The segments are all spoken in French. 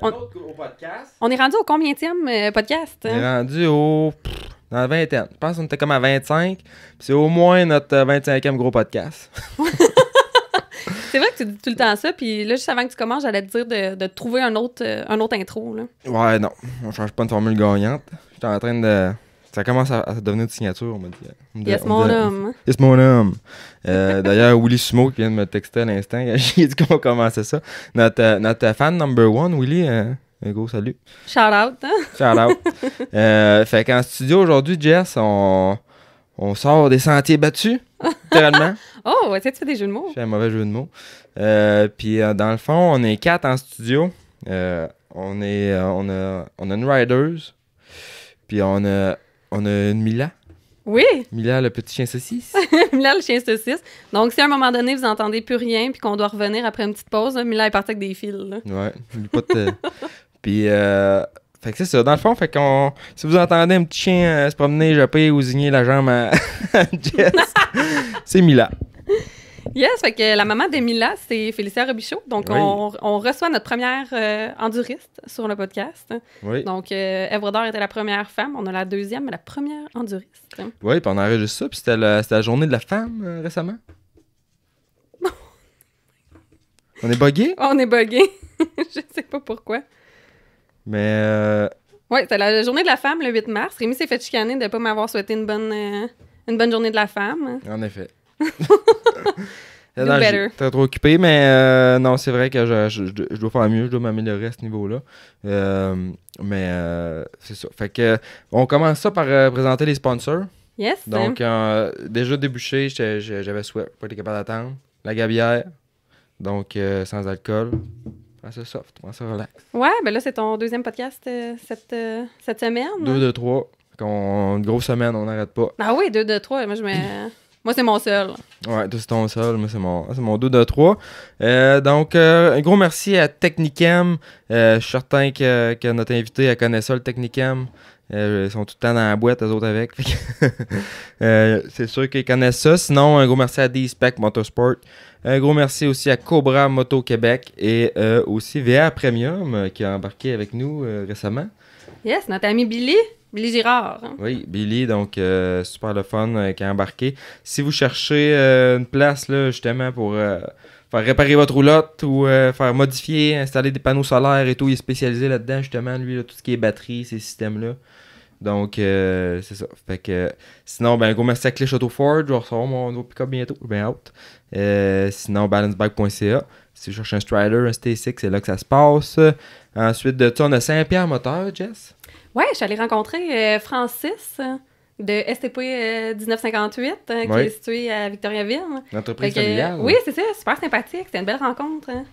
On, on, est rendu au combien tième euh, podcast? Hein? On est rendu au. dans la vingtaine. Je pense qu'on était comme à 25. C'est au moins notre 25e euh, gros podcast. c'est vrai que tu dis tout le temps ça. Puis là, juste avant que tu commences, j'allais te dire de, trouver un autre, euh, un autre intro. Ouais, non. On change pas de formule gagnante. J'étais en train de ça commence à, devenir une signature. On me dit, yes, mon homme. Yes, mon homme. Euh, d'ailleurs, Willy Sumo qui vient de me texter à l'instant, j'ai dit comment commencer ça. Notre, euh, notre fan number one, Willy, euh, un gros salut. Shout out. Hein? Shout out. fait qu'en studio aujourd'hui, Jess, on, on sort des sentiers battus, littéralement. oh, tu fais des jeux de mots. Je fais un mauvais jeu de mots. Puis dans le fond, on est quatre en studio. on, est, on, a, on a une rideuse. Puis on a on a une Mila. Oui. Mila, le petit chien saucisse. Mila, le chien saucisse. Donc, si à un moment donné, vous n'entendez plus rien puis qu'on doit revenir après une petite pause, Mila est partie avec des fils. Ouais. puis, euh, fait que c'est ça. Dans le fond, fait qu'on... si vous entendez un petit chien euh, se promener, japper ou zigner la jambe à Jess, c'est Mila. Yes, fait que la maman d'Emila, c'est Félicia Robichaud. Donc, on, on, reçoit notre première euh, enduriste sur le podcast. Donc, euh, était la première femme. On a la deuxième, la première enduriste. Oui, puis on enregistre ça. Puis c'était la, journée de la femme euh, récemment. on est buggé? On est buggé. Je sais pas pourquoi. Mais. Euh... Oui, c'était la journée de la femme le 8 mars. Rémi s'est fait chicaner de pas m'avoir souhaité une bonne, euh, une bonne journée de la femme. En effet. T'es trop occupé, mais euh, non, c'est vrai que je, dois faire mieux, je dois m'améliorer à ce niveau-là. Euh, mais euh, c'est ça. Fait que on commence ça par présenter les sponsors. Yes. Donc déjà débouché, j'avais souhait, pas été capable d'attendre. La gabière, donc sans alcool. assez ah, soft, pensez relax. Ouais, ben là, c'est ton deuxième podcast cette, cette semaine. Deux de trois. Une grosse semaine, on n'arrête pas. Ah oui, deux de trois. Moi, je me. Moi, c'est mon seul. Ouais, toi, c'est ton seul. Moi, c'est mon, c'est mon 2 de 3. Euh, donc, euh, un gros merci à Technicam. Euh, je suis certain que, notre invité elle connaît ça, le Technicam. ils sont tout le temps dans la boîte, eux autres avec. c'est sûr qu'ils connaissent ça. Sinon, un gros merci à D-Spec Motorsport. Un gros merci aussi à Cobra Moto Québec et aussi VA Premium qui a embarqué avec nous récemment. Yes, notre ami Billy. Billy Girard. Hein. Oui, Billy, donc euh, super le fun euh, qui a embarqué. Si vous cherchez euh, une place, là, justement, pour faire réparer votre roulotte ou faire modifier, installer des panneaux solaires et tout, il est spécialisé là-dedans, justement, lui, tout ce qui est batterie, ces systèmes-là. Donc, c'est ça. Fait que, sinon, ben, go merci à Je vais recevoir mon nouveau pick-up bientôt. Ben out. sinon, balancebike.ca. Si vous cherchez un Strider, un stay c'est là que ça se passe. Ensuite de ça, on a Saint-Pierre-Moteur, Jess. Ouais, je suis allée rencontrer euh, Francis euh, de STP 1958, euh, qui est situé à Victoriaville. L'entreprise familiale. oui, c'est ça, super sympathique. C'était une belle rencontre. Hein.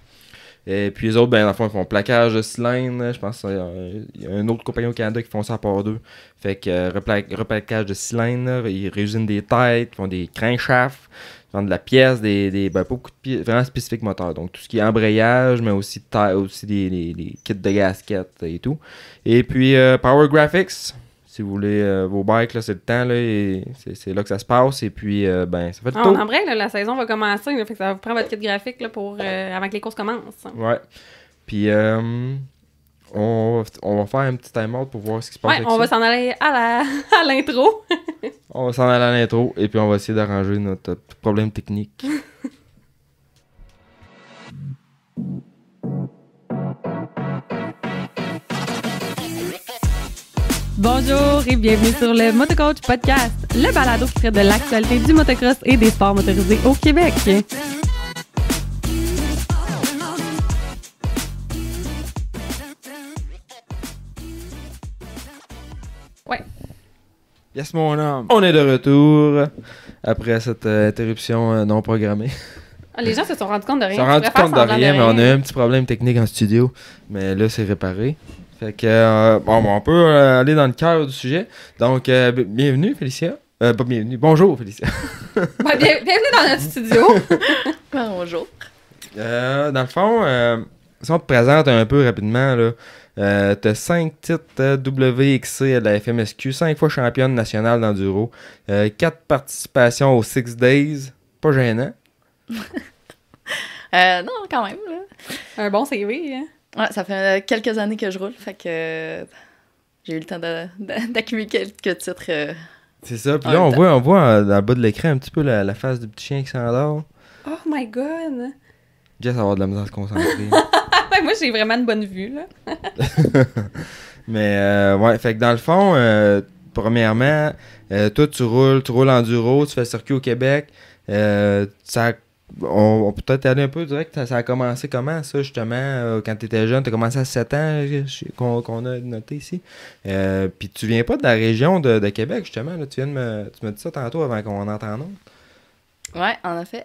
Et puis les autres, ben, dans le fond, ils font plaquage de cylindres. Je pense qu'il y a une autre compagnie au Canada qui font ça à d'eux. Fait que replaquage de cylindres, ils réusinent des têtes, font des crins-chaffes prendre de la pièce, des, des ben, pas beaucoup de pièces, vraiment spécifiques moteur. Donc tout ce qui est embrayage, mais aussi, aussi des, kits de gasket et tout. Et puis euh, Power Graphics, si vous voulez euh, vos bikes, là, c'est le temps, là, c'est, là que ça se passe. Et puis, euh, ben, ça fait le ah, En vrai, la saison va commencer, que ça va vous prendre votre kit graphique là, pour, avant que les courses commencent. Ouais. Puis, euh on, va faire un petit time-out pour voir ce qui se passe. Ouais, on va s'en aller à l'intro. on va s'en aller à l'intro et puis on va essayer d'arranger notre problème technique. Bonjour et bienvenue sur le Motocoach Podcast, le balado qui traite de l'actualité du motocross et des sports motorisés au Québec. Yes, mon homme. On est de retour après cette euh, interruption euh, non programmée. Ah, les gens se sont rendus compte de rien. Ils se sont rendus compte de rien, mais on a eu un petit problème technique en studio. Mais là, c'est réparé. Fait que, euh, bon, on peut aller dans le cœur du sujet. Donc, bienvenue, Félicia. pas bienvenue. Bonjour, Félicia. bienvenue dans notre studio. Bonjour. dans le fond, si on te présente un peu rapidement, là, euh, tu 5 titres euh, WXC à la FMSQ, cinq fois championne nationale d'enduro, 4 euh, participations aux Six Days, pas gênant. Euh, non, quand même. Un bon CV. Hein. Ouais, ça fait quelques années que je roule, fait que j'ai eu le temps d'accumuler quelques titres. c'est ça. Puis là, on voit, on voit dans bas de l'écran un petit peu la, face du petit chien qui s'endort. Oh my god! Jess va avoir de la misère à concentrer. moi, j'ai vraiment une bonne vue, là. Mais, euh, ouais, fait que dans le fond, euh, premièrement, euh, toi, tu roules, tu roules enduro, tu fais circuit au Québec. ça, on, peut peut-être aller un peu direct. Ça, a commencé comment, ça, justement, quand tu étais jeune? Tu as commencé à 7 ans, qu'on a noté ici. Puis tu viens pas de la région de, Québec, justement. tu viens de me, tu me dis ça tantôt avant qu'on en entende. Ouais, en effet.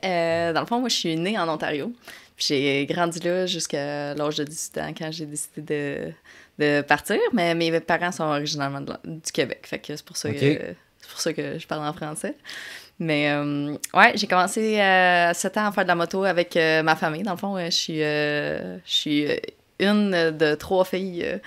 dans le fond, moi, je suis née en Ontario. J'ai grandi là jusqu'à l'âge de 18 ans quand j'ai décidé de, partir, mais mes parents sont originairement du Québec, fait c'est pour ça que pour ça que je parle en français. Mais euh, ouais, j'ai commencé à euh, 7 ans à faire de la moto avec euh, ma famille. Dans le fond, je suis je suis une de trois filles.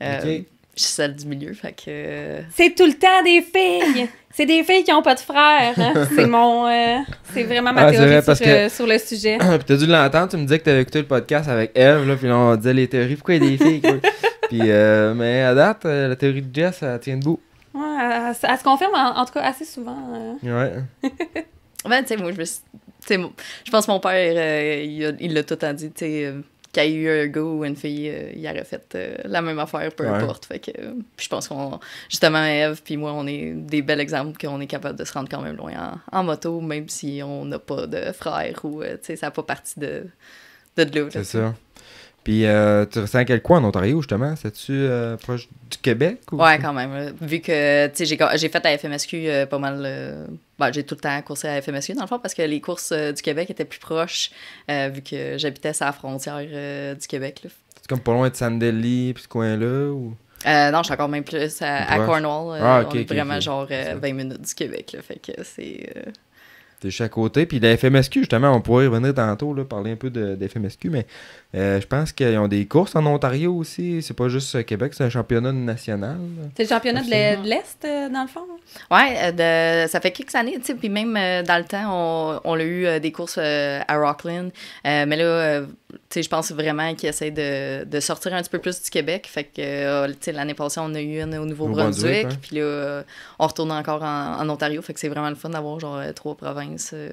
Je suis celle du milieu, C'est tout le temps des filles! C'est des filles qui n'ont pas de frères. Hein. C'est mon. Euh, c'est vraiment ma ah, théorie euh, sur, le sujet. puis as dû l'entendre, tu me disais que t'avais écouté le podcast avec Eve, là, puis on disait les théories, pourquoi il y a des filles. puis, euh, mais à date, la théorie de Jess, elle tient debout. Ouais, elle, se confirme en, tout cas assez souvent. Hein. Ouais. ben, tu moi, je me suis. Je pense que mon père, il l'a tout le dit, qu'il y a eu un gars ou une fille, euh, il aurait fait euh, la même affaire, peu importe. Fait que, je pense qu'on, justement, Eve puis moi, on est des bels exemples qu'on est capable de se rendre quand même loin en, moto, même si on n'a pas de frère ou, euh, tu sais, ça n'a pas parti de, de, l'eau. C'est ça. Puis euh, tu ressens quel coin en Ontario, justement? C'est-tu euh, proche du Québec? Ou... Ouais, quand même. Vu que j'ai fait à FMSQ euh, pas mal. Euh, ben, j'ai tout le temps coursé à FMSQ, dans le fond, parce que les courses du Québec étaient plus proches, vu que j'habitais à la frontière du Québec. C'est comme pas loin de Sandelli, puis ce coin-là? Ou... non, je suis encore même plus à, Cornwall. Ah, on est vraiment genre 20 minutes du Québec. Là, fait que c'est de chaque côté. Puis la FMSQ, justement, on pourrait y revenir tantôt, parler un peu de, mais euh, je pense qu'ils ont des courses en Ontario aussi. C'est pas juste euh, Québec, c'est un championnat national. C'est le championnat de l'Est, euh, dans le fond? Oui, ça fait quelques années, tu Puis même dans le temps, on, a eu des courses à Rockland. mais là, je pense vraiment qu'ils essaient de, sortir un petit peu plus du Québec. Fait que, l'année passée, on a eu une au Nouveau-Brunswick. Hein. Puis là, on retourne encore en, en Ontario. Fait que c'est vraiment le fun d'avoir, genre, trois provinces euh.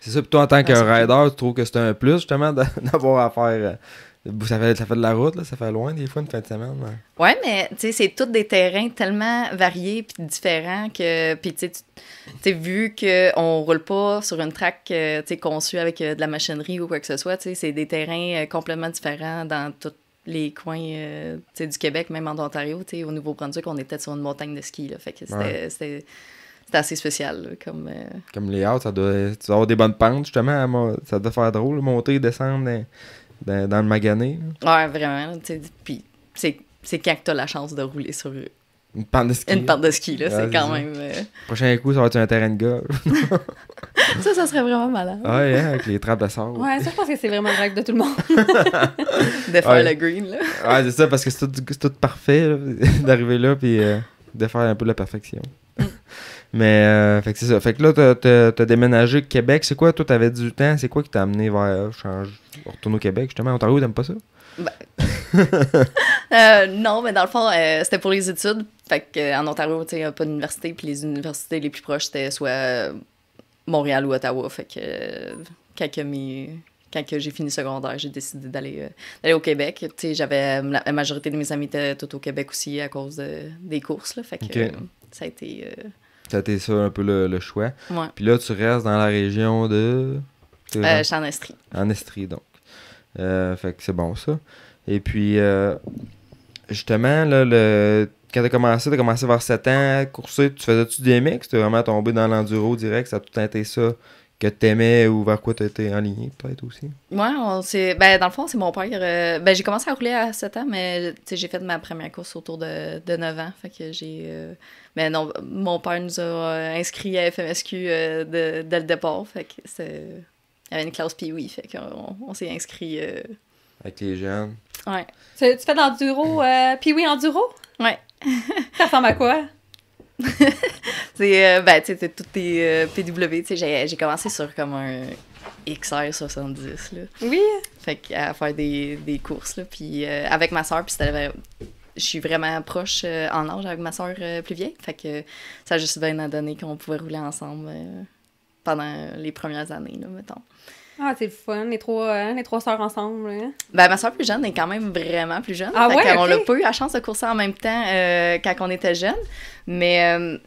C'est ça, puis toi, en tant que rider, tu trouves que c'est un plus, justement, d'avoir à faire. Euh, ça fait, de la route, ça fait loin des fois, une fin de semaine. Hein. Ouais, mais c'est tous des terrains tellement variés et différents que. Puis tu sais, vu qu'on roule pas sur une traque euh, tu conçue avec de la machinerie ou quoi que ce soit, c'est des terrains complètement différents dans tous les coins du Québec, même en Ontario. au Nouveau-Brunswick, on était sur une montagne de ski, là. Fait que c'était c'est assez spécial. comme, les euh, comme layout, ça doit, tu dois avoir des bonnes pentes, justement. ça doit faire drôle, monter, descendre dans, le magané. Ouais, vraiment. Puis c'est quand que tu as la chance de rouler sur une pente de ski. Une pente de ski, là, c'est quand même. le euh, Prochain coup, ça va être un terrain de gars ça, ça serait vraiment malade. Ah, ouais, hein, avec les trappes de sable. Ouais, ça, je pense que c'est vraiment le rêve de tout le monde. de faire le green, là. Ouais, c'est ça, parce que c'est tout, parfait d'arriver là, puis euh, de faire un peu la perfection. Mm. Mais euh, fait que c'est ça. Fait que là, t'as, t'as, déménagé Québec. C'est quoi, toi, t'avais du temps? C'est quoi qui t'a amené vers. Change, retourne au Québec, justement. Ontario, t'aimes pas ça? Ben. Euh, non, mais dans le fond, euh, c'était pour les études. Fait en Ontario, tu sais, pas d'université. Puis les universités les plus proches, c'était soit Montréal ou Ottawa. Fait que quand, j'ai fini secondaire, j'ai décidé d'aller, d'aller au Québec. Tu j'avais. La majorité de mes amis étaient tout au Québec aussi à cause des courses, là. Fait que ça a été ça a ça un peu le, le choix. Puis là, tu restes dans la région de. Euh, je suis en Estrie. En Estrie, donc. Euh, fait que c'est bon, ça. Et puis, euh, justement, là, le... quand t'as commencé, t'as commencé vers 7 ans, courser, tu faisais-tu des mix? T'es vraiment tombé dans l'enduro direct, ça a tout été ça que t'aimais ou vers quoi t'étais aligné peut-être aussi? Ouais, on ben, dans le fond, c'est mon père. Euh, ben, j'ai commencé à rouler à 7 ans, mais j'ai fait ma première course autour de, 9 ans. que j'ai. Euh, mais non, mon père nous a euh, inscrits à FMSQ dès le départ. Il y avait une classe oui e fait on, s'est inscrit. Avec les jeunes. Ouais. Tu, fais de l'enduro, puis oui, e enduro? Ouais. ça ressemble à quoi? c'est euh, ben, tes euh, PW, j'ai commencé sur comme un XR70, là. Oui! Fait que, à faire des, courses, Puis euh, avec ma soeur, puis c'était je suis vraiment proche en âge avec ma soeur plus vieille. Fait que ça a juste bien donné qu'on pouvait rouler ensemble pendant les premières années, là, mettons. Ah, c'est le fun, les trois, hein, les trois sœurs ensemble. Hein. Ben, ma sœur plus jeune est quand même vraiment plus jeune. Ah ouais, okay. On n'a pas eu la chance de courser en même temps euh, quand on était jeune. Mais, euh, tu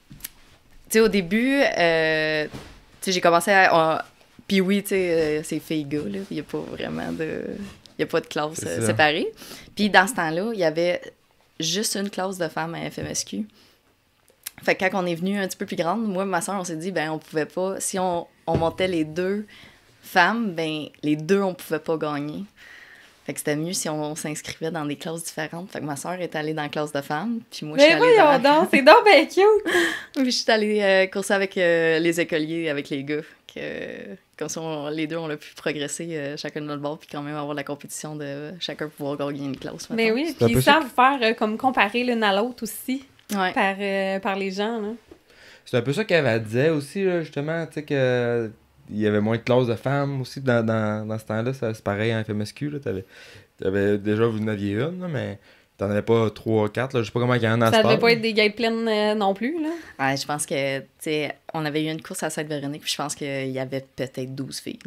sais, au début, euh, tu sais, j'ai commencé à... Puis oui, tu sais, c'est filles-gars, là. Il n'y a pas vraiment de... Il n'y a pas de classe séparée. Puis dans ce temps-là, il y avait juste une classe de femmes à FMSQ. Fait que quand on est venu un petit peu plus grande, moi et ma sœur, on s'est dit, ben on pouvait pas... Si on, on montait les deux femmes, ben les deux, on pouvait pas gagner. Fait que c'était mieux si on, s'inscrivait dans des classes différentes. Fait que ma soeur est allée dans la classe de femmes, puis moi, je suis allée dans... donc, c'est donc bien cute! je suis allée euh, courser avec euh, les écoliers, avec les gars. Que, euh, comme ça, les deux, on a pu progresser chacun de notre bord, puis quand même avoir la compétition de chacun pouvoir gagner une classe. Mais oui, puis sans vous faire comme comparer l'une à l'autre aussi, par, par les gens, C'est un peu ça qu'elle disait aussi, justement, tu sais, que il y avait moins de classes de femmes aussi dans, ce temps-là. C'est pareil en FMSQ. t'avais, déjà, vous en aviez une, mais mais t'en avais pas trois ou quatre. Je Je sais pas comment il y en a Ça devait pas être des gars pleines euh, non plus. Là. je pense que, tu sais, on avait eu une course à Sainte-Véronique, puis je pense qu'il y avait peut-être 12 filles.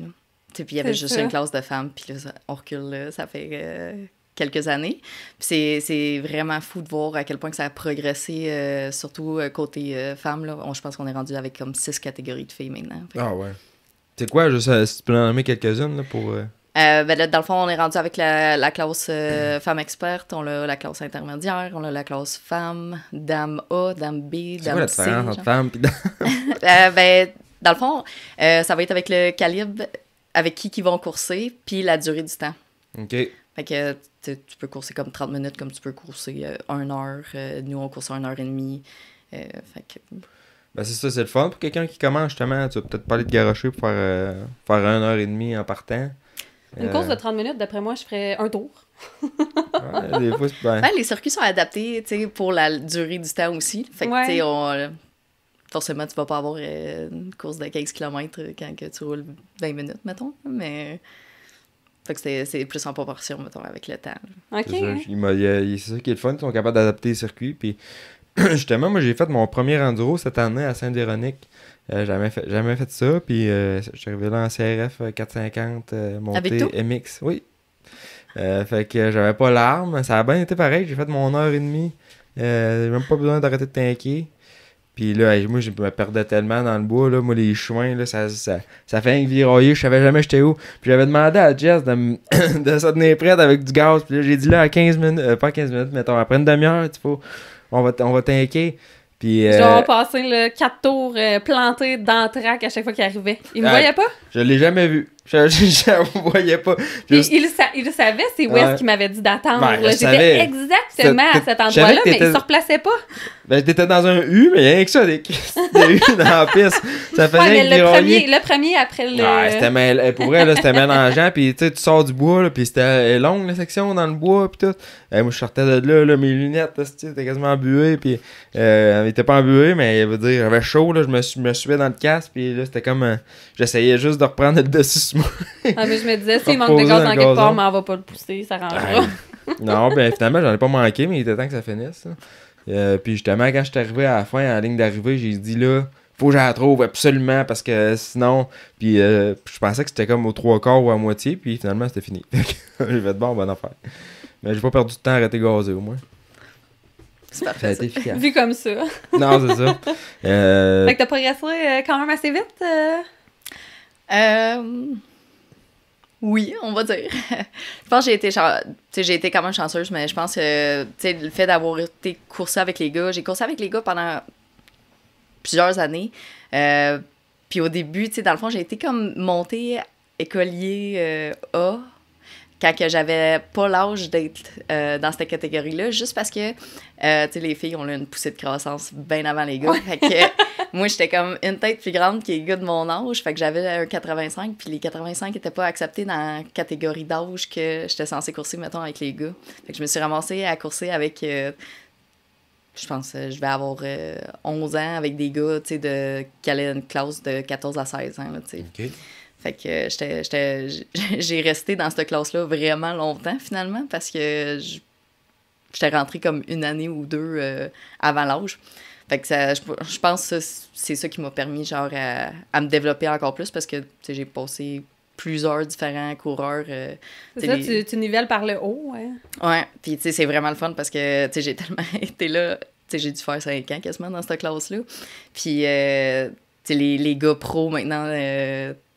Puis il y avait juste une classe de femmes, puis là, on recule, ça fait euh, quelques années. c'est vraiment fou de voir à quel point ça a progressé, euh, surtout côté femmes. je pense qu'on est rendu avec comme six catégories de filles maintenant. Ah ouais. C'est quoi, juste, euh, si tu peux en nommer quelques-unes pour. Euh... euh ben dans le fond, on est rendu avec la, classe euh, femme experte, on a la classe intermédiaire, on a la classe femme, dame A, dame B, dame quoi, la différence entre femme et dame? ben, dans le fond, ça va être avec le calibre, avec qui qui vont courser, puis la durée du temps. OK. Fait que tu, peux courser comme 30 minutes, comme tu peux courser 1 heure. nous, on course 1 heure et demie. fait que ben, c'est ça, c'est le fun pour quelqu'un qui commence justement. Tu vas peut-être pas aller te garocher pour faire, euh, faire une heure et demie en partant. Une course euh, de 30 minutes, d'après moi, je ferais un tour. ouais, des fois, les circuits sont adaptés pour la durée du temps aussi. Fait que, sais, on... Euh, forcément, tu vas pas avoir une course de 15 km quand que tu roules 20 minutes, mettons. Mais. Fait que c'est plus en proportion, mettons, avec le temps. C'est ça, qui est le fun, ils sont capables d'adapter les circuits. Puis justement, moi, j'ai fait mon premier enduro cette année à Saint-Déronique. Euh, j'avais jamais, fait, ça. Puis euh, je suis arrivé là en CRF 450, MX. Oui. Euh, fait que j'avais pas l'arme. Ça a bien été pareil. J'ai fait mon heure et demie. j'ai même pas besoin d'arrêter de t'inquiéter. Puis là, moi, je me perdais tellement dans le bois. Là. Moi, les chemins, ça, fait un viroyer. Je savais jamais j'étais où. Puis j'avais demandé à Jess de, me de se tenir prête avec du gaz. Puis là, j'ai dit là, à 15 minutes, pas 15 minutes, mettons, après une demi-heure, tu peux on va, on va t'inquiéter. Puis, euh, passer le tours plantés euh, planté dans le track à chaque fois qu'il arrivait. Il me ah, voyait pas? Je l'ai jamais vu. Je, je, voyais pas. Il, il, savait, c'est Wes ce qui m'avait dit d'attendre. Ben, j'étais exactement à cet endroit-là, mais il se replaçait pas. Ben, j'étais dans un U, mais rien que ça, des, des U dans la piste. Ça faisait le premier, le premier après le. c'était eh, pour vrai, c'était mélangeant, puis tu sors du bois, là, puis c'était eh, longue, la section dans le bois, puis tout. Et eh, moi, je sortais de là, mes lunettes, c'était quasiment embué, puis euh, elle était pas embuée, mais elle veut dire, j'avais chaud, je me, me suivais dans le casque, puis là, c'était comme. Euh, j'essayais juste de reprendre le dessus ah, mais je me disais, s'il manque de gaz dans quelque part, mais on va pas le pousser, ça rentre non, ben finalement, j'en ai pas manqué, mais il était temps que ça finisse. Euh, puis justement, quand je suis arrivé à la fin, en ligne d'arrivée, j'ai dit là, faut que je la trouve absolument parce que sinon. Euh, puis je pensais que c'était comme aux trois quarts ou à moitié, puis finalement, c'était fini. j'ai fait bon, bonne affaire. Mais j'ai pas perdu de temps à arrêter gazer au moins. C'est parfait. Vu comme ça. non, c'est ça. Euh... Fait que t'as progressé euh, quand même assez vite. Euh, oui, on va dire. je pense que j'ai été, j'ai été quand même chanceuse, mais je pense que le fait d'avoir été coursée avec les gars, j'ai coursé avec les gars pendant plusieurs années. Euh, puis au début, dans le fond, j'ai été comme montée écolier euh, A quand j'avais pas l'âge d'être euh, dans cette catégorie-là, juste parce que, euh, les filles ont une poussée de croissance bien avant les gars. moi, j'étais comme une tête plus grande que les gars de mon âge. Fait que j'avais un 85, puis les 85 n'étaient pas acceptés dans la catégorie d'âge que j'étais censée courser, mettons, avec les gars. Fait je me suis ramassée à courser avec... Euh, je pense je vais avoir 11 ans avec des gars, tu sais, de, qui allaient une classe de 14 à 16 ans, tu sais. Fait que j'ai resté dans cette classe-là vraiment longtemps, finalement, parce que j'étais rentrée comme une année ou deux euh, avant l'âge. Fait que je, pense que c'est ça qui m'a permis, genre, à, me développer encore plus, parce que, j'ai passé plusieurs différents coureurs. Euh, c'est ça, tu, nivelles par le haut, ouais. Ouais, puis c'est vraiment le fun, parce que, j'ai tellement été là, j'ai dû faire 5 ans quasiment dans cette classe-là. Puis, euh, les, les gars pros, maintenant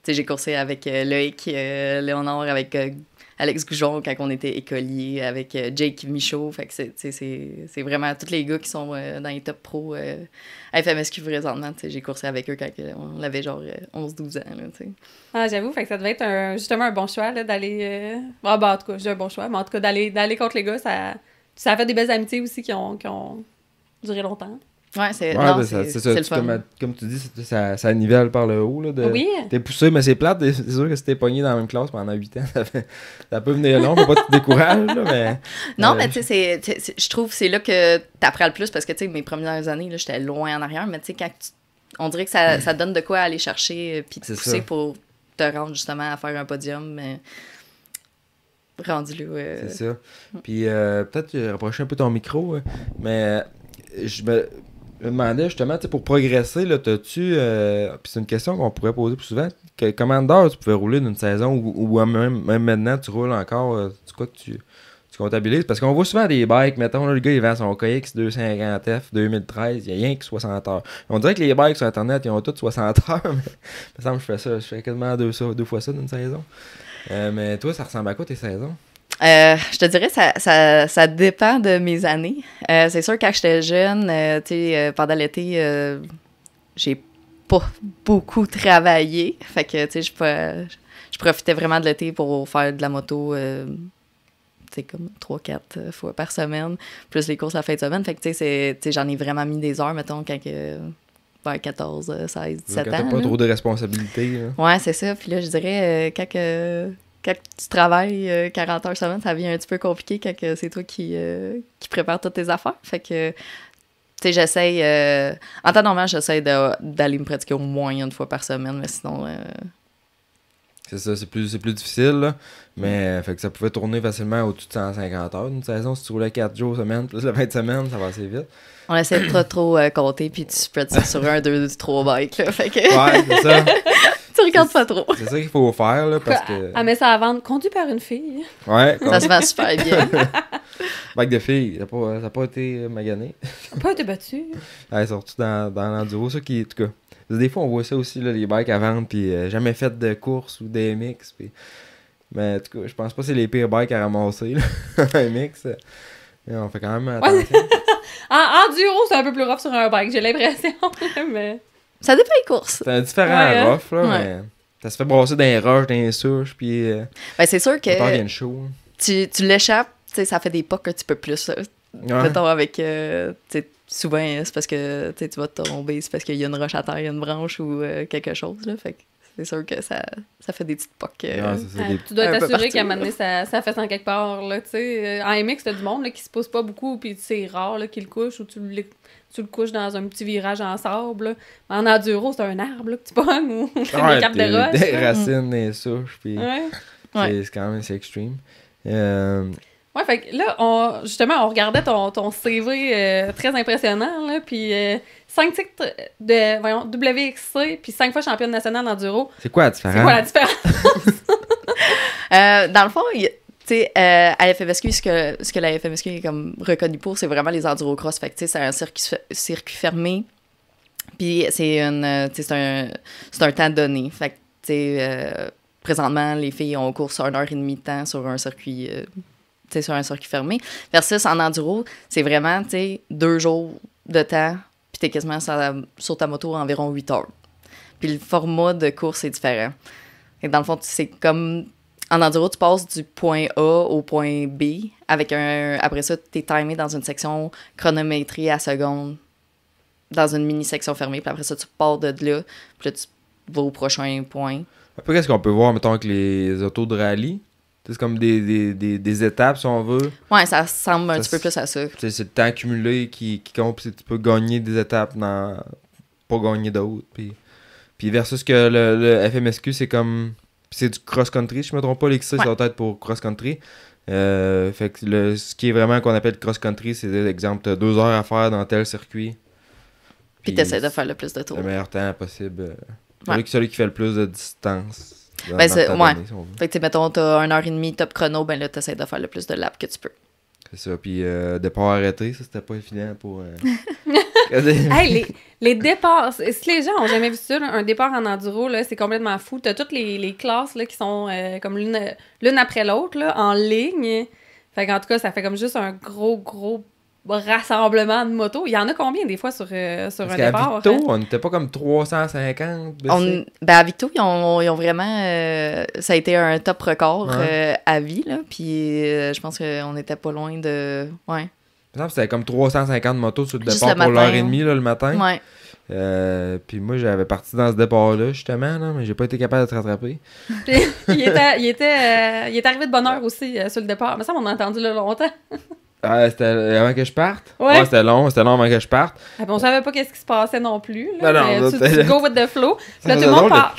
j'ai coursé avec euh, Loïc euh, Léonard, avec euh, Alex Goujon quand on était écolier, avec Jake Michaud. c'est vraiment tous les gars qui sont dans les top pro à FMSQ présentement. J'ai coursé avec eux quand on avait genre 11-12 ans. ah, J'avoue, ça devait être justement un bon choix d'aller. Ah, bah, en tout cas, j'ai un bon choix, mais en tout cas, d'aller contre les gars, ça, ça a fait des belles amitiés aussi qui ont duré longtemps. Ouais, c'est ouais, ça. comme, tu dis, ça, ça, nivelle par le haut. Là, de, oui. T'es poussé, mais c'est plate. C'est sûr que si t'es pogné dans la même classe pendant 8 ans, ça, peut venir long, mais pas te décourager Là, mais, non, euh, mais tu sais, je trouve que c'est là que t'apprends le plus parce que tu sais, mes premières années, j'étais loin en arrière, mais tu sais, quand on dirait que ça, ça, donne de quoi aller chercher euh, puis te pousser pour te rendre justement à faire un podium. Mais rendu le euh, C'est ça. Hmm. Puis peut-être rapprocher un peu ton micro, mais je me je me demandais justement, pour progresser, là, t'as-tu. Euh, puis c'est une question qu'on pourrait poser plus souvent. Que, comment d'heures tu pouvais rouler d'une saison ou, même, maintenant tu roules encore euh, Tu quoi comptabilises Parce qu'on voit souvent des bikes, mettons, là, le gars il vend son KX 250F 2013, il n'y a rien que 60 heures. On dirait que les bikes sur Internet, ils ont tous 60 heures, mais ça me semble je fais ça. Je fais quasiment deux, fois ça d'une saison. Euh, mais toi, ça ressemble à quoi tes saisons euh, je te dirais, ça, ça, ça, dépend de mes années. Euh, c'est sûr, quand j'étais jeune, euh, tu pendant l'été, j'ai pas beaucoup travaillé. Fait que, tu sais, je, profitais vraiment de l'été pour faire de la moto c'est comme 3-4 fois par semaine, plus les courses la fin de semaine. Fait que, tu sais, j'en ai vraiment mis des heures, mettons, quand que, 14, 16, 17 ans. Quand t'as pas trop de responsabilités. Hein. Ouais, c'est ça. Puis là, je dirais, quand que quand tu travailles 40 euh, heures par semaine, ça devient un petit peu compliqué quand c'est toi qui, euh, qui prépare toutes tes affaires. Fait que, tu sais, j'essaye. Euh, en temps normal, j'essaie d'aller me pratiquer au moins une fois par semaine, mais sinon. C'est ça, c'est plus, plus difficile, là. mais fait que ça pouvait tourner facilement au-dessus de 150 heures. Une saison, si tu roulais 4 jours semaine, plus le 20 semaine, ça va assez vite. On essaie de pas trop, compter, puis tu pratiques sur un, deux, trois bikes. Ouais, c'est ça. tu regardes ça trop. C'est ça qu'il faut faire, là, parce que... Ah, mais ça à vendre, conduit par une fille. Ouais. Ça se passe super bien. Bac de fille, ça n'a pas, été a pas été euh, magané. pas été battu. Ouais, surtout dans, dans l'enduro, ça qui, en tout cas... Des fois, on voit ça aussi, là, les bikes à vendre, puis euh, jamais fait de course ou d'MX, puis... Mais en tout cas, je pense pas que c'est les pires bikes à ramasser, là, MX. Euh, mais on fait quand même attention. en, c'est un peu plus rough sur un bike, j'ai l'impression, mais... Ça dépend les courses. C'est différent ouais, hein? rough, là, mais ça se fait brasser dans les roches, dans les souches, puis... Euh, ben, c'est sûr que... Chaud. Tu, tu l'échappes, ça fait des pocs un petit peu plus... Mettons avec... Euh, sais, souvent, c'est parce que tu vas te tomber, c'est parce qu'il y a une roche à terre, il y a une branche ou euh, quelque chose, là, fait que c'est sûr que ça, ça fait des petites pocs. Tu dois t'assurer qu'à un moment donné, ça, ça fait en quelque part. Là, sais. en MX, t'as du monde là, qui se pose pas beaucoup, puis c'est rare qu'il couche ou tu tu le couches dans un petit virage en sable. En enduro, c'est un arbre que tu pognes ou ah, des capes de roche. Des racines, des souches, puis c'est quand même extreme. Euh... Ouais, fait que là, justement, on regardait ton, ton CV euh, très impressionnant, là, puis euh, cinq titres de voyons, WXC, puis cinq fois championne nationale enduro. C'est quoi la différence? C'est quoi la différence? Euh, dans le fond, il tu sais, euh, à la FMSQ, ce que, ce que la FMSQ est comme reconnue pour, c'est vraiment les endurocross. Fait que, tu sais, c'est un circuit, circuit fermé. Puis c'est euh, un, un temps donné. Fait que, tu sais, euh, présentement, les filles ont course une heure et demie de temps sur un circuit, tu sais, sur un circuit fermé. Versus en enduro, c'est vraiment, tu sais, deux jours de temps, puis t'es quasiment sur, ta moto environ 8 heures. Puis le format de course est différent. Et dans le fond, c'est comme en enduro, tu passes du point A au point B. Avec un, après ça, tu es timé dans une section chronométrie à seconde, dans une mini-section fermée. Puis après ça, tu pars de là. Puis là, tu vas au prochain point. Après, qu'est-ce qu'on peut voir, mettons, avec les autos de rallye? C'est comme des, des, étapes, si on veut. Ouais, ça ressemble un petit peu plus à ça. C'est le temps accumulé qui, compte, puis tu peux gagner des étapes, dans... pas gagner d'autres. Puis, puis versus que le FMSQ, c'est comme c'est du cross-country, je me trompe pas, l'excès ouais. ça doit être pour cross-country. Euh, fait que le, ce qui est vraiment qu'on appelle cross-country, c'est exemple, as deux heures à faire dans tel circuit. Puis, tu essaies de faire le plus de tours. Le meilleur temps possible. Celui, qui fait le plus de distance. Ben, c'est, ouais. Donné, fait que, mettons, t'as heure et demie top chrono, ben là, t'essaies de faire le plus de laps que tu peux. C'est ça. Puis euh, départ arrêté, ça, c'était pas évident pour. Euh, les, les, départs. Si les gens ont jamais vu ça, un départ en enduro, là, c'est complètement fou. T'as toutes les, classes qui sont euh, comme l'une, l'une après l'autre, en ligne. Fait tout cas, ça fait comme juste un gros, gros rassemblement de motos. Il y en a combien des fois sur, euh, sur un départ? À Victo, hein? on n'était pas comme 350. ben à Victo, ils ont, vraiment. Euh, ça a été un top record euh, à vie. puis je pense qu'on n'était pas loin de. Ouais. C'était comme 350 motos sur le départ pour l'heure et demie le matin. puis moi, j'avais parti dans ce départ-là, justement, là, mais j'ai pas été capable de te rattraper. il, était, il, était, il est arrivé de bonne heure aussi sur le départ. Mais ça, on a entendu là longtemps. Ah, c'était avant que je parte? Ouais. ouais c'était long, c'était long avant que je parte. Ah, ben, on savait pas qu'est-ce qui se passait non plus. Là. non, mais tu, tu, go with the flow. Puis là, tout,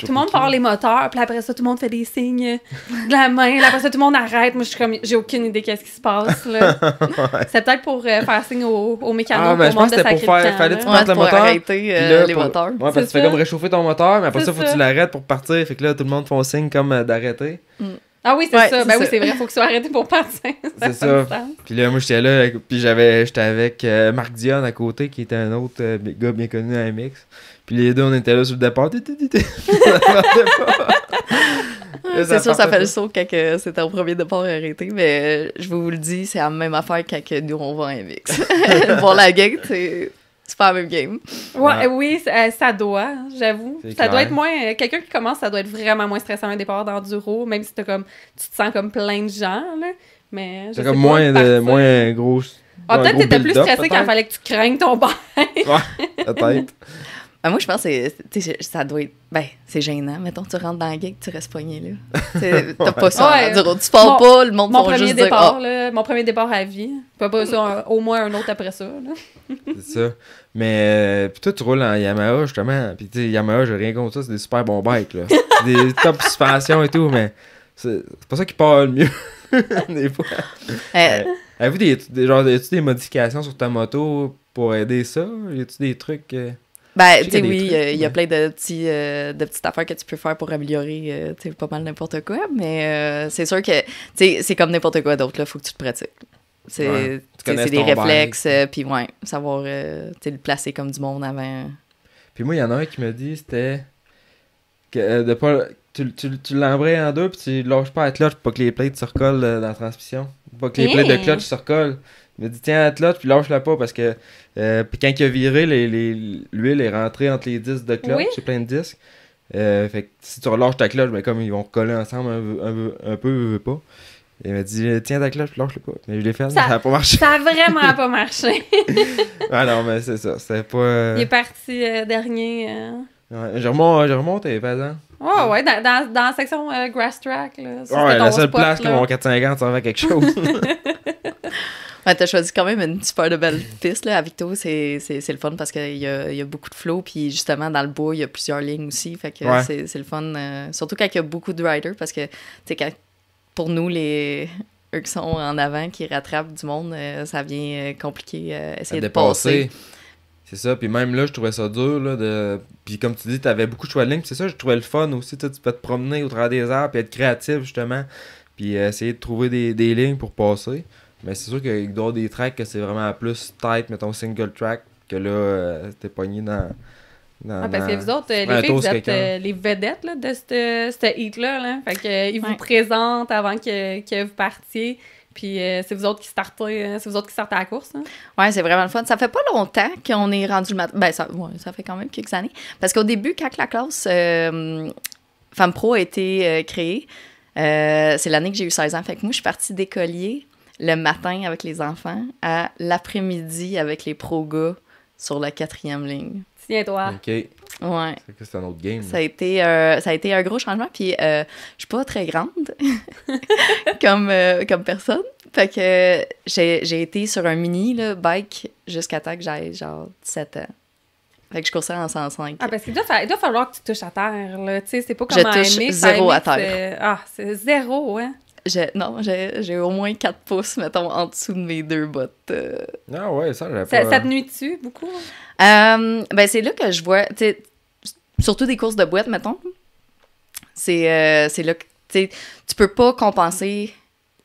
le monde part les moteurs. Puis après ça, tout le monde fait des signes de la main. Là, après ça, tout le monde arrête. Moi, je suis comme, j'ai aucune idée qu'est-ce qui se passe. Là. C'est peut-être pour euh, faire signe aux au mécanos. Ah, ben, je pense que c'était pour faire. Fallait tu ouais, le moteur. arrêter euh, là, les moteurs. Ouais, parce que tu fais comme réchauffer ton moteur. Mais après ça, faut que tu l'arrêtes pour partir. Fait que là, tout le monde fait un signe comme euh, d'arrêter. Mm. Ah oui, c'est ça. Ben oui, c'est vrai, faut que soit arrêté pour partir. c'est ça. Puis là, moi, j'étais là, puis j'avais, j'étais avec euh, Marc Dion à côté, qui était un autre euh, gars bien connu à MX. Puis les deux, on était là sur le départ. c'est sûr, ça fait le saut quand euh, c'était au premier départ arrêté, mais je vous le dis, c'est la même affaire quand nous, on va à MX. Pour la gang, c'est c'est même game. Ouais, Oui, ça doit, j'avoue. Ça doit être moins. Euh, quelqu'un qui commence, ça doit être vraiment moins stressant un départ d'enduro, même si comme, tu te sens comme plein de gens. Là. Mais c'est comme moins, de, moins gros. Ah, peut-être que t'étais plus stressé quand il fallait que tu craignes ton bain. ouais, peut-être. Ah, moi, je pense que ça doit être. Ben, c'est gênant. Mettons, tu rentres dans la gueule tu restes poigné là. T'as pas ça Tu parles pas, le monde mon premier juste départ, ah. là, Mon premier départ à vie. Pas pas avoir au moins un autre après ça. c'est ça. Mais, euh, pis toi, tu roules en Yamaha, justement. Pis, tu Yamaha, j'ai rien contre ça. C'est des super bons bikes, là. des top suspensions et tout, mais c'est pas ça qui parle le mieux. Euh. Euh, avez-vous des, des, as-tu des modifications sur ta moto pour aider ça? Y a-tu des trucs. Ben, tu sais, oui, euh, il y a plein de, petits, euh, de petites affaires que tu peux faire pour améliorer, euh, pas mal n'importe quoi, mais c'est sûr que, tu sais, c'est comme n'importe quoi d'autre, là, faut que tu te pratiques. C'est des réflexes, puis ouais, savoir, tu le placer comme du monde avant. Puis moi, il y en a un qui me dit, c'était que de pas... Tu, tu, tu l'embrayes en deux, puis tu lâches pas être cloche pour pas que les plates se recollent dans la transmission. Pas que les hein? plaies de clutch se recollent. Il m'a dit tiens, cloche puis lâche-la pas parce que puis quand il a viré, l'huile est rentrée entre les disques de cloche, j'ai plein de disques. fait que si tu relâches ta cloche, ben, comme ils vont coller ensemble un, peu un peu, pas. Il m'a dit tiens ta cloche, lâche-le pas. Mais je l'ai fait, ça n'a pas marché. Ça a vraiment pas marché. ah non, mais c'est ça. C'était pas. Il est parti dernier. Ouais, je remonte, je remonte pas Ah ouais, dans, dans, la section Grass Track. Là, ouais, la seule place que mon 450 servait à quelque chose. Ouais, t'as choisi quand même une super belle piste. À Victo, c'est le fun parce qu'il y a, beaucoup de flow. Puis justement, dans le bois, il y a plusieurs lignes aussi. Fait que c'est le fun. Euh, surtout quand il y a beaucoup de riders parce que, pour nous, les, eux qui sont en avant, qui rattrapent du monde, euh, ça vient euh, compliqué essayer de passer. C'est ça, puis même là, je trouvais ça dur. de... Puis comme tu dis, t'avais beaucoup de choix de lignes. c'est ça, je trouvais le fun aussi. Tu peux te promener au travers des arbres, et être créatif justement, puis essayer de trouver des, des lignes pour passer. Mais c'est sûr qu'il doit des tracks que c'est vraiment plus tight, mettons single track, que là, euh, t'es pogné dans. ah, parce c'est que vous autres, les filles, euh, les vedettes là, de ce hit-là. Là. Fait que, euh, ils vous présentent avant que, que vous partiez. Puis c'est vous autres qui startez, hein, c'est vous autres qui sortez à la course. Oui, hein. Ouais, c'est vraiment le fun. Ça fait pas longtemps qu'on est rendu le matin. Ben, ça, ça fait quand même quelques années. Parce qu'au début, quand la classe Femme Pro a été créée, c'est l'année que j'ai eu 16 ans. Fait que moi, je suis partie d'écolier le matin avec les enfants à l'après-midi avec les pro-gars sur la quatrième ligne. Tiens-toi. OK. Ouais. C'est un autre game. Ça a, été, euh, ça a été un gros changement. Puis, euh, je suis pas très grande comme, euh, comme personne. Fait que j'ai été sur un mini bike jusqu'à temps que j'aille genre 17 ans. Fait que je coursais en 105. Ah, parce qu'il doit, falloir que tu touches à terre, là. Tu sais, c'est pas comme je touche zéro à terre. Ah, c'est zéro, hein non, j'ai au moins 4 pouces, mettons, en dessous de mes deux bottes. Euh. Ah ouais, ça, j'ai pas... Ça, te nuit dessus, beaucoup? Euh, ben, c'est là que je vois, surtout des courses de boîte, mettons. Euh, c'est là que, tu tu peux pas compenser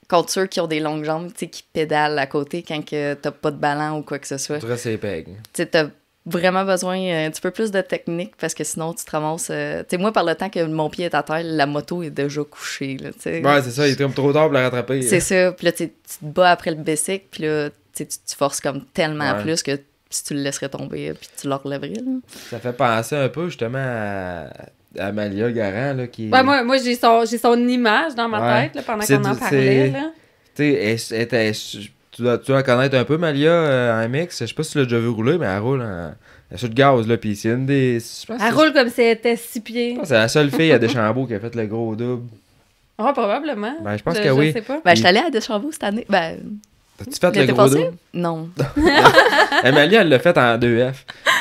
contre ceux qui ont des longues jambes, qui pédalent à côté quand que t'as pas de ballon ou quoi que ce soit. Tu c'est Tu vraiment besoin euh, un petit peu plus de technique parce que sinon tu te ramasses. Euh, tu sais, moi, par le temps que mon pied est à terre, la moto est déjà couchée. Là, ouais, c'est ça, il est comme trop tard pour la rattraper. C'est ça, puis là, tu te bats après le basic puis là, tu, tu forces comme tellement plus que si tu le laisserais tomber, puis tu le relèverais. Ça fait penser un peu justement à. Amalia Garant, là, qui... Ouais, moi, moi j'ai son, son image dans ma tête, pendant qu'on en parlait, là. Tu sais, elle, tu dois, tu connaître un peu Malia euh, en MX. Je sais pas si tu l'as déjà vu rouler, mais elle roule en. Hein. Elle chute gaz, là, puis c'est une des. Elle roule comme si elle était six pieds. C'est la seule fille à Deschambault qui a fait le gros double. Ah, oh, probablement. Ben, je pense que je oui. Sais pas. Ben, je suis allée à Deschambault cette année. Ben. T'as-tu fait le gros double? Non. Ben, Malia, elle l'a fait en 2F.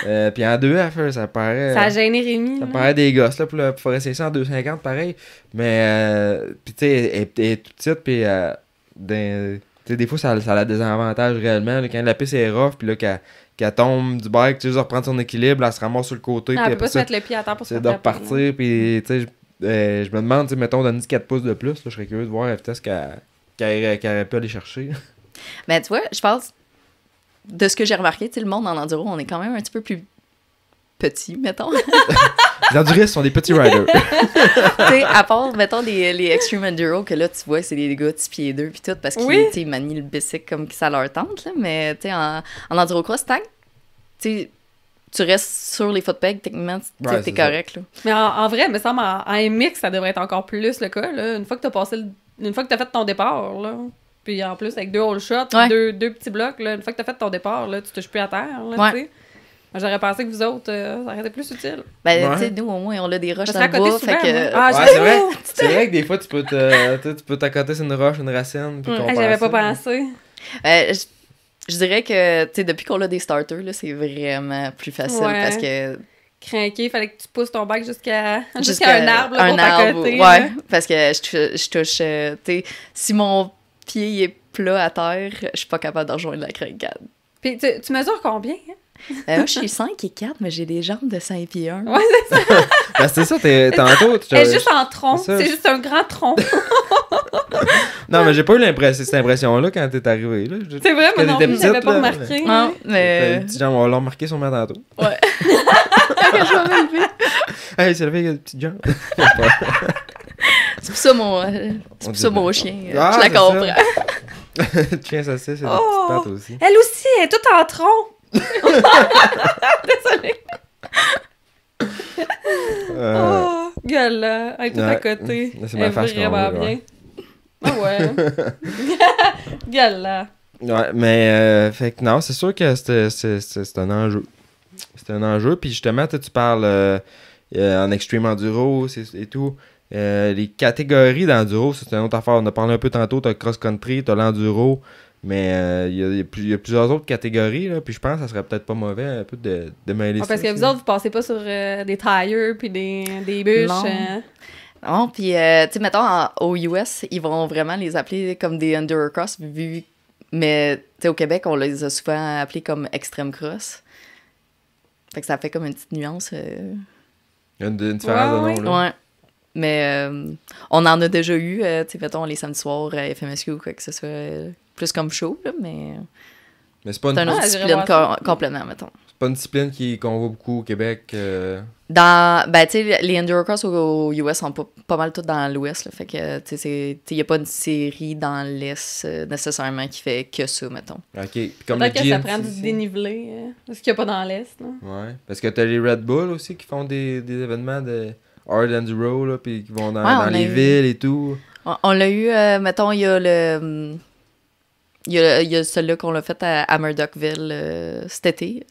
Euh, puis en 2F, ça paraît. Ça a gêné Rémi. Ça paraît des gosses, là, pour, le, forêt essayer ça en 2,50, pareil. Mais, euh, puis tu sais, elle, est toute petite, puis des fois, ça, ça, a des avantages réellement. quand la piste est rough, puis là, qu'elle tombe du bike, tu sais, reprendre son équilibre, elle se ramasse sur le côté. Non, elle peut pas se mettre le pied à temps pour se faire repartir. Puis, tu sais, je euh, me demande, tu mettons, donner 4 pouces de plus, je serais curieux de voir la vitesse qu'elle aurait pu aller chercher. Ben, tu vois, je pense, de ce que j'ai remarqué, tu le monde en enduro, on est quand même un petit peu plus petits, mettons. les enduristes sont des petits riders. à part, mettons, les, les Extreme Enduro, que là, tu vois, c'est des gars 10 pieds d'eux puis tout, parce qu'ils oui. manient le bicycle comme ça leur tente, là, mais tu sais, en, en cross tu tu restes sur les footpegs, techniquement, t'es es correct. Là. Mais en, vrai, me semble, en, MX, ça devrait être encore plus le cas. Là. Une fois que t'as passé une fois que t'as fait ton départ, là, puis en plus, avec deux whole shots, deux, deux, petits blocs, là, une fois que t'as fait ton départ, là, tu touches plus à terre. Là, ah, j'aurais pensé que vous autres, euh, ça aurait été plus utile. Ben, tu sais, nous, au moins, on a des roches dans le bois, fait que... Ah, ouais, c'est vrai, c'est vrai que des fois, tu peux tu t'accoter sur une roche, une racine, puis mmh, J'avais pas pensé. Euh, je, dirais que, tu sais, depuis qu'on a des starters, là, c'est vraiment plus facile parce que... il fallait que tu pousses ton bac jusqu'à un arbre pour un arbre, ouais, parce que je, touche, euh, tu sais, si mon pied est plat à terre, je suis pas capable de rejoindre la craquade. Puis tu, tu mesures combien, hein? Euh, moi, je suis 5 et 4, mais j'ai des jambes de 5 et 1. Ouais, c'est ça. ben, c'est ça, t'es tantôt. Elle est juste en tronc. C'est juste un grand tronc. non, mais j'ai pas eu l'impression cette impression-là quand t'es arrivé. C'est vrai, mais non, je l'avais pas remarqué. mais. jambes, on va l'a remarqué sur tantôt. Ouais. quand je vais c'est le fait qu'il y a des petites jambes. c'est pour ça mon, euh, c'est pour ça mon chien. Euh, je la ah, comprends. Tiens, ça, c'est oh, une petite oh. aussi. Elle aussi, elle est toute en tronc. Désolée. Oh, gueule, là. Elle est tout à côté. C'est ma face vraiment bien. Ah ouais. gueule, là. Ouais, mais euh, fait que non, c'est sûr que c'est un enjeu. C'est un enjeu. Puis justement, tu parles euh, euh, en extreme enduro et tout. Euh, les catégories d'enduro, c'est une autre affaire. On a parlé un peu tantôt. Tu as cross-country, tu as l'enduro, mais euh, il y, a plusieurs autres catégories, là, puis je pense que ça serait peut-être pas mauvais un peu de, de mêler ah, Parce que vous autres, vous passez pas sur euh, des tires puis des, des bûches. Non. Hein? puis, euh, tu sais, mettons, aux US, ils vont vraiment les appeler comme des undercross, vu. Mais, tu sais, au Québec, on les a souvent appelés comme extreme cross. Fait que ça fait comme une petite nuance. Il y a une, différence de nom, là. Mais on en a déjà eu, tu sais, mettons, les samedis soirs, FMSQ ou quoi que ce soit plus comme show, là, mais. Mais c'est pas une, une discipline complètement, mettons. C'est pas une discipline qu'on voit beaucoup au Québec. Euh. Dans. Ben, tu sais, les Endurocross aux au US sont pas, mal toutes dans l'Ouest, Fait que, tu sais, il y a pas une série dans l'Est euh, nécessairement qui fait que ça, mettons. OK. comme peut que ça prend du dénivelé, Est-ce hein, qu'il y a pas dans l'Est, là. Ouais. Parce que t'as les Red Bull aussi qui font des, des événements de hard enduro, là, puis qui vont dans, les villes et tout. On, on l'a eu, euh, mettons, il y a le hum, il y a, il y a celui-là qu'on l'a fait à, Murdochville euh, cet été.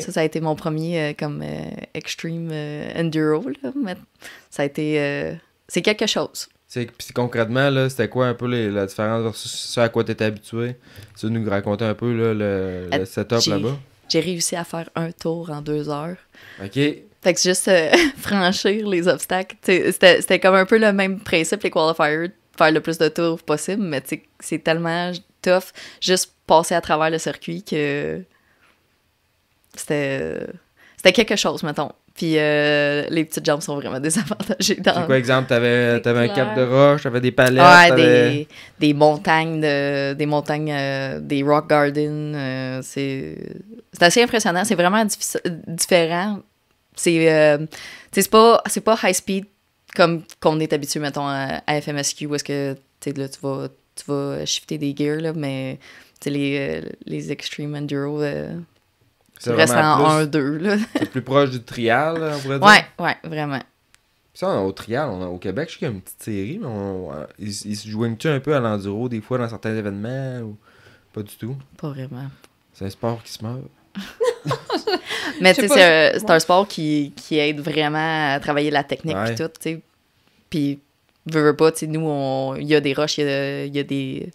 Ça, ça a été mon premier euh, comme euh, extreme enduro. Là, mais ça a été. c'est quelque chose. C'est, concrètement, là, c'était quoi un peu la différence versus ce à quoi tu étais habitué? Tu nous raconter un peu le, setup là-bas? J'ai réussi à faire un tour en deux heures. OK. Fait que juste franchir les obstacles. C'était, comme un peu le même principe, les qualifiers, faire le plus de tours possible, mais c'est tellement juste passer à travers le circuit que c'était c'était quelque chose, mettons. Puis euh, les petites jambes sont vraiment désavantagées. Dans... quoi, exemple? T'avais, avais un cap de roche, t'avais des palettes? Des, des, montagnes, de, des montagnes, euh, des rock gardens. Euh, c'est, c'est assez impressionnant. C'est vraiment différent. C'est, c'est, pas, c'est pas high speed comme qu'on est habitué, mettons, à, FMSQ, où est-ce que là, tu vas tu vas shifter des gears, là, mais les, euh, les Extreme Enduro euh, restent en 1-2. C'est plus proche du trial, on pourrait dire. Ouais, ouais, vraiment. ça, au trial, au Québec, je sais qu'il y a une petite série, mais on, euh, ils, se joignent-tu un peu à l'enduro des fois dans certains événements ou pas du tout? Pas vraiment. C'est un sport qui se meurt. mais tu sais, c'est un, sport qui, aide vraiment à travailler la technique et tout, tu sais. Puis veux, pas, nous, il y a des roches, il y a, des,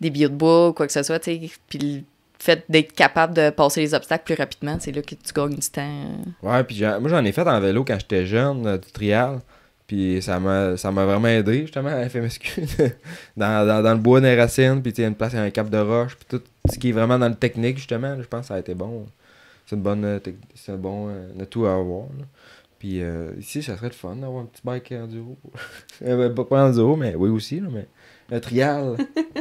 des billots de bois, ou quoi que ce soit, tu sais. Puis le fait d'être capable de passer les obstacles plus rapidement, c'est là que tu gagnes du temps. Euh. Ouais, puis moi, j'en ai fait en vélo quand j'étais jeune, euh, du trial. Puis ça m'a, vraiment aidé, justement, à FMSQ, dans, dans, dans, le bois des racines, puis tu une place, un cap de roche, puis tout ce qui est vraiment dans le technique, justement, je pense que ça a été bon. C'est une bonne, euh, c'est un bon, euh, tout avoir. Puis euh, ici, ça serait le fun d'avoir un petit bike enduro. euh, ben, pas enduro, mais oui aussi, mais un trial.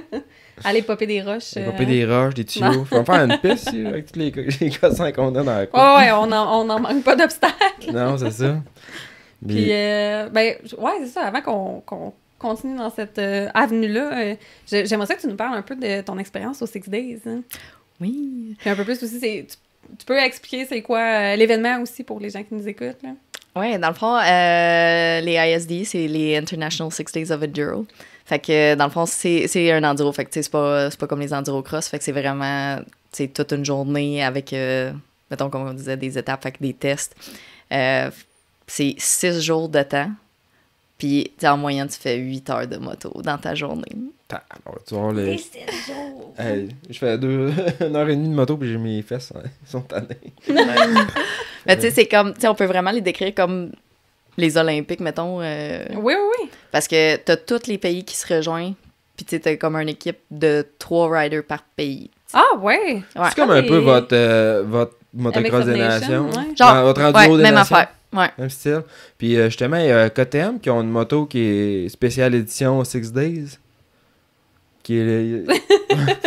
Aller popper des roches. Euh, popper des roches, des tuyaux. va faire une piste avec tous les, les qu'on a dans la cour. Oh, ouais, on n'en manque pas d'obstacles. non, c'est ça. Puis, euh, ben, ouais, c'est ça. Avant qu'on continue dans cette avenue-là, j'aimerais ça que tu nous parles un peu de ton expérience au Six Days. Hein. Oui. Puis un peu plus aussi, tu, tu peux expliquer c'est quoi l'événement aussi pour les gens qui nous écoutent, là? Oui, dans le fond, euh, les ISD, c'est les International Six Days of Enduro. Fait que dans le fond, c'est un enduro. Fait que c'est pas, pas comme les enduro cross. Fait que c'est vraiment toute une journée avec, euh, mettons, comme on disait, des étapes, fait que des tests. Euh, c'est six jours de temps. Puis, en moyenne, tu fais 8 heures de moto dans ta journée. alors, tu vois, les... je fais deux... une heure et demie de moto, puis j'ai mes fesses, hein, ils sont tannées. Mais tu sais, c'est comme, tu on peut vraiment les décrire comme les Olympiques, mettons. Euh, oui, oui, oui. Parce que t'as tous les pays qui se rejoignent, puis tu comme une équipe de trois riders par pays. Ah, ouais! C'est comme un ah, peu votre, euh, votre motocross des nations. Genre, votre des même affaire. Même style. Puis euh, justement, il y a KTM qui ont une moto qui est spéciale édition Six Days. Qui est.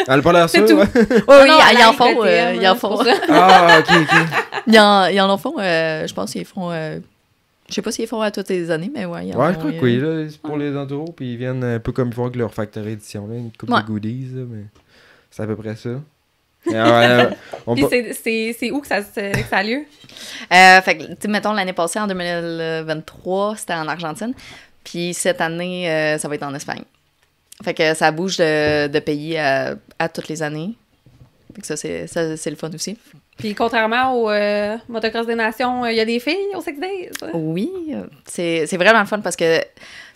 Elle n'a pas l'air sûre. Ouais. Hein? oui, ah ils y en font. Euh, ils en hein, font. ah, ok, ok. y en, en font, euh, je pense qu'ils font. Euh, je sais pas s'ils font à toutes les années, mais ouais. Ils ouais, je crois que oui. c'est pour les enduros puis ils viennent un peu comme ils font avec leur Factory édition une couple de goodies, mais c'est à peu près ça. Puis c'est où que ça, ça a lieu? Euh, fait que, tu mettons, l'année passée, en 2023, c'était en Argentine. Puis cette année, euh, ça va être en Espagne. Fait que ça bouge de, de pays à, à, toutes les années. Fait que ça, c'est le fun aussi. Puis contrairement au euh, Motocross des Nations, il y a des filles au Sex Days. Oui, c'est vraiment le fun parce que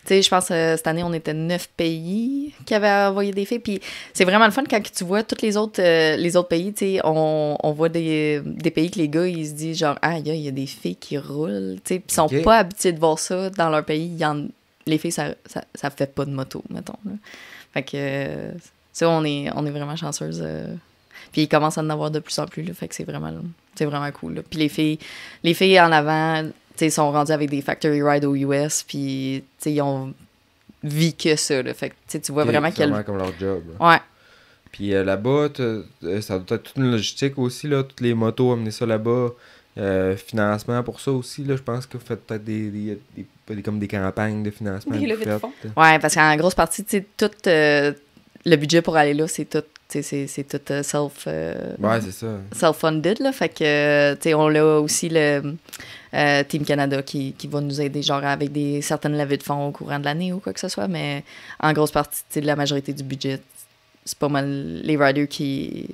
sais, je pense que euh, cette année, on était neuf pays qui avaient envoyé des filles. Puis c'est vraiment le fun quand tu vois tous les autres, euh, les autres pays, tu on, voit des, pays que les gars, ils se disent genre, ah, il y, a des filles qui roulent, tu sais, puis ils sont pas habitués de voir ça dans leur pays. les filles, ça, ça, fait pas de moto, mettons. Fait que, ça, on est, on est vraiment chanceuse. Euh. Puis ils commencent à en avoir de plus en plus. fait que c'est vraiment, vraiment cool. Puis les filles, les filles en avant, ils sont rendus avec des factory rides aux US, puis ils ont vu que ça. le Fait tu vois vraiment leur job. Puis euh, là-bas, euh, ça doit être toute une logistique aussi, là, toutes les motos, amener ça là-bas. Euh, financement pour ça aussi, là, je pense que vous faites peut-être des, des, comme des campagnes de financement. Oui, ouais, parce qu'en grosse partie, toute, le budget pour aller là, c'est tout c'est tout euh, self euh, funded fait que tu on a aussi le euh, Team Canada qui, qui, va nous aider genre avec des certaines levées de fonds au courant de l'année ou quoi que ce soit mais en grosse partie la majorité du budget c'est pas mal les riders qui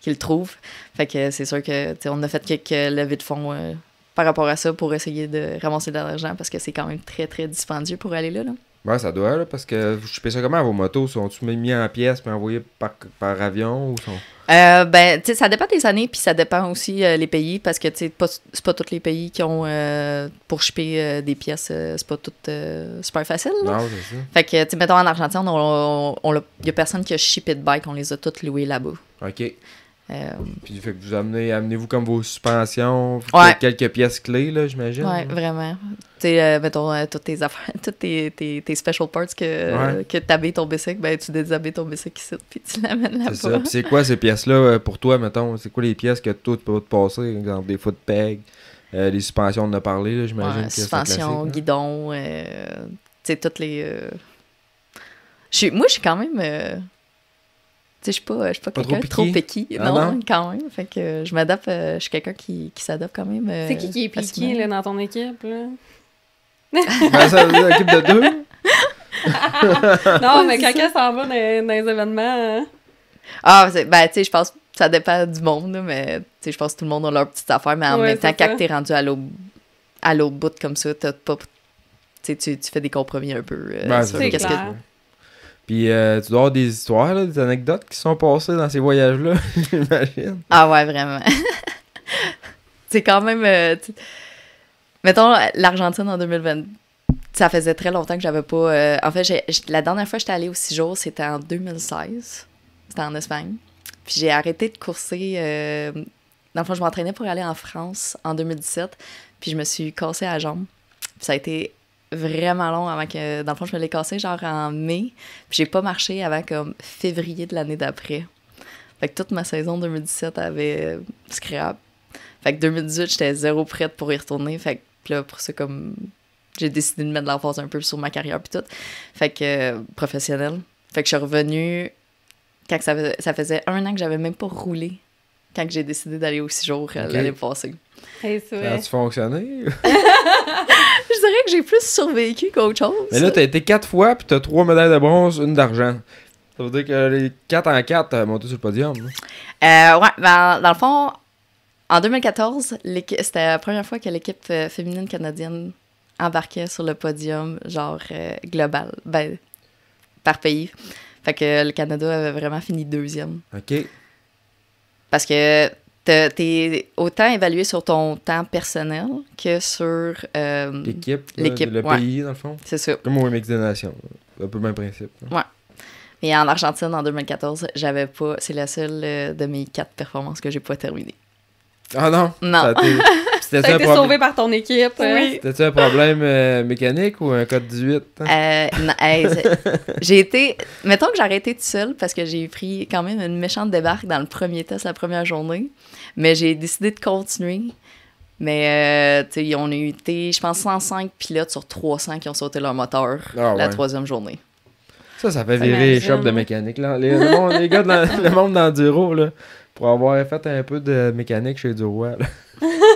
qui le trouvent fait que c'est sûr que on a fait quelques levées de fonds par rapport à ça pour essayer de ramasser de l'argent parce que c'est quand même très très dispendieux pour aller là. Ouais, ça doit, parce que je sais ça comment vos motos? Sont-tu mis en pièces puis envoyés par, avion ou sont... Euh, ben, ça dépend des années, puis ça dépend aussi euh, les pays, parce que, tu sais, c'est pas tous les pays qui ont, euh, pour choper des pièces, c'est pas tout super facile. Non, c'est ça. Fait que, tu mettons, en Argentine, il on, on, y a personne qui a chipé de bike, on les a toutes loués là-bas. OK. Euh... Puis fait que vous amenez, amenez-vous comme vos suspensions, quelques pièces clés, là, j'imagine. Ouais, vraiment. Tu sais, euh, mettons, euh, toutes tes affaires, toutes tes, tes, special parts que, ouais. t'habilles ton bicycle, ben tu déshabilles ton bicycle ici, puis tu l'amènes là-bas. C'est ça. c'est quoi ces pièces-là euh, pour toi, mettons? C'est quoi les pièces que toi, tu peux te passer? Exemple, des foot pegs, les suspensions, on en a parlé, là, j'imagine. Ouais, suspensions, guidons, tu sais, toutes les... Moi, je suis quand même je suis pas, quelqu'un de trop piqué. Ah non, quand même. Fait que je m'adapte, euh, je suis quelqu'un qui, qui s'adapte quand même. c'est qui qui est euh, piqué là, dans ton équipe? Là? ben, ça, de deux? non, mais quelqu'un s'en va dans, les événements. Hein? Ah, ben, tu sais, je pense que ça dépend du monde, mais tu sais, je pense que tout le monde a leur petite affaire, mais en même temps, quand t'es rendu à l'autre bout comme ça, t'as pas. Tu, tu fais des compromis un peu. Euh, ben, puis euh, tu dois avoir des histoires, des anecdotes qui sont passées dans ces voyages-là, j'imagine. Ah ouais, vraiment. c'est quand même. Euh, mettons l'Argentine en 2020. Ça faisait très longtemps que j'avais pas. Euh, en fait, la dernière fois que j'étais allée aux six jours, c'était en 2016. C'était en Espagne. Puis j'ai arrêté de courser. Dans le fond, je m'entraînais pour aller en France en 2017. Puis je me suis cassée à la jambe. Puis ça a été vraiment long avant que, dans le fond, je me l'ai cassé genre en mai. Puis j'ai pas marché avant comme février de l'année d'après. Fait que toute ma saison 2017 avait scrap. Fait que 2018, j'étais zéro prête pour y retourner. Fait que là, pour ça, comme j'ai décidé de mettre l'emphase un peu sur ma carrière puis tout. Fait que euh, professionnelle. Fait que je suis revenue quand ça, faisait un an que j'avais même pas roulé quand j'ai décidé d'aller au 6 jours euh, l'année passée ça a-tu fonctionné? je dirais que j'ai plus survécu qu'autre chose. Mais là, t'as été quatre fois, puis t'as trois médailles de bronze, une d'argent. Ça veut dire que les quatre en quatre t'as euh, monté sur le podium. Euh, ouais, ben, dans le fond, en 2014, c'était la première fois que l'équipe euh, féminine canadienne embarquait sur le podium, genre euh, global, ben, par pays. Fait que le Canada avait vraiment fini deuxième. OK. Parce que T'es autant évalué sur ton temps personnel que sur euh, l'équipe, le pays, dans le fond. C'est sûr. Comme au MX des Nations, un peu le même principe. Ouais. Mais en Argentine, en 2014, j'avais pas. C'est la seule euh, de mes quatre performances que j'ai pas terminée. Ah non? Non. T'as été sauvé par ton équipe. Hein? Oui. T'as-tu un problème euh, mécanique ou un code 18? Hein? Euh, j'ai été. Mettons que j'ai arrêté toute seule parce que j'ai pris quand même une méchante débarque dans le premier test, la première journée. Mais j'ai décidé de continuer. Mais, euh, on a eu, je pense, 105 pilotes sur 300 qui ont sauté leur moteur ah la troisième journée. Ça, ça fait virer les shops de mécanique. Là. Les, gars, le monde d'enduro, pour avoir fait un peu de mécanique chez Duroy.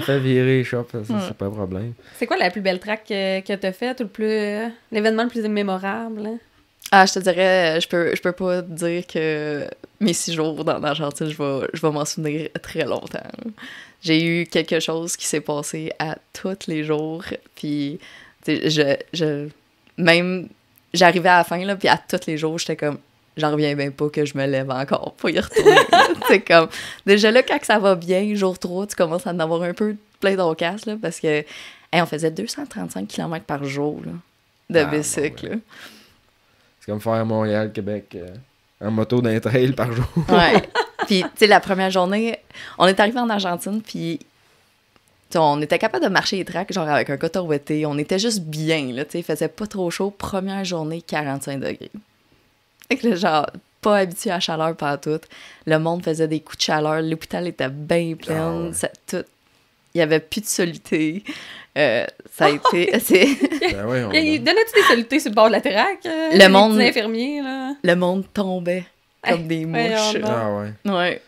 ça fait virer, shop, mm. c'est pas un problème. C'est quoi la plus belle track que, que t'as faite ou plus euh, l'événement le plus mémorable? Hein? Ah, je te dirais, je peux, je peux pas dire que mes six jours dans l'Argentine, je vais, je vais m'en souvenir très longtemps. J'ai eu quelque chose qui s'est passé à tous les jours, puis je, même j'arrivais à la fin, là, puis à tous les jours, j'étais comme j'en reviens même pas que je me lève encore pour y retourner. c'est comme, déjà là, quand ça va bien, jour 3, tu commences à en avoir un peu plein ton parce que, on faisait 235 km par jour, de ah, bicycle. C'est comme faire Montréal, Québec, euh, en moto d'un trail par jour. ouais. Puis, tu sais, la première journée, on est arrivé en Argentine, puis on était capable de marcher les tracks, genre avec un coton wetté. On était juste bien, là, tu sais, il faisait pas trop chaud. Première journée, 45 degrés. Fait que genre, pas habitué à la chaleur pas tout. Le monde faisait des coups de chaleur. L'hôpital était bien plein. Ah tout, il n'y avait plus de soluté. Euh, ça a oh, été. ben ouais, on... donnait des solutés sur le bord de la terrasse. Euh, le monde. Les infirmiers, là. Le monde tombait comme des mouches. Ah ouais. Ouais.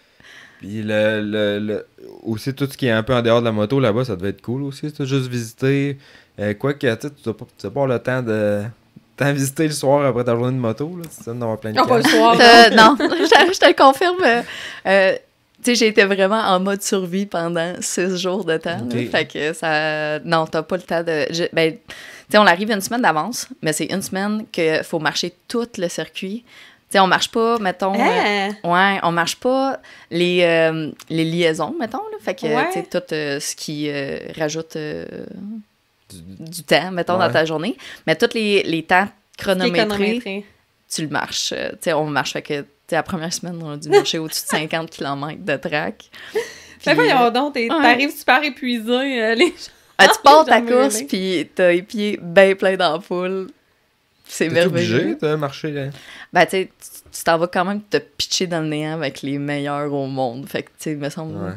Puis le, aussi, tout ce qui est un peu en dehors de la moto là-bas, ça devait être cool aussi. C'était juste visiter. Euh, quoi que, tu sais, tu n'as pas le temps de T'as visité le soir après ta journée de moto, là, tu plein de le soir, euh, Non, je, te le confirme. Euh, euh, tu sais, été vraiment en mode survie pendant six jours de temps. fait que ça. Non, t'as pas le temps de. Ben, tu sais, on arrive une semaine d'avance, mais c'est une semaine qu'il faut marcher tout le circuit. sais, on marche pas, mettons. Hein? ouais, on marche pas les, les liaisons, mettons. Là, fait que, tout ce qui rajoute du, temps, mettons, dans ta journée. Mais tous les, les temps chronométrés, tu le marches. Euh, tu on marche. Fait que, la première semaine, on a dû marcher au-dessus de 50 km de track. Mais fois, euh, donc, t'arrives a super épuisé, euh, ah, tu pars ta course, puis t'as les pieds bien pleins d'ampoules. C'est merveilleux. obligé de marcher. Là. Hein? Ben, tu tu t'en vas quand même te pitcher dans le néant avec les meilleurs au monde. Fait que, tu sais, il me semble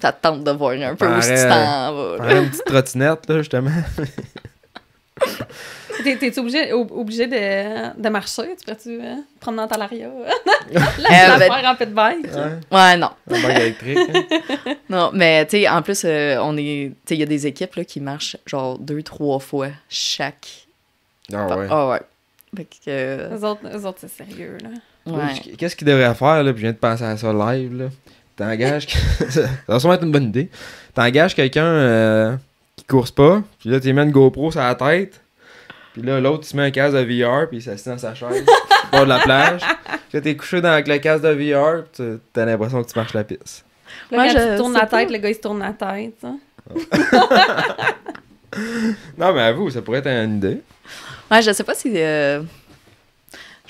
ça te tente de voir un peu où tu t'en euh, vas. Une petite trottinette, là, justement. T'es-tu obligé, obligé de, de, marcher? Tu peux-tu euh, prendre dans ta laria? Euh, ben, là, tu vas faire un peu de bike. Ouais, non. Un bike électrique. Hein. non, mais tu sais, en plus, on est... il y a des équipes là, qui marchent genre deux, trois fois chaque. Ah ouais. Ah ouais. Fait que... Eux autres, c'est sérieux, là. Ouais. Qu'est-ce qu'ils devraient faire, là? Puis je viens de penser à ça live, là. T'engages. ça va sûrement être une bonne idée. T'engages quelqu'un qui euh, qui course pas, puis là, tu mets une GoPro sur la tête, puis là, l'autre, il se met un casque de VR, puis il s'assied dans sa chaise, au bord de la plage. Puis là, t'es couché dans, avec le casque de VR, puis t'as l'impression que tu marches la piste. Là, Moi, je, tu tournes la tête, le gars, il se tourne la tête. Hein. non, mais avoue, ça pourrait être une idée. Ouais, je sais pas si. Euh,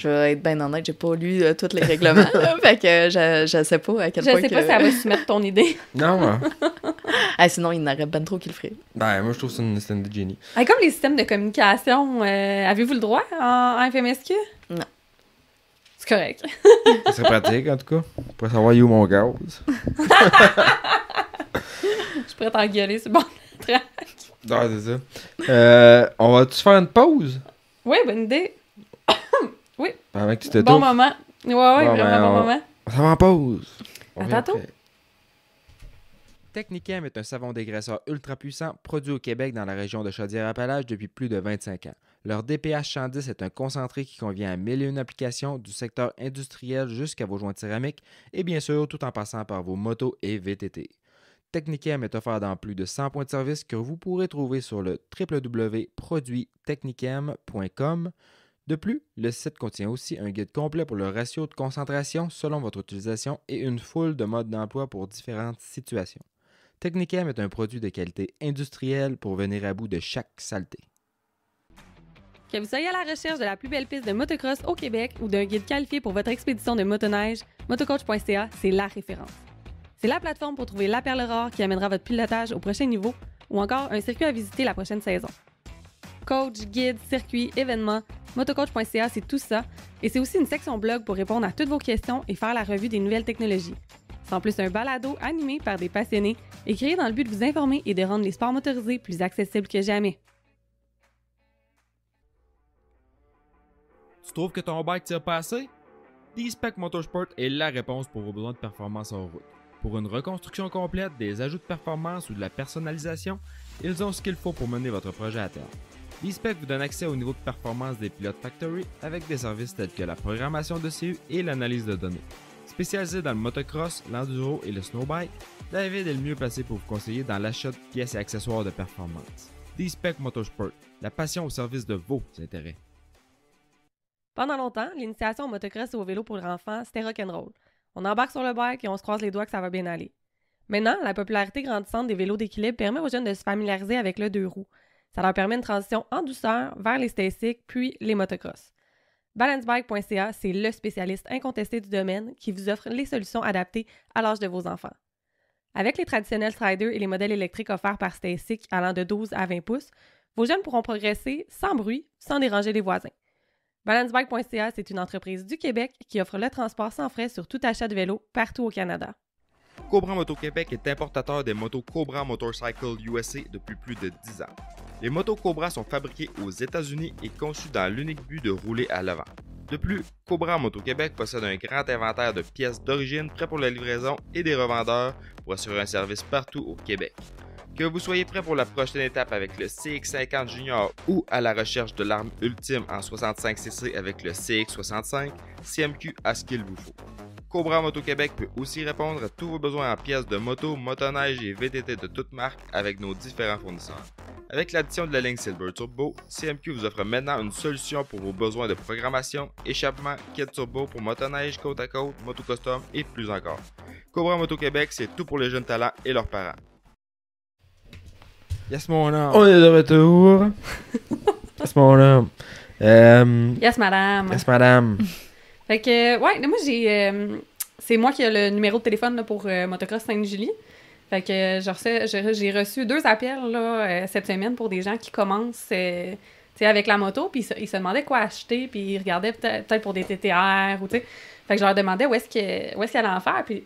je vais être bien honnête, j'ai pas lu euh, tous les règlements. fait que euh, je, sais pas à quel je point. Je sais pas si ça va soumettre ton idée. non. moi. Hein. ah, sinon, il n'aurait ben trop qu'il le ferait. Ben, moi, je trouve ça c'est une système de génie. Ah, comme les systèmes de communication, euh, avez-vous le droit en, en FMSQ? Non. C'est correct. ça serait pratique, en tout cas. Pour savoir où mon gaz. je pourrais t'engueuler, c'est bon. Track. c'est ça. Euh, on va-tu faire une pause? Oui, bonne idée. Oui. Bon moment. Ouais, bon ben, moment. Ça va en pause. À tantôt. Technicam est un savon dégraisseur ultra puissant produit au Québec dans la région de Chaudière-Appalaches depuis plus de 25 ans. Leur DPH 110 est un concentré qui convient à mille et une applications du secteur industriel jusqu'à vos joints céramiques et bien sûr tout en passant par vos motos et VTT. Technicam est offert dans plus de 100 points de service que vous pourrez trouver sur le www.produitechnicam.com de plus, le site contient aussi un guide complet pour le ratio de concentration selon votre utilisation et une foule de modes d'emploi pour différentes situations. Technicam est un produit de qualité industrielle pour venir à bout de chaque saleté. Que vous soyez à la recherche de la plus belle piste de motocross au Québec ou d'un guide qualifié pour votre expédition de motoneige, motocoach.ca, c'est la référence. C'est la plateforme pour trouver la perle rare qui amènera votre pilotage au prochain niveau ou encore un circuit à visiter la prochaine saison. Coach, guide, circuit, événement… Motocoach.ca, c'est tout ça. Et c'est aussi une section blog pour répondre à toutes vos questions et faire la revue des nouvelles technologies. C'est en plus un balado animé par des passionnés et créé dans le but de vous informer et de rendre les sports motorisés plus accessibles que jamais. Tu trouves que ton bike tire pas assez? D-Spec Motorsport est la réponse pour vos besoins de performance en route. Pour une reconstruction complète, des ajouts de performance ou de la personnalisation, ils ont ce qu'il faut pour mener votre projet à terme d spec vous donne accès au niveau de performance des pilotes Factory avec des services tels que la programmation de CU et l'analyse de données. Spécialisé dans le motocross, l'enduro et le snowbike, David est le mieux placé pour vous conseiller dans l'achat de pièces et accessoires de performance. D-Spec Motorsport, la passion au service de vos intérêts. Pendant longtemps, l'initiation au motocross et au vélo pour les enfants, c'était rock'n'roll. On embarque sur le bike et on se croise les doigts que ça va bien aller. Maintenant, la popularité grandissante des vélos d'équilibre permet aux jeunes de se familiariser avec le deux roues, ça leur permet une transition en douceur vers les stasics puis les motocross. Balancebike.ca, c'est le spécialiste incontesté du domaine qui vous offre les solutions adaptées à l'âge de vos enfants. Avec les traditionnels striders et les modèles électriques offerts par Stasic allant de 12 à 20 pouces, vos jeunes pourront progresser sans bruit, sans déranger les voisins. Balancebike.ca, c'est une entreprise du Québec qui offre le transport sans frais sur tout achat de vélo partout au Canada. Cobra Moto Québec est importateur des motos Cobra Motorcycle USA depuis plus de 10 ans. Les motos Cobra sont fabriquées aux États-Unis et conçues dans l'unique but de rouler à l'avant. De plus, Cobra Moto Québec possède un grand inventaire de pièces d'origine prêts pour la livraison et des revendeurs pour assurer un service partout au Québec. Que vous soyez prêt pour la prochaine étape avec le CX50 Junior ou à la recherche de l'arme ultime en 65cc avec le CX65, CMQ a ce qu'il vous faut. Cobra Moto Québec peut aussi répondre à tous vos besoins en pièces de moto, motoneige et VTT de toutes marques avec nos différents fournisseurs. Avec l'addition de la ligne Silver Turbo, CMQ vous offre maintenant une solution pour vos besoins de programmation, échappement, kit turbo pour motoneige, côte à côte, moto custom et plus encore. Cobra Moto Québec, c'est tout pour les jeunes talents et leurs parents. Yes, mon homme. On est de retour. yes, mon homme. Euh, yes, madame. Yes, madame. Fait que, ouais, moi, j'ai. Euh, c'est moi qui ai le numéro de téléphone pour euh, Motocross Sainte-Julie. Fait que euh, j'ai reçu deux appels là, cette semaine pour des gens qui commencent avec la moto, puis ils, se, demandaient quoi acheter, puis ils regardaient peut-être pour des TTR ou tu sais. Fait que je leur demandais où est-ce qu'il est qu l'enfer en puis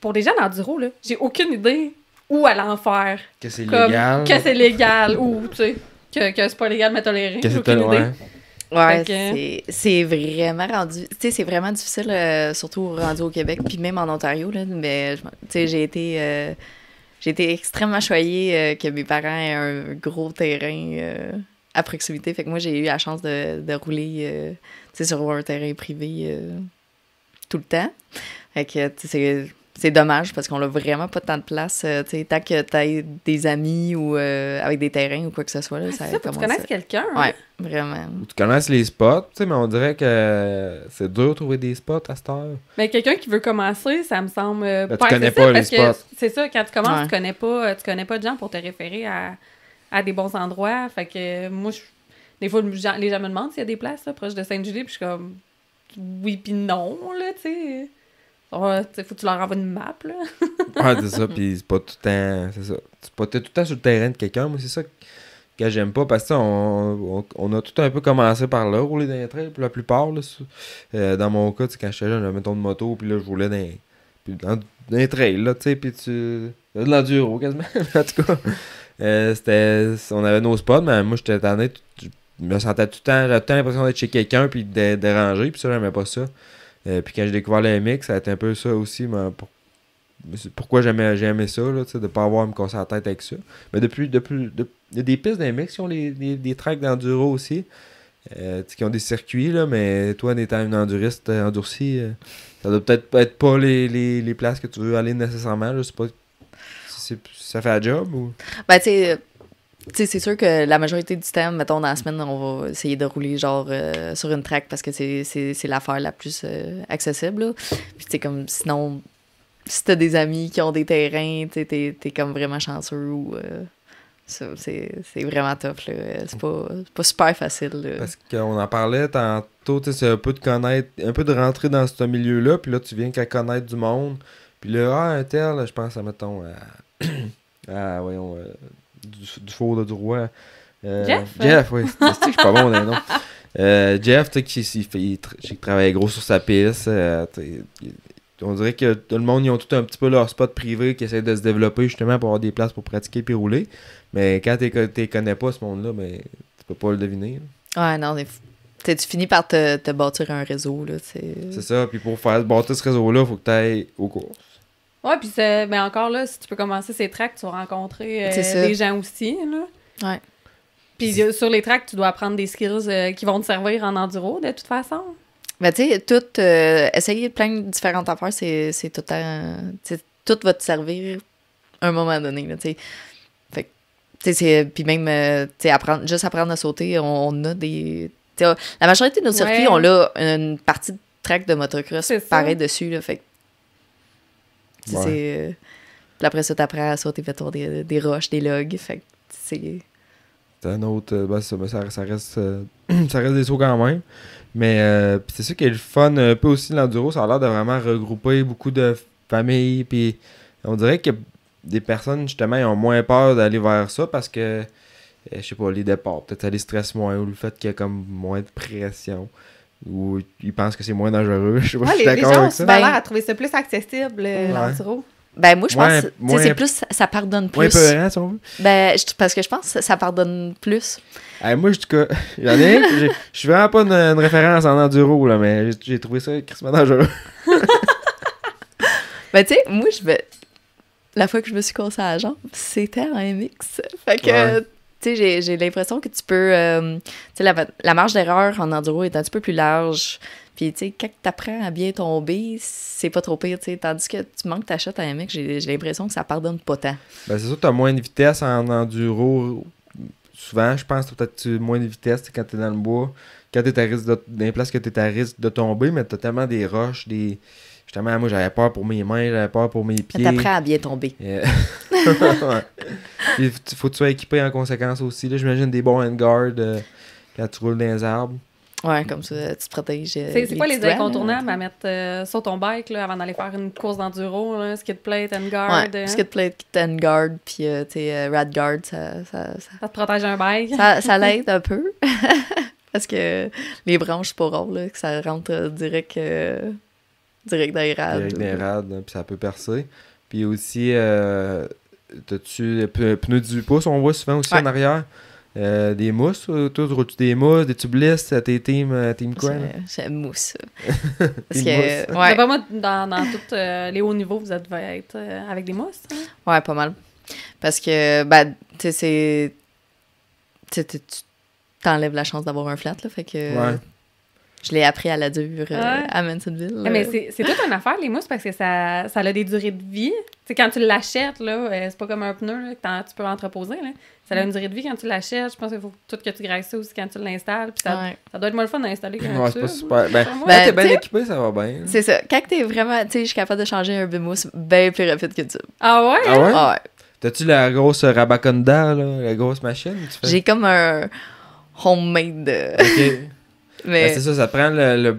pour des gens d'enduro, là, j'ai aucune idée où aller en faire. Que c'est légal. Que c'est légal, ou tu sais, que, que c'est pas légal mais toléré. Que c'est Ouais, c'est vraiment rendu. c'est vraiment difficile, euh, surtout rendu au Québec, puis même en Ontario, Mais, euh, j'ai été. extrêmement choyée euh, que mes parents aient un gros terrain à proximité. Fait que moi, j'ai eu la chance de, rouler sur un terrain privé tout le temps. Fait que, c'est dommage parce qu'on n'a vraiment pas tant de place. Euh, tu tant que tu des amis ou euh, avec des terrains ou quoi que ce soit. Là, ça, tu connaisses quelqu'un. vraiment. tu connais les spots, mais on dirait que c'est dur de trouver des spots à cette heure. Mais quelqu'un qui veut commencer, ça me semble euh, ben, pas Tu connais pas les spots. C'est ça, quand tu commences, tu connais pas tu connais pas de gens pour te référer à, des bons endroits. Fait que moi, je, des fois, les gens, me demandent s'il y a des places proches de Sainte-Julie, puis je suis comme oui, puis non, là, tu sais. Il faut que tu leur envoies une map, là. ouais, c'est ça, mm. puis c'est pas tout le temps. C'est ça. pas tout le temps sur le terrain de quelqu'un, moi, c'est ça que j'aime pas parce que on, on, a tout un peu commencé par là, rouler dans les trails la plupart. Euh, dans mon cas, quand j'étais là, j'avais ton de moto, puis là, je roulais dans, les trails, là, tu sais, puis tu. de l'enduro quasiment, en tout cas. Euh, c'était, on avait nos spots, mais moi, j'étais tanné, je me sentais tout le temps, j'avais tout l'impression d'être chez quelqu'un, puis de déranger, puis ça, j'aimais pas ça. Euh, puis quand j'ai découvert le MX, ça a été un peu ça aussi, mais pourquoi j'aimais aimé ça, là, de ne pas avoir à me casser la tête avec ça. Mais depuis, depuis, il y a des pistes d'un qui ont des tracks d'enduro aussi. Euh, qui ont des circuits, mais toi, en étant un enduriste euh, endurci, ça doit peut-être pas les, les, les, places que tu veux aller nécessairement. Je sais pas si ça fait la job ou. Ben, tu c'est sûr que la majorité du temps, mettons, dans la semaine, on va essayer de rouler genre euh, sur une track parce que c'est l'affaire la plus euh, accessible. Là. Puis, tu comme sinon, si t'as des amis qui ont des terrains, tu t'es es comme vraiment chanceux ou. Euh, c'est vraiment top. C'est pas, pas super facile. Parce qu'on en parlait tantôt, c'est un peu de connaître, un peu de rentrer dans ce milieu-là, puis là, tu viens qu'à connaître du monde. Puis le ah, un tel, je pense à, mettons, à, voyons, du, du de droit. Euh, Jeff? Hein? Jeff, oui. Ah, je suis pas bon non. Euh, Jeff, tu sais, qui, travaille gros sur sa piste. Euh, on dirait que tout le monde, ils ont tout un petit peu leur spot privé qui essaie de se développer justement pour avoir des places pour pratiquer et rouler. Mais quand tu ne connais pas ce monde-là, ben, tu peux pas le deviner. Ouais, non, tu finis par te, bâtir un réseau. C'est ça, puis pour faire bâtir ce réseau-là, il faut que tu ailles au cours. Ouais, puis mais ben encore là, si tu peux commencer ces tracks, tu vas rencontrer euh, des gens aussi. Là. Ouais. Puis sur les tracks, tu dois apprendre des skills euh, qui vont te servir en enduro de toute façon. Mais ben, tu sais, tout, euh, essayer plein de différentes affaires, c'est, c'est tout un, Tout va te servir à un moment donné, tu sais. Fait tu puis même, tu apprendre, juste apprendre à sauter, on, a des. la majorité de nos circuits, ont on a une partie de track de motocross pareil dessus, là. Fait c'est euh, après ça, t'apprends à sauter des, des roches, des logs. Fait c'est. un autre. Euh, ben, ben, ça, reste, euh, ça des sauts quand même. Mais c'est sûr qu'il y a le fun un peu aussi de l'enduro. Ça a l'air de vraiment regrouper beaucoup de familles. Puis on dirait que des personnes, justement, ils ont moins peur d'aller vers ça parce que, je sais pas, les départs, peut-être ça les stresse moins ou le fait qu'il y a comme moins de pression ou ils pensent que c'est moins dangereux. Je suis d'accord avec ça. Les gens ont l'air à trouver ça plus accessible, euh, l'enduro. Ben moi je pense, que c'est plus ça pardonne plus. Moins si on veut. Ben parce que je pense que ça pardonne plus. Ben moi je tout cas, j'en ai, je suis vraiment pas une, référence en enduro là, mais j'ai trouvé ça extrêmement dangereux. ben tu sais, moi je la fois que je me suis cassée à la jambe, c'était un MX. Fait que j'ai l'impression que tu peux. Euh, la, marge d'erreur en enduro est un petit peu plus large. Puis, tu sais, quand tu apprends à bien tomber, c'est pas trop pire, Tandis que tu manques ta à un mec, j'ai l'impression que ça pardonne pas tant. Ben, c'est sûr, tu as moins de vitesse en enduro. Souvent, je pense que moins de vitesse quand tu es dans le bois. Quand t'es à risque de. Dans que es à risque de tomber, mais as tellement des roches, des moi, j'avais peur pour mes mains, j'avais peur pour mes pieds. T'apprends à bien tomber. Il faut que tu sois équipé en conséquence aussi. Là, J'imagine des bons handguards euh, quand tu roules dans les arbres. Ouais, comme ça, tu te protèges. Euh, c'est quoi les incontournables à mettre euh, sur ton bike là, avant d'aller faire une course d'enduro? Skid plate, handguard. Ouais, hein? Skid plate, guard puis euh, euh, radguard, ça, ça, ça, te protège un bike. ça, l'aide un peu. Parce que les branches sont là, que ça rentre direct Direct dans les rades. Direct dans les rades, hein, puis ça peut percer. Puis aussi, euh, t'as-tu pneus du pouce? on voit souvent aussi en arrière. Euh, des mousses, autour des mousses, des à euh, tes team, euh, team quoi? J'aime mousse. Parce que, mousse. dans, dans tous les hauts niveaux, vous êtes être avec des mousses? Hein? Ouais, pas mal. Parce que, ben, tu sais, c'est. Tu t'enlèves la chance d'avoir un flat, là. Fait que je l'ai appris à la dure euh, à Mansonville. mais c'est toute une affaire, les mousses, parce que ça, ça a des durées de vie. quand tu l'achètes, là, euh, c'est pas comme un pneu que tu peux entreposer. Là. Ça a une durée de vie quand tu l'achètes. Je pense qu'il faut tout que tu graisses ça aussi quand tu l'installes. ça, ça doit être moins le fun d'installer quand ouais, c'est super. Ben, t'es ben, bien équipé, ça va bien. C'est ça. Quand t'es vraiment. Tu je suis capable de changer un bimousse bien plus rapide que tu. Ah ouais? Ah ouais? Ah T'as-tu la grosse rabaconda, là, la grosse machine? J'ai comme un homemade. Euh, ok. Ben, c'est ça, ça prend le, le...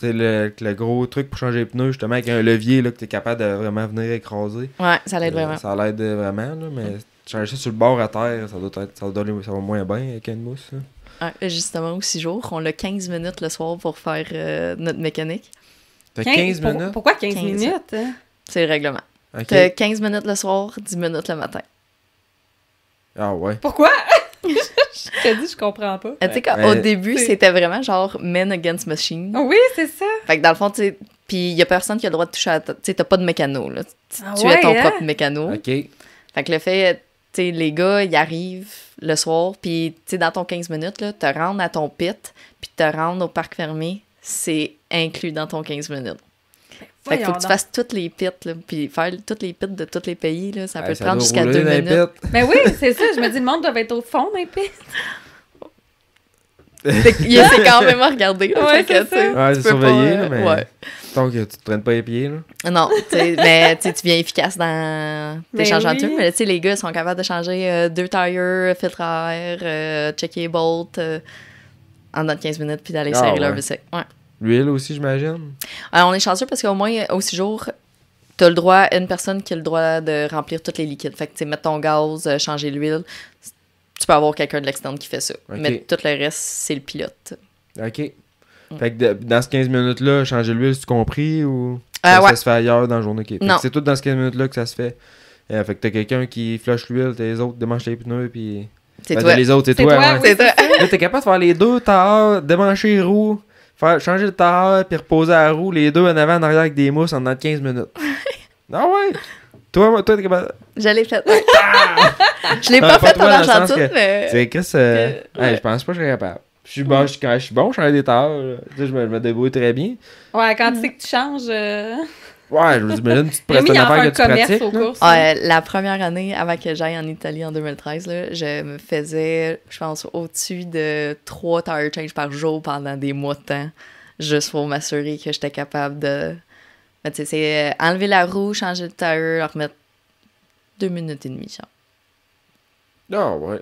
Le, gros truc pour changer les pneus, justement, avec un levier là, que tu es capable de vraiment venir écraser. Ouais, ça l'aide euh, vraiment. Ça l'aide euh, vraiment, là, mais tu changer ça sur le bord à terre, ça doit être, ça doit va moins bien avec une mousse. Ben, justement, au 6 jours, on a 15 minutes le soir pour faire euh, notre mécanique. T'as 15, minutes? pourquoi 15, minutes? Hein? C'est le règlement. T'as 15 minutes le soir, 10 minutes le matin. Ah ouais. Pourquoi? Tu te je comprends pas. Ah, tu au début, c'était vraiment genre men against machine. Oui, c'est ça. Fait que dans le fond, tu sais, puis il y a personne qui a le droit de toucher à Tu sais, t'as pas de mécano, là. Tu, as ah ton hein? propre mécano. OK. Fait que le fait, tu sais, les gars, ils arrivent le soir, puis tu sais, dans ton 15 minutes, là, te rendre à ton pit, puis te rendre au parc fermé, c'est inclus dans ton 15 minutes. Fait faut que tu fasses toutes les pits, là, puis faire toutes les pits de tous les pays, là, ça peut te prendre jusqu'à deux minutes. Mais oui, c'est ça, je me dis, le monde doit être au fond des pits. Il s'est quand même à regarder. ouais, c'est surveillé, mais... Tant que tu te traînes pas les pieds, là. Non, sais. mais tu viens efficace dans tes ben changements oui. Mais tu sais, les gars sont capables de changer euh, deux tires, euh, filtre à air, euh, checker bolt en dans 15 minutes, puis d'aller ah, serrer leur bicycle. Ouais. L'huile aussi, j'imagine? Alors, euh, on est chanceux parce qu'au moins, euh, au jour jours, t'as le droit une personne qui a le droit de remplir tous les liquides. Fait que, tu mettre ton gaz, euh, changer l'huile, tu peux avoir quelqu'un de l'externe qui fait ça. Mais tout le reste, c'est le pilote. OK. Mm. Fait que dans ces 15 minutes-là, changer l'huile, c'est compris ou ça, se fait ailleurs dans la journée? Okay. C'est tout dans ces 15 minutes-là que ça se fait. fait que t'as quelqu'un qui flush l'huile, t'as les autres démanche les pneus, puis... C'est ben, toi. Les autres, c'est toi. Hein. t'es capable de faire les deux, t'as démanché les roues changer le tailleur puis reposer à la roue, les deux en avant, en arrière avec des mousses en de 15 minutes. ah ouais! Toi, toi, t'es capable. Je l'ai fait. Ah! je l'ai pas, ah, fait en Argentine, mais. Tu sais, qu'est-ce euh, que. je pense pas que je serais capable. Je suis bon, je, quand je suis bon, je des tailleurs. je me, débrouille très bien. Ouais, quand tu sais que tu changes. Euh, Ouais, je me dis, mais là, tu te une affaire que tu pratiques. Ouais, la première année, avant que j'aille en Italie en 2013, là, je me faisais, je pense, au-dessus de trois tire changes par jour pendant des mois de temps, juste pour m'assurer que j'étais capable de. tu sais, c'est euh, enlever la roue, changer de tire, remettre deux minutes et demie, ça. Ah, non ouais.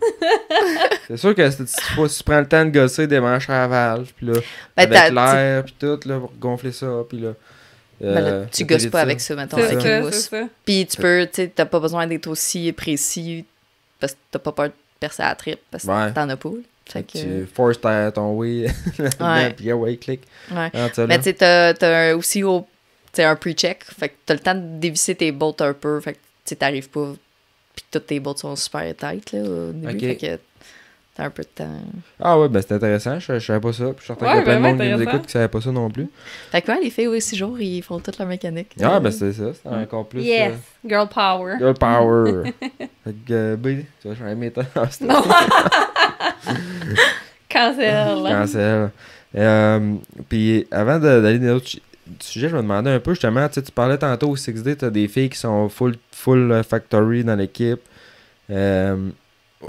c'est sûr que si tu, prends le temps de gosser des manches à la valve, puis là, mettre ben, l'air, puis tout, là, pour gonfler ça, puis là là, tu gosses pas avec ça, maintenant avec ça, Puis tu peux, tu t'as pas besoin d'être aussi précis parce que t'as pas peur de percer à la trip parce que t'en as pas. que... Tu forces ton oui, puis ouais, click. Ah, Mais tu t'as aussi au, un pre-check, fait que t'as le temps de dévisser tes bolts un peu, fait que t'arrives pas, puis toutes tes bolts sont super tight là, au début, fait que un peu de temps. Ah ouais, ben c'était intéressant, je, savais pas ça. Puis je suis certain qu'il y a plein ben de monde qui nous écoute qui savait pas ça non plus. Fait que les filles oui, 6 jours, ils font toute leur mécanique. Ah ben c'est ça, c'est encore plus. Yes, euh, girl power. Girl power. fait que, euh, ben, tu vas changer mes temps. Cancel. Cancel. Euh, puis avant d'aller dans d'autres sujet, je me demandais un peu justement, tu parlais tantôt au 6D, tu as des filles qui sont full, full euh, factory dans l'équipe. Euh,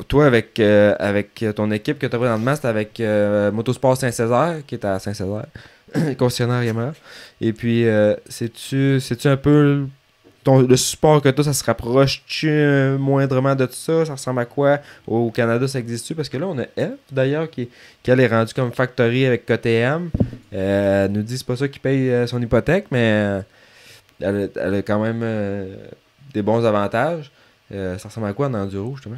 toi, avec, euh, avec ton équipe que tu as dans présentement, c'est avec euh, Motosport Saint-Césaire, qui est à Saint-Césaire, concessionnaire Yamaha. Et puis, euh, sais-tu un peu le support que tu as, ça se rapproche-tu moindrement de tout ça Ça ressemble à quoi Au Canada, ça existe-tu Parce que là, on a F, d'ailleurs, qui, qui est rendue comme factory avec KTM. Euh, elle nous dit pas ça qui paye son hypothèque, mais elle, elle, a quand même des bons avantages. ça ressemble à quoi en enduro, justement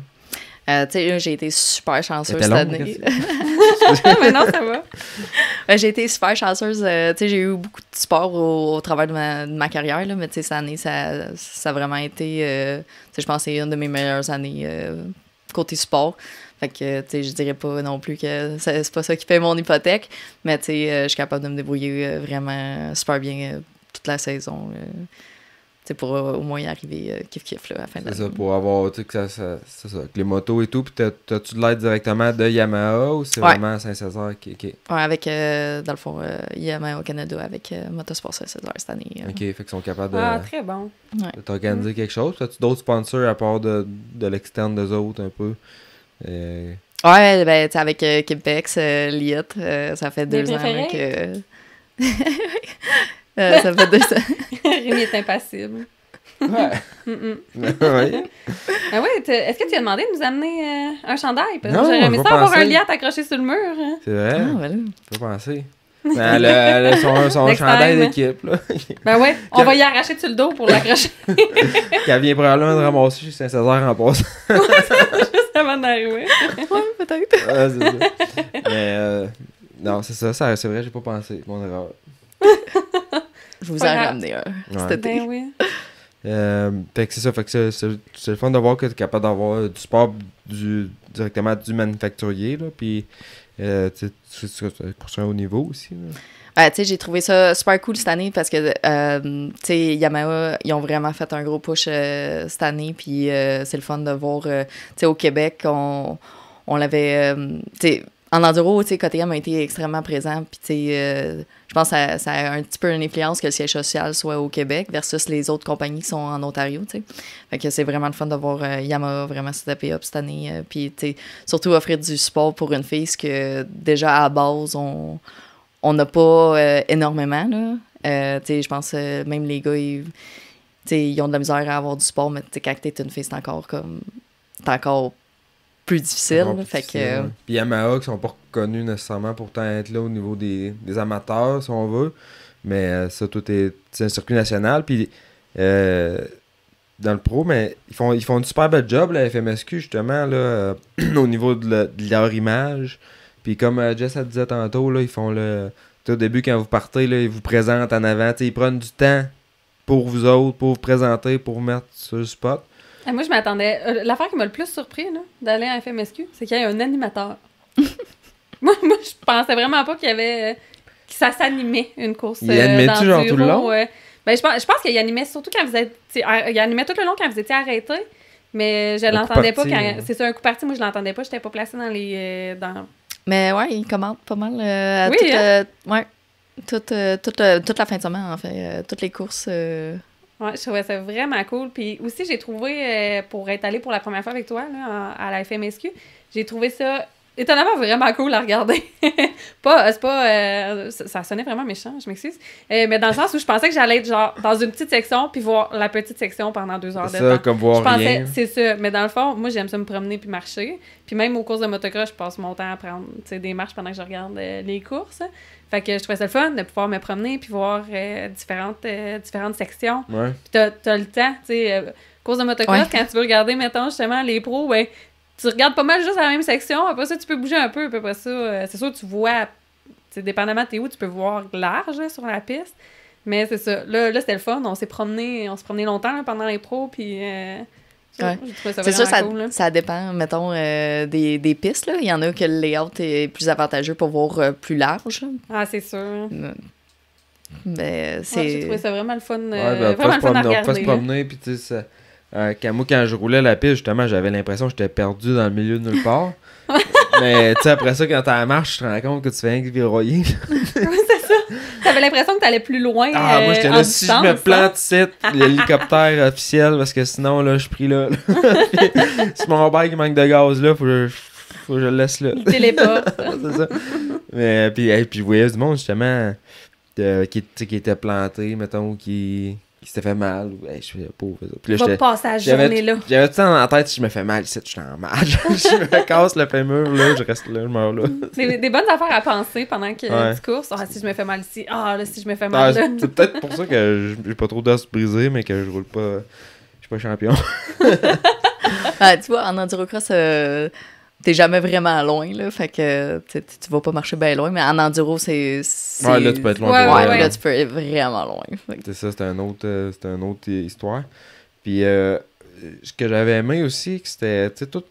euh, j'ai été super chanceuse cette année. mais non, ça va. j'ai été super chanceuse. Euh, j'ai eu beaucoup de sport au, travers de ma, carrière, là, mais tu cette année, ça, ça a vraiment été. Euh, je pense c'est une de mes meilleures années euh, côté sport Fait que, je dirais pas non plus que c'est pas ça qui fait mon hypothèque, mais je suis capable de me débrouiller vraiment super bien toute la saison c'est pour euh, au moins y arriver euh, kiff kiff là, à la fin de C'est ça, pour avoir, tu sais, que ça, ça, ça, les motos et tout. Puis t'as-tu de l'aide directement de Yamaha ou c'est vraiment Saint-Césaire qui. Ouais, avec, euh, dans le fond, Yamaha au Canada avec Motorsport Saint-Césaire cette année. Ok, fait qu'ils sont capables de. Ah, très bon. De t'organiser mm. quelque chose. As-tu d'autres sponsors à part de, de l'externe des autres un peu? Ouais, ben, tu avec Québec, Liette, ça fait deux ans que. Euh, ça fait deux Rémi est impassible. Ouais. ouais, ah est-ce que tu as demandé de nous amener euh, un chandail? Parce que j'aurais aimé ça avoir un liat accroché sur le mur. Hein. C'est vrai. Ah, voilà. Pas penser. Ben, elle, son, chandail d'équipe. ben ouais, on va y arracher sur le dos pour l'accrocher. Elle vient probablement de ramasser chez Saint-Césaire en passant. ouais, juste avant d'arriver. ouais, peut-être. Mais euh, non, c'est ça, ça c'est vrai, j'ai pas pensé. Mon erreur. Je vous en ai ramené un ben oui. Euh, que c'est ça, fait que c'est le fun de voir que tu es capable d'avoir du sport du, directement du manufacturier, là, puis euh, tu un haut niveau aussi. Ben, tu sais, j'ai trouvé ça super cool cette année parce que euh, sais, Yamaha, ils ont vraiment fait un gros push euh, cette année. Puis euh, c'est le fun de voir. au Québec, on, on l'avait en enduro, tu sais, a été extrêmement présent. Euh, je pense que ça, a un petit peu une influence que le siège social soit au Québec versus les autres compagnies qui sont en Ontario, que c'est vraiment le fun d'avoir euh, Yamaha vraiment se taper cette année. Euh, surtout offrir du support pour une fille, ce que déjà à base, on n'a pas énormément, tu sais, je pense même les gars, ils, ont de la misère à avoir du support, mais tu sais, quand une fille, c'est encore comme. T'es encore plus difficile. fait que... Puis Yamaha, qui sont pas reconnus nécessairement pourtant être là au niveau des, amateurs, si on veut. Mais euh, ça, tout est. C'est un circuit national. Puis euh, dans le pro, mais ils font, ils font une super belle job, la FMSQ, justement, là, euh, au niveau de, leur image. Puis comme Jess a disait tantôt, là, ils font le. Au début, quand vous partez, ils vous présentent en avant. Ils prennent du temps pour vous autres, pour vous présenter, pour vous mettre sur le spot moi, je m'attendais. Euh, l'affaire qui m'a le plus surpris d'aller à FMSQ, c'est qu'il y a un animateur. moi, moi, je pensais vraiment pas qu'il y avait. Euh, que ça s'animait une course. Il euh, animait tout le long? Ben, je pense, je pense qu'il animait surtout quand vous êtes. Il animait tout le long quand vous étiez arrêté. Mais je l'entendais pas quand. C'est ça, un coup parti, moi je l'entendais pas, j'étais pas placée dans les. Dans... Mais ouais, il commande pas mal. oui, toute, hein? ouais, toute, la fin de semaine, en fait. toutes les courses. Ouais, je trouvais ça vraiment cool. Puis aussi, j'ai trouvé, euh, pour être allée pour la première fois avec toi à la FMSQ, j'ai trouvé ça étonnamment vraiment cool à regarder. pas, euh, c'est pas, euh, ça, sonnait vraiment méchant, je m'excuse. mais dans le sens où je pensais que j'allais être genre dans une petite section puis voir la petite section pendant deux heures de ça, comme voir Je pensais, c'est ça. Mais dans le fond, moi j'aime ça me promener puis marcher. Puis même aux courses de motocross, je passe mon temps à prendre des marches pendant que je regarde les courses. Fait que je trouvais ça le fun de pouvoir me promener puis voir euh, différentes, euh, différentes sections. Ouais. Puis t'as, le temps, tu sais. Euh, de motocross, quand tu veux regarder, mettons, justement, les pros, tu regardes pas mal juste la même section. Après ça, tu peux bouger un peu. peu après ça, c'est sûr, tu vois, c'est dépendamment t'es où, tu peux voir large sur la piste. Mais c'est ça. Là, là c'était le fun. On s'est promené, on s'est longtemps pendant les pros, puis c'est sûr, ça, ça, dépend, mettons, euh, des, des, pistes. Il y en a que le layout est plus avantageux pour voir euh, plus large. Ah, c'est sûr. Mais mm. ben, c'est. J'ai trouvé ça vraiment le fun. Euh, ben, vraiment le fun se promener, tu sais, quand, moi, quand je roulais la piste, justement, j'avais l'impression que j'étais perdu dans le milieu de nulle part. Mais tu sais, après ça, quand t'as la marche, tu te rends compte que tu fais un que T'avais l'impression que t'allais plus loin. Ah, moi, j'étais euh, là, si je me hein? plante, c'est l'hélicoptère officiel, parce que sinon, là, je prie là. si mon bike qui manque de gaz, là, faut que je, faut que je le laisse là. téléporte. c'est ça. Mais, puis, puis, je voyais du monde, justement, qui, qui était planté, mettons, qui qui s'était fait mal. Ou, je suis pauvre. Puis là, passer la journée-là. J'avais tout ça dans la tête. Si je me fais mal, je suis en mal. je me casse le fémur, là, je reste là, je meurs là. des, des bonnes affaires à penser pendant que tu cours. Ah, si je me fais mal ici. Ah, là, si je me fais mal ah, là. C'est peut-être pour ça que j'ai pas trop d'os brisé, mais que je roule pas. Je suis pas champion. Ah, tu vois, en endurocross, euh, t'es jamais vraiment loin, là. Fait que tu vas pas marcher bien loin, mais en enduro, c'est. Ouais, là, tu peux être loin. Ouais, là, tu peux être vraiment loin. C'est ça, c'est un autre, euh, une autre histoire. Puis, euh, ce que j'avais aimé aussi, c'était, tu sais, tout.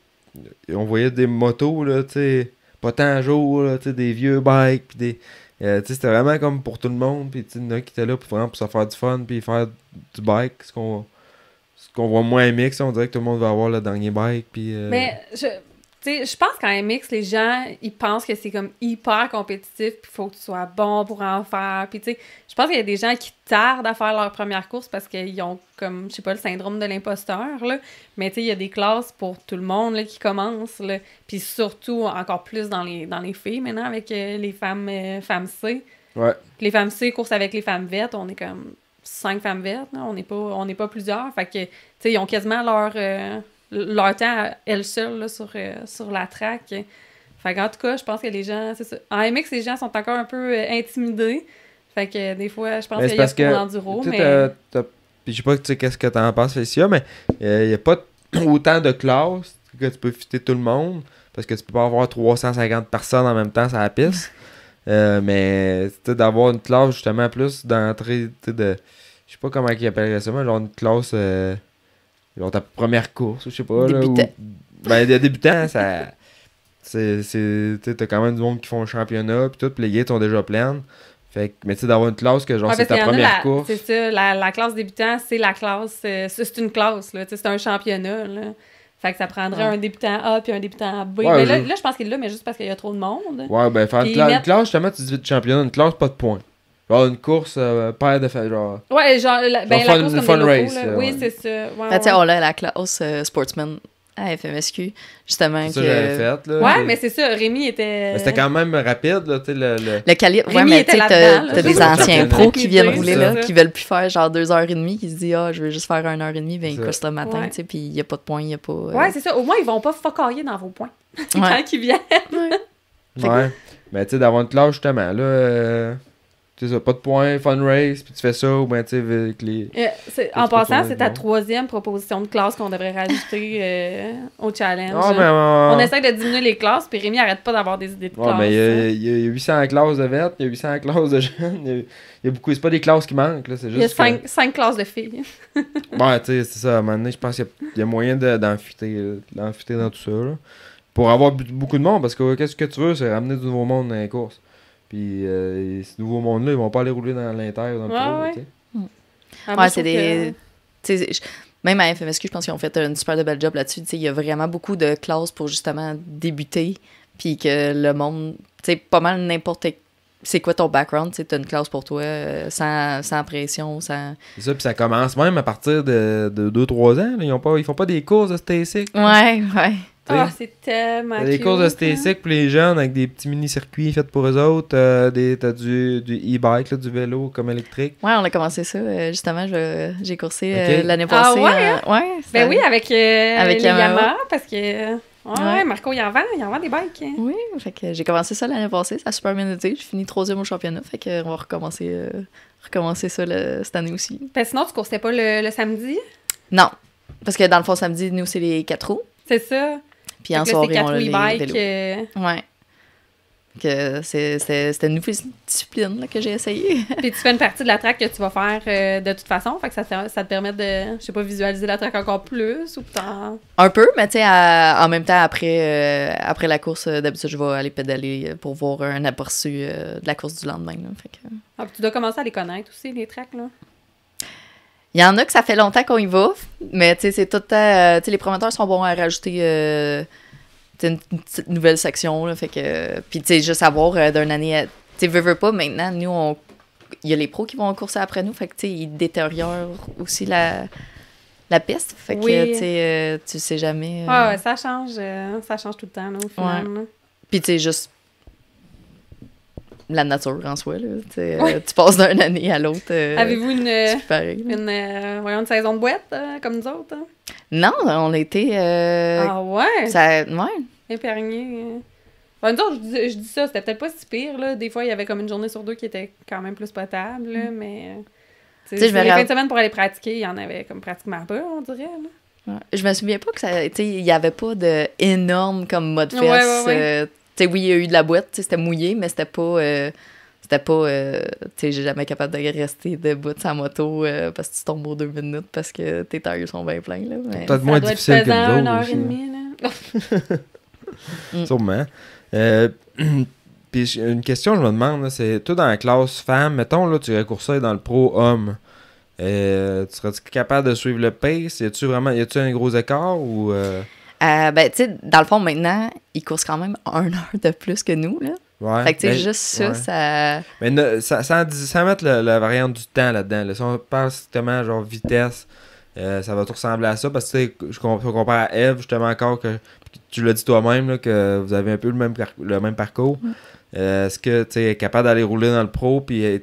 On voyait des motos, là, tu sais, pas tant à jour, tu sais, des vieux bikes, puis des. Euh, tu sais, c'était vraiment comme pour tout le monde, puis tu sais, qui était là pour, vraiment pour se faire du fun, puis faire du bike, ce qu'on qu'on voit moins aimer que on dirait que tout le monde va avoir le dernier bike. Puis, Mais je, je pense qu'en MX, les gens, ils pensent que c'est comme hyper compétitif, puis il faut que tu sois bon pour en faire. Puis, je pense qu'il y a des gens qui tardent à faire leur première course parce qu'ils ont, comme, je sais pas, le syndrome de l'imposteur, là. Mais, tu il y a des classes pour tout le monde, qui commencent, là. Puis surtout, encore plus dans les, dans les filles, maintenant, avec euh, les femmes, euh, femmes C. Les femmes C, coursent avec les femmes vertes, on est comme cinq femmes vertes, On n'est pas, on pas plusieurs. Fait que, tu ils ont quasiment leur... Euh, leur temps à seule euh, sur, la traque. Fait en tout cas, je pense que les gens. Ça. En MX, les gens sont encore un peu euh, intimidés. Fait que des fois, je pense qu'il y a que, enduro, Mais... Puis je sais pas qu'est-ce que tu en penses, Félicia, mais il euh, n'y a pas autant de classes que tu peux fitter tout le monde parce que tu peux pas avoir 350 personnes en même temps sur la piste. Euh, mais d'avoir une classe justement plus d'entrée de. Je sais pas comment ils appellent ça, mais genre une classe. Ils ta première course, ou je sais pas. Là, Ben, des débutants, ça. C'est. T'as quand même du monde qui font un championnat, puis tout, puis les gates sont déjà pleines. Fait que, mais tu sais, d'avoir une classe que genre, c'est ta première la, course. C'est ça, la, la, classe débutant, c'est la classe. Euh, c'est une classe, là. C'est un championnat, là. Fait que ça prendrait un débutant A puis un débutant B. mais Là, je pense qu'il est là, mais juste parce qu'il y a trop de monde. Ouais, ben, faire une, classe, justement, tu dis championnat, une classe, pas de points une course, euh, paire de Ouais, genre, la, ben, la fun, course race. Euh, oui, c'est ça. Ouais, ah, ouais. on la classe euh, sportsman à FMSQ, justement. que... ça Ouais, mais c'est ça, Rémi était... Mais c'était quand même rapide, là, tu sais, le... Le, calibre, ouais, mais tu t'as des anciens pros qui viennent rouler, là, qui veulent plus faire genre deux heures et demie, qui se disent « Ah, je veux juste faire une heure et demie, ben, il le matin, tu sais, puis il n'y a pas de points, il n'y a pas... Euh, ouais, c'est ça, au moins, ils vont pas focailler dans vos points quand ils viennent. ouais. mais tu sais, d'avoir une classe, justement, là pas de points, fun race, puis tu fais ça, ou bien tu sais, avec les. Euh, en passant, c'est ta troisième proposition de classe qu'on devrait rajouter euh, au challenge. Ah, ben, On essaie de diminuer les classes, puis Rémi arrête pas d'avoir des idées de classes. il y, a 800 classes de vertes, il y a 800 classes de jeunes, il y, a beaucoup. C'est pas des classes qui manquent, c'est juste. Il y a 5, classes de filles. ouais, tu sais, c'est ça, à un moment donné, je pense qu'il y, a moyen d'enfiter dans tout ça, Pour avoir beaucoup de monde, parce que qu'est-ce que tu veux, c'est ramener du nouveau monde dans les courses. Puis euh, ce nouveau monde-là, ils vont pas aller rouler dans l'intérieur dans ouais, ouais. Hmm. Ah, c'est des. Même à FMSQ, je pense qu'ils ont fait un super de belle job là-dessus. Il y a vraiment beaucoup de classes pour justement débuter. Puis que le monde, tu pas mal n'importe c'est quoi ton background, tu une classe pour toi, euh, sans, sans, pression, sans... C'est ça, puis ça commence même à partir de 2-3 ans, ils, ont pas, ils font pas des cours de statistique. Ouais, ouais. Ah, c'est tellement T'as des courses de stasic hein. pour les jeunes avec des petits mini-circuits faits pour eux autres. Euh, t'as du, du e-bike, du vélo comme électrique. Ouais, on a commencé ça. Euh, justement, j'ai coursé euh, l'année ah, passée. Ah ouais? Euh, hein? ouais ben oui, avec, avec les Yamaha, parce que... Ouais, Marco, il en vend, il en vend des bikes. Hein. Oui, fait que j'ai commencé ça l'année passée, ça a super bien été. J'ai fini troisième au championnat, fait que on va recommencer, recommencer ça cette année aussi. sinon, tu coursais pas le, le samedi? Non, parce que dans le fond, samedi, nous, c'est les quatre roues. C'est ça. Puis en soirée, on a les euh, Ouais. Que c'était une nouvelle discipline que j'ai essayé. Puis tu fais une partie de la track que tu vas faire euh, de toute façon, fait ça te, permet de, je pas, visualiser la track encore plus ou Un peu, mais tu sais, en même temps, après, euh, après la course, d'habitude, je vais aller pédaler pour voir un aperçu de la course du lendemain. Ah, tu dois commencer à les connaître aussi, les tracks, là. Il y en a que ça fait longtemps qu'on y va, mais c'est tout euh, les promoteurs sont bons à rajouter euh, une, petite nouvelle section, là, fait que. Puis tu sais, juste avoir euh, d'un année à. Tu veux, pas, maintenant, nous, on. Il y a les pros qui vont en course après nous, fait que tu sais, ils détériorent aussi la la piste. Fait que, tu sais jamais. Ah ouais, ça change. ça change tout le temps, là, au final. Puis, tu sais, juste la nature en soi. Euh, tu passes d'une année à l'autre. Euh, Avez-vous une, euh, une, saison de boîte comme nous autres? Hein? Non, on était. ah ouais? Ça, ouais. Épargné. Bon, autres, je, dis, ça, c'était peut-être pas si pire. Des fois, il y avait comme une journée sur deux qui était quand même plus potable, mm. mais. tu sais, les fins de pour aller pratiquer, il y en avait comme pratiquement pas, on dirait. Ouais. Je me souviens pas que ça. il n'y avait pas de énorme comme mode fesse. Ouais, ouais, oui, il y a eu de la boîte, c'était mouillé, mais c'était pas. Euh, c'était pas. Euh, tu sais, j'ai jamais capable de rester debout de sa moto euh, parce que tu tombes aux deux minutes parce que tes tailles sont bien pleines. Là, mais... Peut-être moins doit difficile que une heure aussi. et demie, hein. mm. Sûrement. Euh, puis une question, je me demande, c'est toi dans la classe femme, mettons, là, tu raccourcis dans le pro homme. tu serais-tu capable de suivre le pace? Y a-tu vraiment y a-tu un gros écart ou. Euh, ben, tu sais, dans le fond, maintenant, il courent quand même un heure de plus que nous, là. fait que, tu sais, ben, juste ça, ça... Mais ça, sans, mettre la variante du temps là-dedans, si on parle strictement, genre, vitesse, euh, ça va tout ressembler à ça, parce que, je, compare à Eve, justement, encore, que tu l'as dit toi-même, que vous avez un peu le même, le même parcours. Mm. Euh, est-ce que, tu es capable d'aller rouler dans le pro, puis elle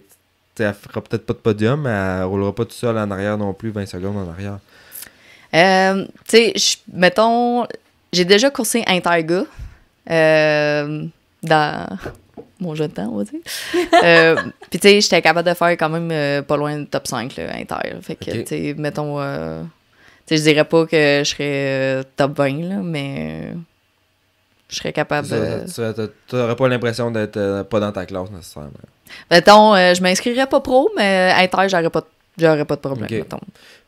fera peut-être pas de podium, mais elle roulera pas tout seul en arrière non plus, 20 secondes en arrière. Euh, tu sais, mettons, j'ai déjà coursé Interga euh, dans mon jeu de temps, on va dire. Euh, puis, tu sais, j'étais capable de faire quand même pas loin de top 5, là, Inter. Fait que, tu sais, mettons, tu sais, je dirais pas que je serais top 20, là, mais je serais capable de. Tu n'aurais pas l'impression d'être pas dans ta classe nécessairement. Mettons, je m'inscrirais pas pro, mais inter, j'aurais pas J'aurais pas de problème,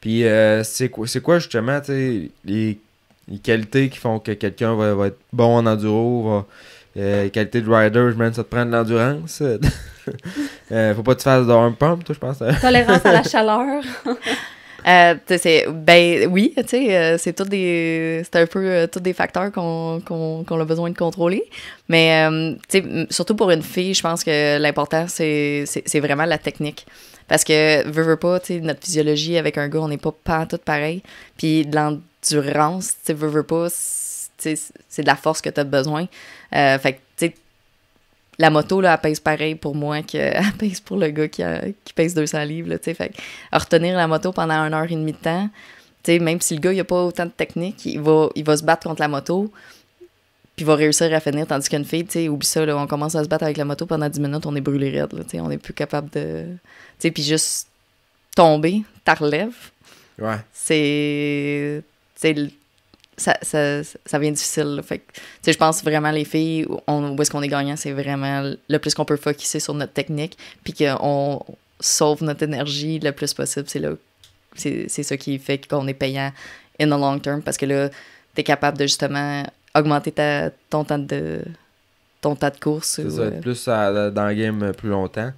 Puis euh, c'est quoi, quoi justement les, les qualités qui font que quelqu'un va, être bon en enduro, euh, Les euh, de rider, je mène ça te prend de l'endurance. euh, faut pas te faire de pump, toi, je pense. Tolérance à la chaleur. Euh, ben oui c'est tout des c'est un peu tous des facteurs qu'on a besoin de contrôler mais surtout pour une fille je pense que l'important c'est vraiment la technique parce que, veut pas, notre physiologie avec un gars, on n'est pas pas tout pareil. Puis de l'endurance, tu veux, pas, c'est de la force que tu as besoin. Euh, fait que, tu la moto, là, elle pèse pareil pour moi qu'elle pèse pour le gars qui, qui pèse 200 livres, tu Fait que, retenir la moto pendant une heure et demie de temps, tu sais, même si le gars, il a pas autant de technique, il va, il va se battre contre la moto, puis va réussir à finir, tandis qu'une fille, tu sais, oublie ça, on commence à se battre avec la moto pendant 10 minutes, on est brûlé raide, on n'est plus capable de puis juste tomber, ta relève. C'est. Ça, ça, vient difficile. Fait je pense vraiment, les filles, on, où est-ce qu'on est gagnant, c'est vraiment le plus qu'on peut focuser sur notre technique, puis qu'on sauve notre énergie le plus possible. C'est ça qui fait qu'on est payant in the long term, parce que là, es capable de justement augmenter ta, ton temps de ton tas de courses. Ça, euh, plus dans le game plus longtemps.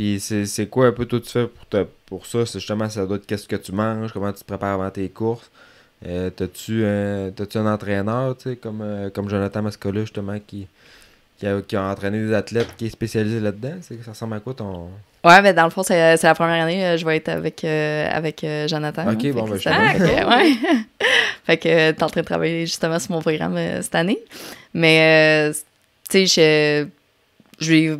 Puis c'est quoi un peu tout de fais pour, pour ça? C'est justement ça doit être qu'est-ce que tu manges, comment tu te prépares avant tes courses. Euh, T'as-tu un, entraîneur, comme, euh, comme Jonathan Mascola, justement, qui, qui a, entraîné des athlètes qui est spécialisé là-dedans? Ça ressemble à quoi ton. Ouais, mais dans le fond, c'est la première année, euh, je vais être avec, euh, avec Jonathan. Ok, bon, ben, je ouais. Fait que t'es en train de travailler justement sur mon programme cette année. Mais, tu sais, je. Je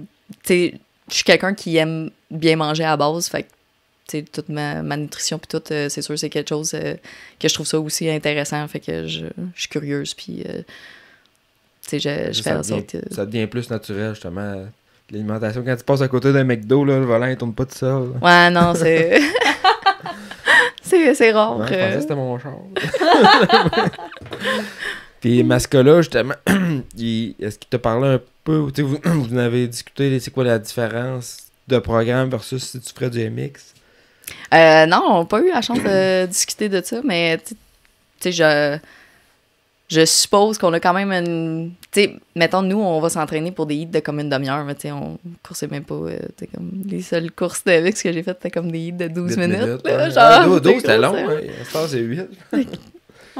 je suis quelqu'un qui aime bien manger à base, fait que toute ma, nutrition puis tout, euh, c'est sûr, c'est quelque chose euh, que je trouve ça aussi intéressant. Fait que je, je suis curieuse puis euh, je, je fais Ça devient plus naturel, justement. L'alimentation, quand tu passes à côté d'un McDo, là, le volant, ne tombe pas tout seul. Ouais, non, c'est... c'est, rare. je pensais c'était mon char. Puis Mascola, justement, est-ce qu'il t'a parlé un peu vous, en avez discuté, c'est quoi la différence de programme versus si tu ferais du MX euh, Non, on n'a pas eu la chance de discuter de ça, mais tu sais, je suppose qu'on a quand même une. Tu sais, mettons, nous, on va s'entraîner pour des hits de comme une demi-heure, mais tu sais, on coursait même pas. Euh, comme les seules courses de que j'ai faites, c'était comme des hits de 12 minutes. 12, c'était long, hein. c'est 8.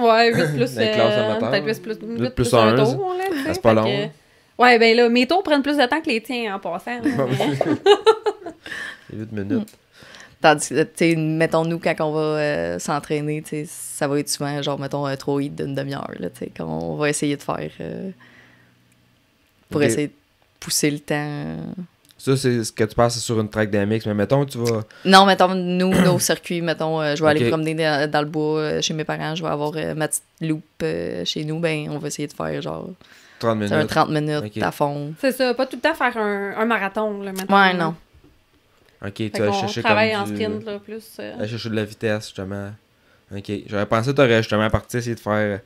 Ouais, 8 plus. Euh, peut-être 8 plus, 8 8 plus un, tour. C'est pas long. Ouais, ben là, mes tours prennent plus de temps que les tiens en passant. 8 minutes. Tandis que, mettons-nous, quand on va euh, s'entraîner, ça va être souvent, genre, mettons, un 3 hits d'une demi-heure, tu sais, on va essayer de faire. Euh, pour essayer de pousser le temps ça, c'est ce que tu passes sur une track mix Mais mettons, tu vas. Non, mettons, nous, nos circuits, mettons, euh, je vais aller promener dans, le bois euh, chez mes parents, je vais avoir euh, ma petite loupe chez nous. Ben, on va essayer de faire genre. 30 minutes. Un 30 minutes à fond. C'est ça, pas tout le temps faire un, un marathon, là, maintenant. Ouais, non. Ok, tu vas chercher comme. en sprint, là, plus. chercher de la vitesse, justement. Ok, j'aurais pensé que tu aurais justement parti essayer de faire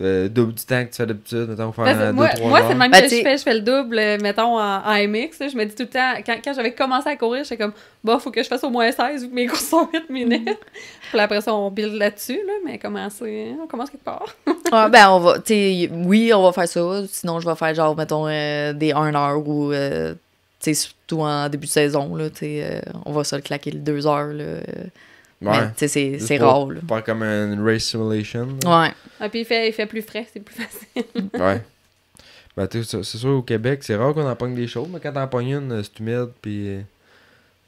euh, double du temps que tu fais d'habitude, mettons, faire deux, moi, trois Moi, c'est le même ben, que je fais. Je fais le double, euh, mettons, en, MX. je me dis tout le temps, quand, j'avais commencé à courir, j'étais comme, bah, bon, faut que je fasse au moins 16 vu que mes courses sont 8 minutes. Puis après ça, on build là-dessus, là, mais commencer, hein? on commence quelque part. ah, ben, on va, tu oui, on va faire ça. Sinon, je vais faire genre, mettons, euh, des 1 heure ou, tu sais, surtout en début de saison, là, tu on va se le claquer les 2 heures, là Ouais. c'est, c'est rare. Là. Pas comme une race simulation. Ouais. et ah, puis il fait, il fait plus frais, c'est plus facile. ouais. Ben, c'est sûr, au Québec, c'est rare qu'on en pogne des choses, mais quand t'en pognes une, euh, c'est humide, puis. Euh,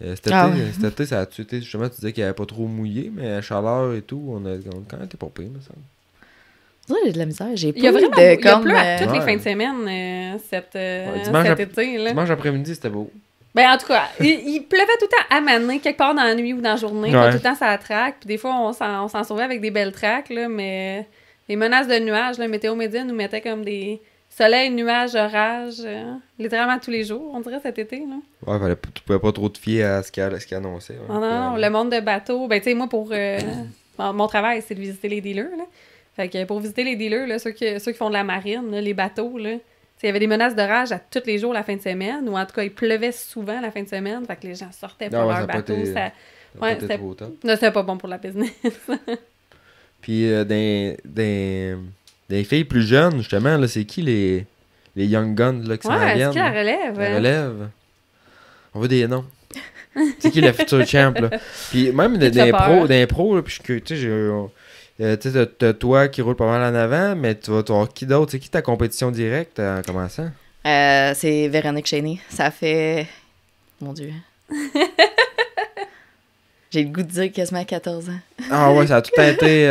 euh cet, été, ah cet été, ça a tué. Justement, tu disais qu'il n'y avait pas trop mouillé, mais la chaleur et tout, on a, quand même été pas ça me semble. J'ai de la misère, j'ai pas de Il y a comme, pleu à euh, toutes les fins de semaine cette cet, Dimanche après-midi, c'était beau. Ben, en tout cas, il, pleuvait tout le temps à maner, quelque part dans la nuit ou dans la journée. Tout le temps, ça traque, Puis des fois, on s'en sauvait avec des belles traques, là, mais les menaces de nuages, là, Météo Média nous mettait comme des soleils, nuages, orages, euh, littéralement tous les jours, on dirait, cet été, là. Ouais, tu pouvais pas trop te fier à ce ce y annonçait. Non, ah, non, non, le monde de bateaux, Ben, tu sais, moi, pour euh, mon travail, c'est de visiter les dealers, là. Fait que pour visiter les dealers, là, ceux, qui, ceux qui font de la marine, les bateaux, là, il y avait des menaces d'orage à tous les jours la fin de semaine, ou en tout cas, il pleuvait souvent la fin de semaine, fait que les gens sortaient pour ah leur bateau. Ça... Ouais, c'était pas, bon pour la business. Puis euh, des, des, des, filles plus jeunes, justement, là, c'est qui les, les Young Guns là, qui s'en ouais, c'est Qui la relève? La hein? relève. On veut des noms. c'est qui la future champ, là? Puis même des, impro pros, des sais, là, euh, tu sais, toi qui roule pas mal en avant, mais tu vas avoir qui d'autre? C'est qui ta compétition directe euh, en commençant? Euh, c'est Véronique Cheney. Ça fait. Mon Dieu. J'ai le goût de dire quasiment 14 ans. ah ouais, ça a tout été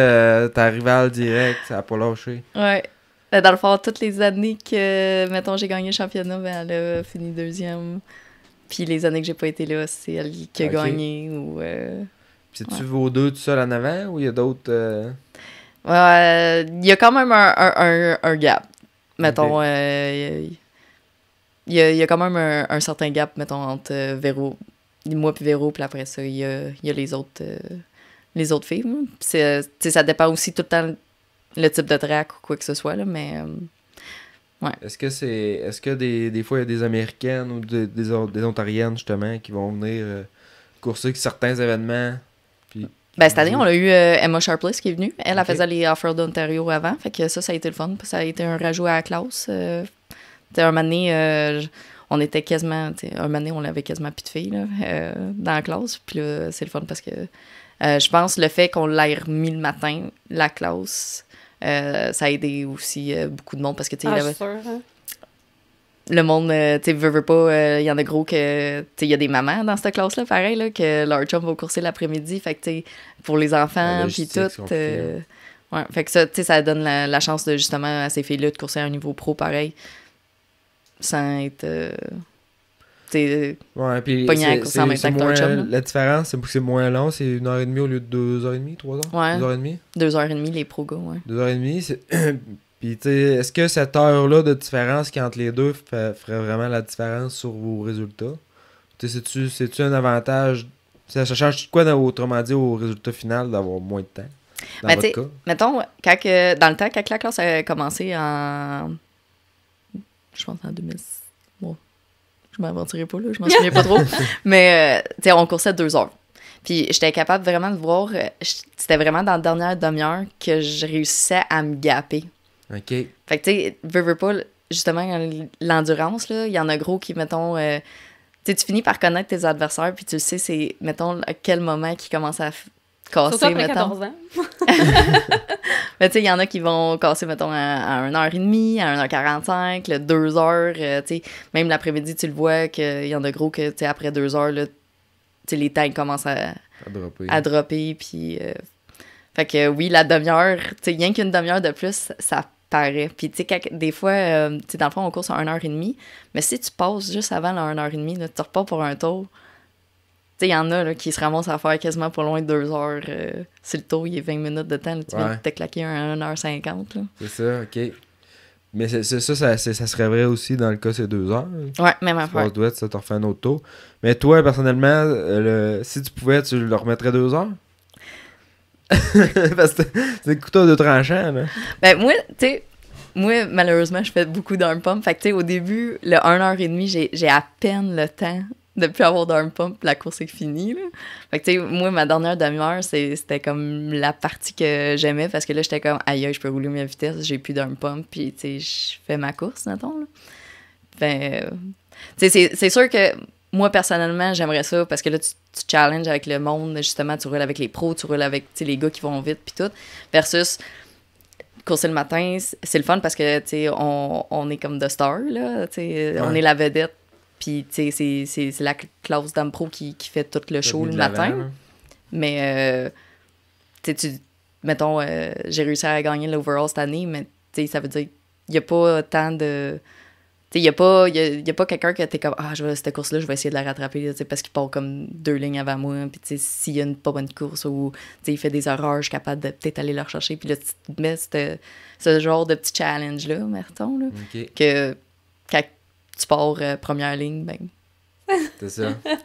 ta rivale directe, ça a pas lâché. Ouais. Ben, dans le fond, toutes les années que, mettons, j'ai gagné le championnat, ben, elle a fini deuxième. Puis les années que j'ai pas été là, c'est elle qui a gagné. Ou, c'est-tu vos deux tout seul en avant ou il y a d'autres. Euh? Euh, il y a quand même un, gap. Mettons, euh, il, y a, quand même un, certain gap, mettons, entre Véro, moi puis Véro, puis après ça, il y a, les autres les autres filles. Hein. C'est, ça dépend aussi tout le temps le type de track ou quoi que ce soit, là, mais. Ouais. Est-ce que c'est. Est-ce que des, fois il y a des Américaines ou des, des, des Ontariennes justement qui vont venir courser certains événements ben, cette année, on a eu euh, Emma Sharpless qui est venue. Elle, a faisait les Offers d'Ontario avant. Fait que ça, ça a été le fun. Ça a été un rajout à la classe. Euh, un euh, on était quasiment. Un année on l'avait quasiment plus de filles dans la classe. Puis là, c'est le fun parce que je pense le fait qu'on l'ait remis le matin, la classe, ça a aidé aussi beaucoup de monde parce que tu le monde, euh, veut, pas, euh, il y en a gros que, tu il y a des mamans dans cette classe-là, pareil, là, que leur chum va courser l'après-midi, fait que, tu pour les enfants, puis tout. Euh, ouais, fait que ça, ça donne la, chance de, justement, à ces filles-là de courser à un niveau pro, pareil, sans être. tu ouais, puis en La différence, c'est que c'est moins long, c'est une heure et demie au lieu de deux heures et demie, trois heures? Ouais. Deux heures et demie? Deux heures et demie, les pro-gars, ouais. Deux heures et demie, c'est. Puis, tu sais, est-ce que cette heure-là de différence qui entre les deux ferait vraiment la différence sur vos résultats? C'est-tu, c'est-tu un avantage? Ça, ça change quoi, autrement dit, au résultat final d'avoir moins de temps? Dans ben, votre cas? Mettons, dans le temps, quand la classe a commencé en. Je pense en 2006. Bon, je m'aventurerai pas, là. Je m'en souviens pas trop. Mais, euh, tu sais, on coursait deux heures. Puis j'étais capable vraiment de voir, c'était euh, vraiment dans la dernière demi-heure que je réussissais à me gaper OK. Fait que, tu sais, veux, pas, justement, l'endurance, là, il y en a gros qui, mettons, euh, tu finis par connaître tes adversaires, puis tu sais, c'est, mettons, à quel moment qui commence à casser, mettons. ans. Mais tu sais, il y en a qui vont casser, mettons, à, 1h30, à 1h45, 2h, euh, tu sais, même l'après-midi, tu le vois, qu'il y en a gros que, tu sais, après 2h, là, tu les tailles commencent à, à dropper, puis... Euh, fait que oui, la demi-heure, tu sais, rien qu'une demi-heure de plus, ça paraît. Puis, tu sais, des fois, euh, tu sais, dans le fond, on court à 1h30, mais si tu passes juste avant la 1h30, là, tu repars pour un tour. Tu sais, il y en a là, qui se ramassent à faire quasiment pas loin de 2 h si le tour, il est 20 minutes de temps, tu viens de te claquer à 1h50. C'est ça, OK. Mais c'est, ça, ça, serait vrai aussi dans le cas c'est 2 heures. Ouais, même affaire. Tu doit ça, t'en refais un autre tour. Mais toi, personnellement, euh, si tu pouvais, tu le remettrais 2 heures? Parce que c'est couteau de tranchant, là. Ben, moi, tu sais, moi, malheureusement, je fais beaucoup d'arm pump. Fait que, tu sais, au début, le 1h30, j'ai à peine le temps de plus avoir d'arm pump. La course est finie, Fait que, tu sais, moi, ma dernière demi-heure, c'était comme la partie que j'aimais parce que là, j'étais comme, aïe, je peux rouler ma vitesse, j'ai plus d'arm pump, puis, tu sais, je fais ma course, nathan ben, euh, c'est sûr que moi, personnellement, j'aimerais ça parce que là, tu, challenges avec le monde, justement, tu roules avec les pros, tu roules avec les gars qui vont vite, puis tout. Versus courser le matin, c'est le fun parce que, tu on, on, est comme The Star, là, tu sais, on est la vedette, puis, tu sais, c'est la classe d'âme pro qui, qui, fait tout le show le matin. Mais, euh, tu mettons, euh, j'ai réussi à gagner l'overall cette année, mais, tu sais, ça veut dire qu'il n'y a pas tant de il n'y a pas, quelqu'un a, y a pas quelqu'un qui comme Ah, je vais, cette course-là, je vais essayer de la rattraper parce qu'il part comme deux lignes avant moi. Puis s'il y a une pas bonne course ou il fait des horreurs, je suis capable de peut-être aller le rechercher. Puis là, tu te mets ce genre de petit challenge-là, mettons. Là, Que quand tu pars euh, première ligne, ben. tu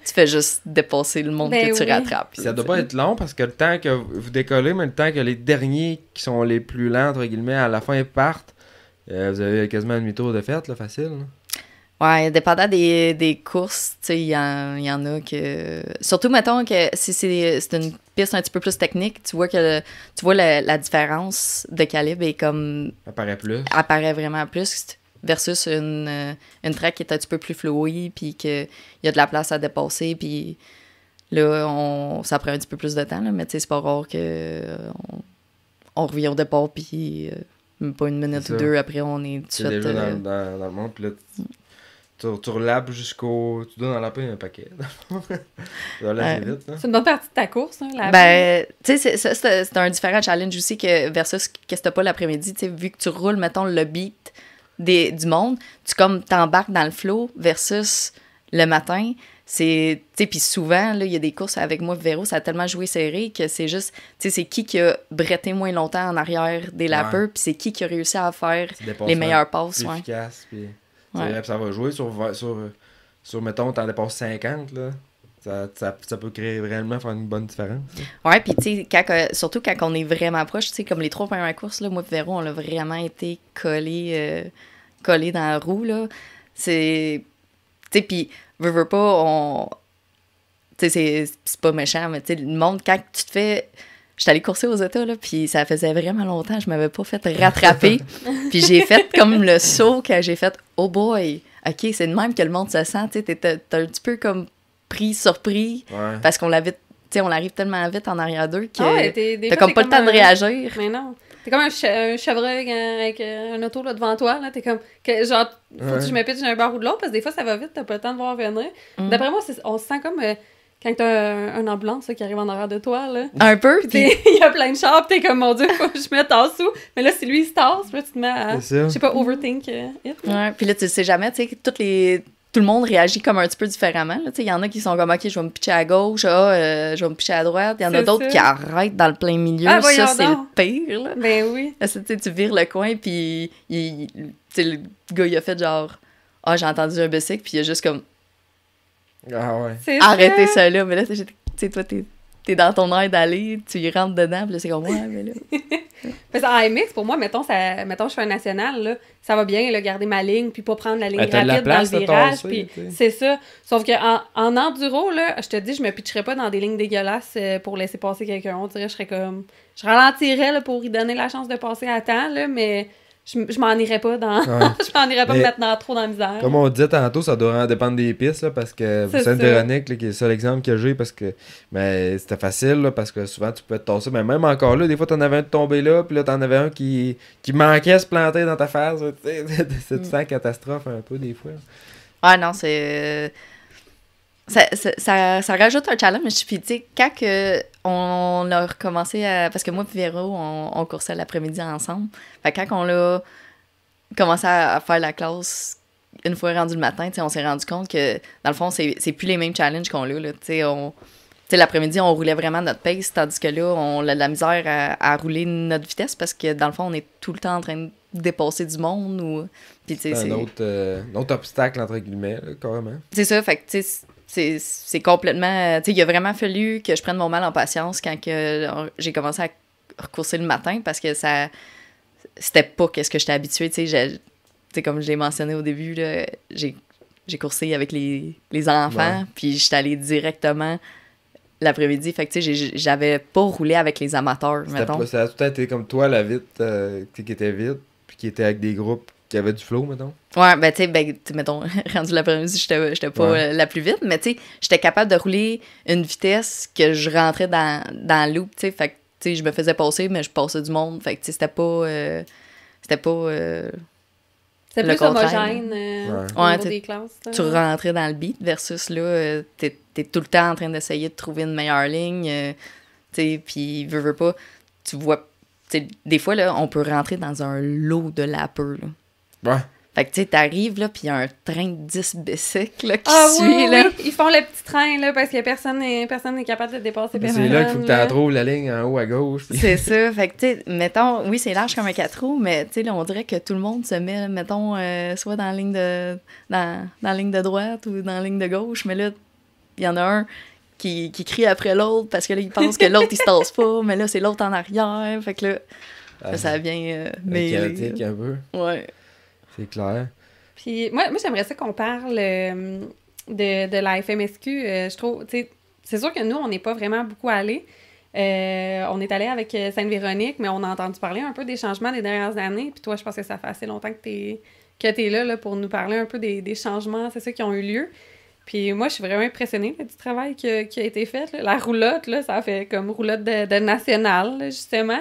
fais juste dépasser le monde ben que tu rattrapes. Ça ne doit pas être long parce que le temps que vous décollez, mais le temps que les derniers qui sont les plus lents, entre guillemets, à la fin ils partent, euh, vous avez quasiment un demi-tour de fête, là, facile. Là. Ouais, dépendant des, des courses, il y, en a que. Surtout, mettons que si c'est une piste un petit peu plus technique, tu vois que tu vois la, différence de calibre est comme. Apparaît plus. Apparaît vraiment plus versus une, euh, une track qui est un petit peu plus flouée, puis qu'il y a de la place à dépasser, puis là, on, ça prend un petit peu plus de temps, là, mais c'est pas rare que on, revient au départ, puis. Euh, pas une minute ou deux, après on est tout de suite. Euh, dans, dans, le monde, puis là, tu, tu jusqu'au. Tu donnes à la paix un paquet. tu hein. C'est une bonne partie de ta course, hein, Ben, tu sais, c'est un différent challenge aussi que versus qu'est-ce que t'as pas l'après-midi. Tu sais, vu que tu roules, mettons, le beat des, du monde, tu comme t'embarques dans le flow versus le matin c'est tu puis souvent là il y a des courses avec moi Véro ça a tellement joué serré que c'est juste tu sais c'est qui qui a bretté moins longtemps en arrière des lapeurs puis c'est qui qui a réussi à faire les meilleures passes ouais. ça va jouer sur sur sur mettons t'en 50 là ça, ça, peut créer vraiment faire une bonne différence. Oui, Ouais, puis tu sais, euh, surtout quand on est vraiment proche, tu sais, comme les trois premières courses, là, moi Véro, on a vraiment été collé euh, collé dans la roue, là. C'est. Tu puis veux, pas, on. Tu sais, c'est pas méchant, mais tu sais, le monde, quand tu te fais. J'étais allée courser aux États, là, puis ça faisait vraiment longtemps, je m'avais pas fait rattraper. puis j'ai fait comme le saut que j'ai fait Oh boy, OK, c'est de même que le monde se sent. Tu sais, t'es un petit peu comme pris, surpris, parce qu'on l'avait on arrive tellement vite en arrière d'eux que ah t'as comme pas le temps de réagir. Mais non. T'es comme un, ch chevreuil avec euh, un auto là, devant toi. Là. T'es comme, genre, faut que je me d'un bar ou de l'autre parce que des fois, ça va vite, t'as pas le temps de voir venir. Mm. D'après moi, on se sent comme euh, quand t'as un, un, ambulance qui arrive en arrière de toi. Là. Un peu. Puis il y a plein de chars, t'es comme, mon Dieu, faut que je mette en dessous. Mais là, si lui, il se tasse, tu te mets à, je sais pas, overthink euh, it. Ouais, puis là, tu sais jamais, tu sais, toutes les tout le monde réagit comme un petit peu différemment. Il y en a qui sont comme OK, je vais me pitcher à gauche, ah, euh, je vais me pitcher à droite. Il y en a d'autres qui arrêtent dans le plein milieu. Ah, ça, c'est le pire. Mais Ben oui. tu vires le coin, puis il, le gars, il a fait genre Ah, oh, j'ai entendu un bicycle, puis il a juste comme. Ah ouais. Arrêtez ça. là. Mais là, c'est sais, toi, t'es t'es dans ton air d'aller, tu y rentres dedans, puis là, c'est comme, ouais, mais là. en MX, pour moi, mettons, ça, je fais un national, là, ça va bien, garder ma ligne, puis pas prendre la ligne rapide dans le virage, puis c'est ça. Sauf qu'en en, enduro, là, je te dis, je me pitcherais pas dans des lignes dégueulasses euh, pour laisser passer quelqu'un. On dirait, je serais comme, je ralentirais, pour lui donner la chance de passer à temps, là, mais je, m'en irais pas dans. je m'en irais pas maintenant trop dans la misère. Comme on disait tantôt, ça doit dépendre des pistes, parce que c'est véronique qui est le seul exemple que j'ai, parce que mais ben, c'était facile, parce que souvent tu peux te tasser. Mais même encore là, des fois, tu en avais un tombé là, puis là, en avais un qui, qui manquait à se planter dans ta face. c'est ça mm. catastrophe un peu, des fois. Ah non, c'est. Euh, ça, rajoute un challenge. Puis, tu sais, quand on a recommencé à. Parce que moi et Véro, on, on coursait l'après-midi ensemble. Fait que quand on a commencé à, faire la classe, une fois rendu le matin, tu sais, on s'est rendu compte que, dans le fond, c'est plus les mêmes challenges qu'on a. Là. Tu sais, l'après-midi, on roulait vraiment notre pace, tandis que là, on a de la misère à, à, rouler notre vitesse parce que dans le fond, on est tout le temps en train de dépasser du monde. Ou... c'est euh, un autre, autre, obstacle, entre guillemets, là, carrément. C'est ça, fait que c'est complètement. Euh, tu sais, il a vraiment fallu que je prenne mon mal en patience quand euh, j'ai commencé à recourser le matin parce que ça. C'était pas qu'est-ce que j'étais habituée, tu sais. Comme je l'ai mentionné au début, j'ai coursé avec les, enfants, puis j'étais allée directement l'après-midi. Fait que, tu sais, j'avais pas roulé avec les amateurs, C'était comme toi, la vite, euh, qui était vite, puis qui était avec des groupes qu'il y avait du flow, mettons? Ouais, ben, tu sais, ben, mettons, rendu l'après-midi, j'étais pas euh, la plus vite, mais tu sais, j'étais capable de rouler une vitesse que je rentrais dans, dans le loop, tu sais. Fait que, tu sais, je me faisais passer, mais je passais du monde. Fait que, tu sais, c'était pas. Euh, c'était pas. Euh, c'était plus homogène ouais. des classes. Tu rentrais dans le beat versus là, t'es es tout le temps en train d'essayer de trouver une meilleure ligne. tu sais, puis, veux, veux pas, tu vois. sais, des fois, là, on peut rentrer dans un lot de là. Fait que tu sais, t'arrives là, puis il y a un train de 10 bicycles qui ah suit. là. Ils font le petit train là, parce que personne n'est personne capable de dépasser personne. C'est là qu'il faut que tu la ligne en haut à gauche. C'est ça. Fait que tu mettons, oui, c'est large comme un 4 roues, mais tu sais, on dirait que tout le monde se met, mettons, euh, soit dans la ligne de dans, la ligne de droite ou dans la ligne de gauche, mais là, il y en a un qui, crie après l'autre parce que là, il pense que l'autre il se tasse pas, mais là, c'est l'autre en arrière. Fait que là, ah, ça vient euh, mêler. Ouais. C'est clair. Puis moi, j'aimerais ça qu'on parle euh, de, la FMSQ. Euh, je trouve, c'est sûr que nous, on n'est pas vraiment beaucoup allés. Euh, on est allé avec Sainte-Véronique, mais on a entendu parler un peu des changements des dernières années. Puis toi, je pense que ça fait assez longtemps que tu es, que es là, là, pour nous parler un peu des, changements, c'est ça, qui ont eu lieu. Puis moi, je suis vraiment impressionnée du travail qui a, été fait. La roulotte, là, ça fait comme roulotte de, national, justement.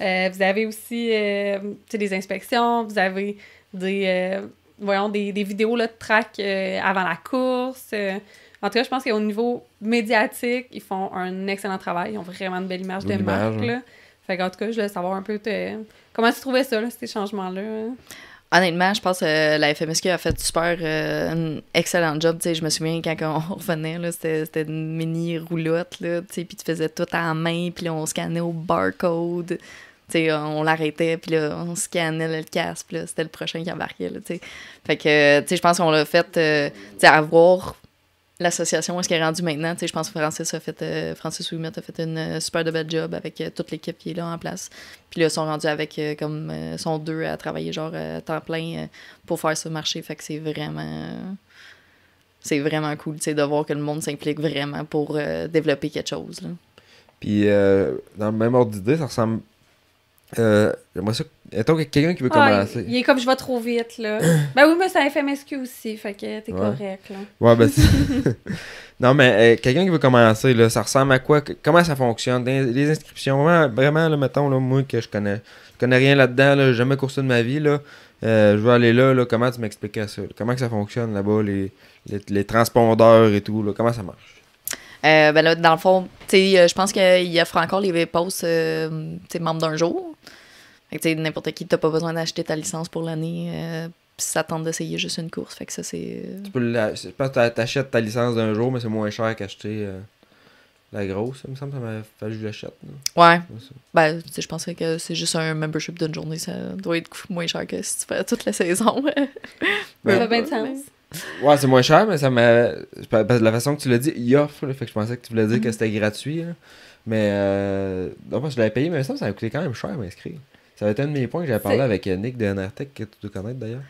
vous avez aussi des inspections, vous avez des, euh, voyons, des, vidéos là, de track euh, avant la course. Euh. En tout cas, je pense qu'au niveau médiatique, ils font un excellent travail. Ils ont vraiment de belle image des marque. Hein. Fait en tout cas, je voulais savoir un peu comment tu trouvais ça, ces changements-là. Hein? Honnêtement, je pense que la FMSQ a fait super un excellent job. je me souviens quand on revenait, c'était une mini roulotte, puis tu faisais tout à main, puis on scannait au barcode on l'arrêtait, puis on scannait le casque, puis c'était le prochain qui embarquait, Fait que, je pense qu'on l'a fait, à euh, tu avoir l'association, est-ce qu'elle est rendue maintenant, je pense que Francis a fait, euh, Francis a fait une euh, super de belle job avec toute l'équipe qui est là en place. Puis là, ils sont rendus avec, comme, sont deux à travailler, genre, à temps plein pour faire ce marché, fait que c'est vraiment... C'est vraiment cool, de voir que le monde s'implique vraiment pour développer quelque chose, Puis, dans le même ordre d'idée, ça ressemble euh, il moi, ça, quelqu'un qui veut commencer. Il, est comme je vais trop vite, là. ben oui, mais c'est un FMSQ aussi, fait que t'es correct, là. Ben, non, mais euh, quelqu'un qui veut commencer, là, ça ressemble à quoi Comment ça fonctionne les, inscriptions, vraiment, là, mettons, là, moi que je connais, je connais rien là-dedans, là, jamais coursé de ma vie, euh, je veux aller là, là, comment tu m'expliquais ça? Comment que ça fonctionne là-bas, les, transpondeurs et tout, là, comment ça marche? Euh, ben là, dans le fond, euh, je pense qu'il offre encore les postes euh, membres d'un jour. Fait que n'importe qui, t'as pas besoin d'acheter ta licence pour l'année. Euh, ça tente d'essayer juste une course. Fait que ça, c'est. Tu peux Je ta licence d'un jour, mais c'est moins cher qu'acheter la grosse. Ça me semble ça m'a fallu que je l'achète. Ouais. Ben, je pensais que c'est juste un membership d'une journée. Ça doit être moins cher que si tu fais toute la saison. ça ben, fait bien de sens. Ouais, c'est moins cher, mais ça m'a. Parce la façon que tu l'as dit, il offre, fait que je pensais que tu voulais dire que c'était gratuit. Mais. Euh... Non, je l'avais payé, mais ça, ça a coûté quand même cher à m'inscrire. Ça va être un de mes points que j'avais parlé avec euh, Nick de NRTech, que tu dois connaître d'ailleurs.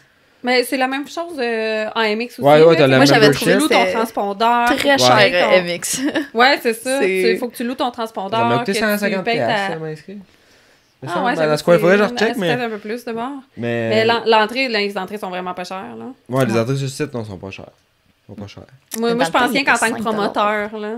Mais c'est la même chose euh, en MX aussi. Ouais, ouais, Moi, j'avais trouvé loup ton transpondeur. Très cher ouais. MX. ouais, c'est ça. Il faut que tu loues ton transpondeur. Ça m'a coûté 150 à m'inscrire. Ah ouais, ben, c'est un peu plus de Mais, l'entrée, les entrées sont vraiment pas chères, là. Ouais, les entrées sur le site, non, sont pas chères. pas chères. Moi, moi je pense rien qu'en tant que promoteur, là.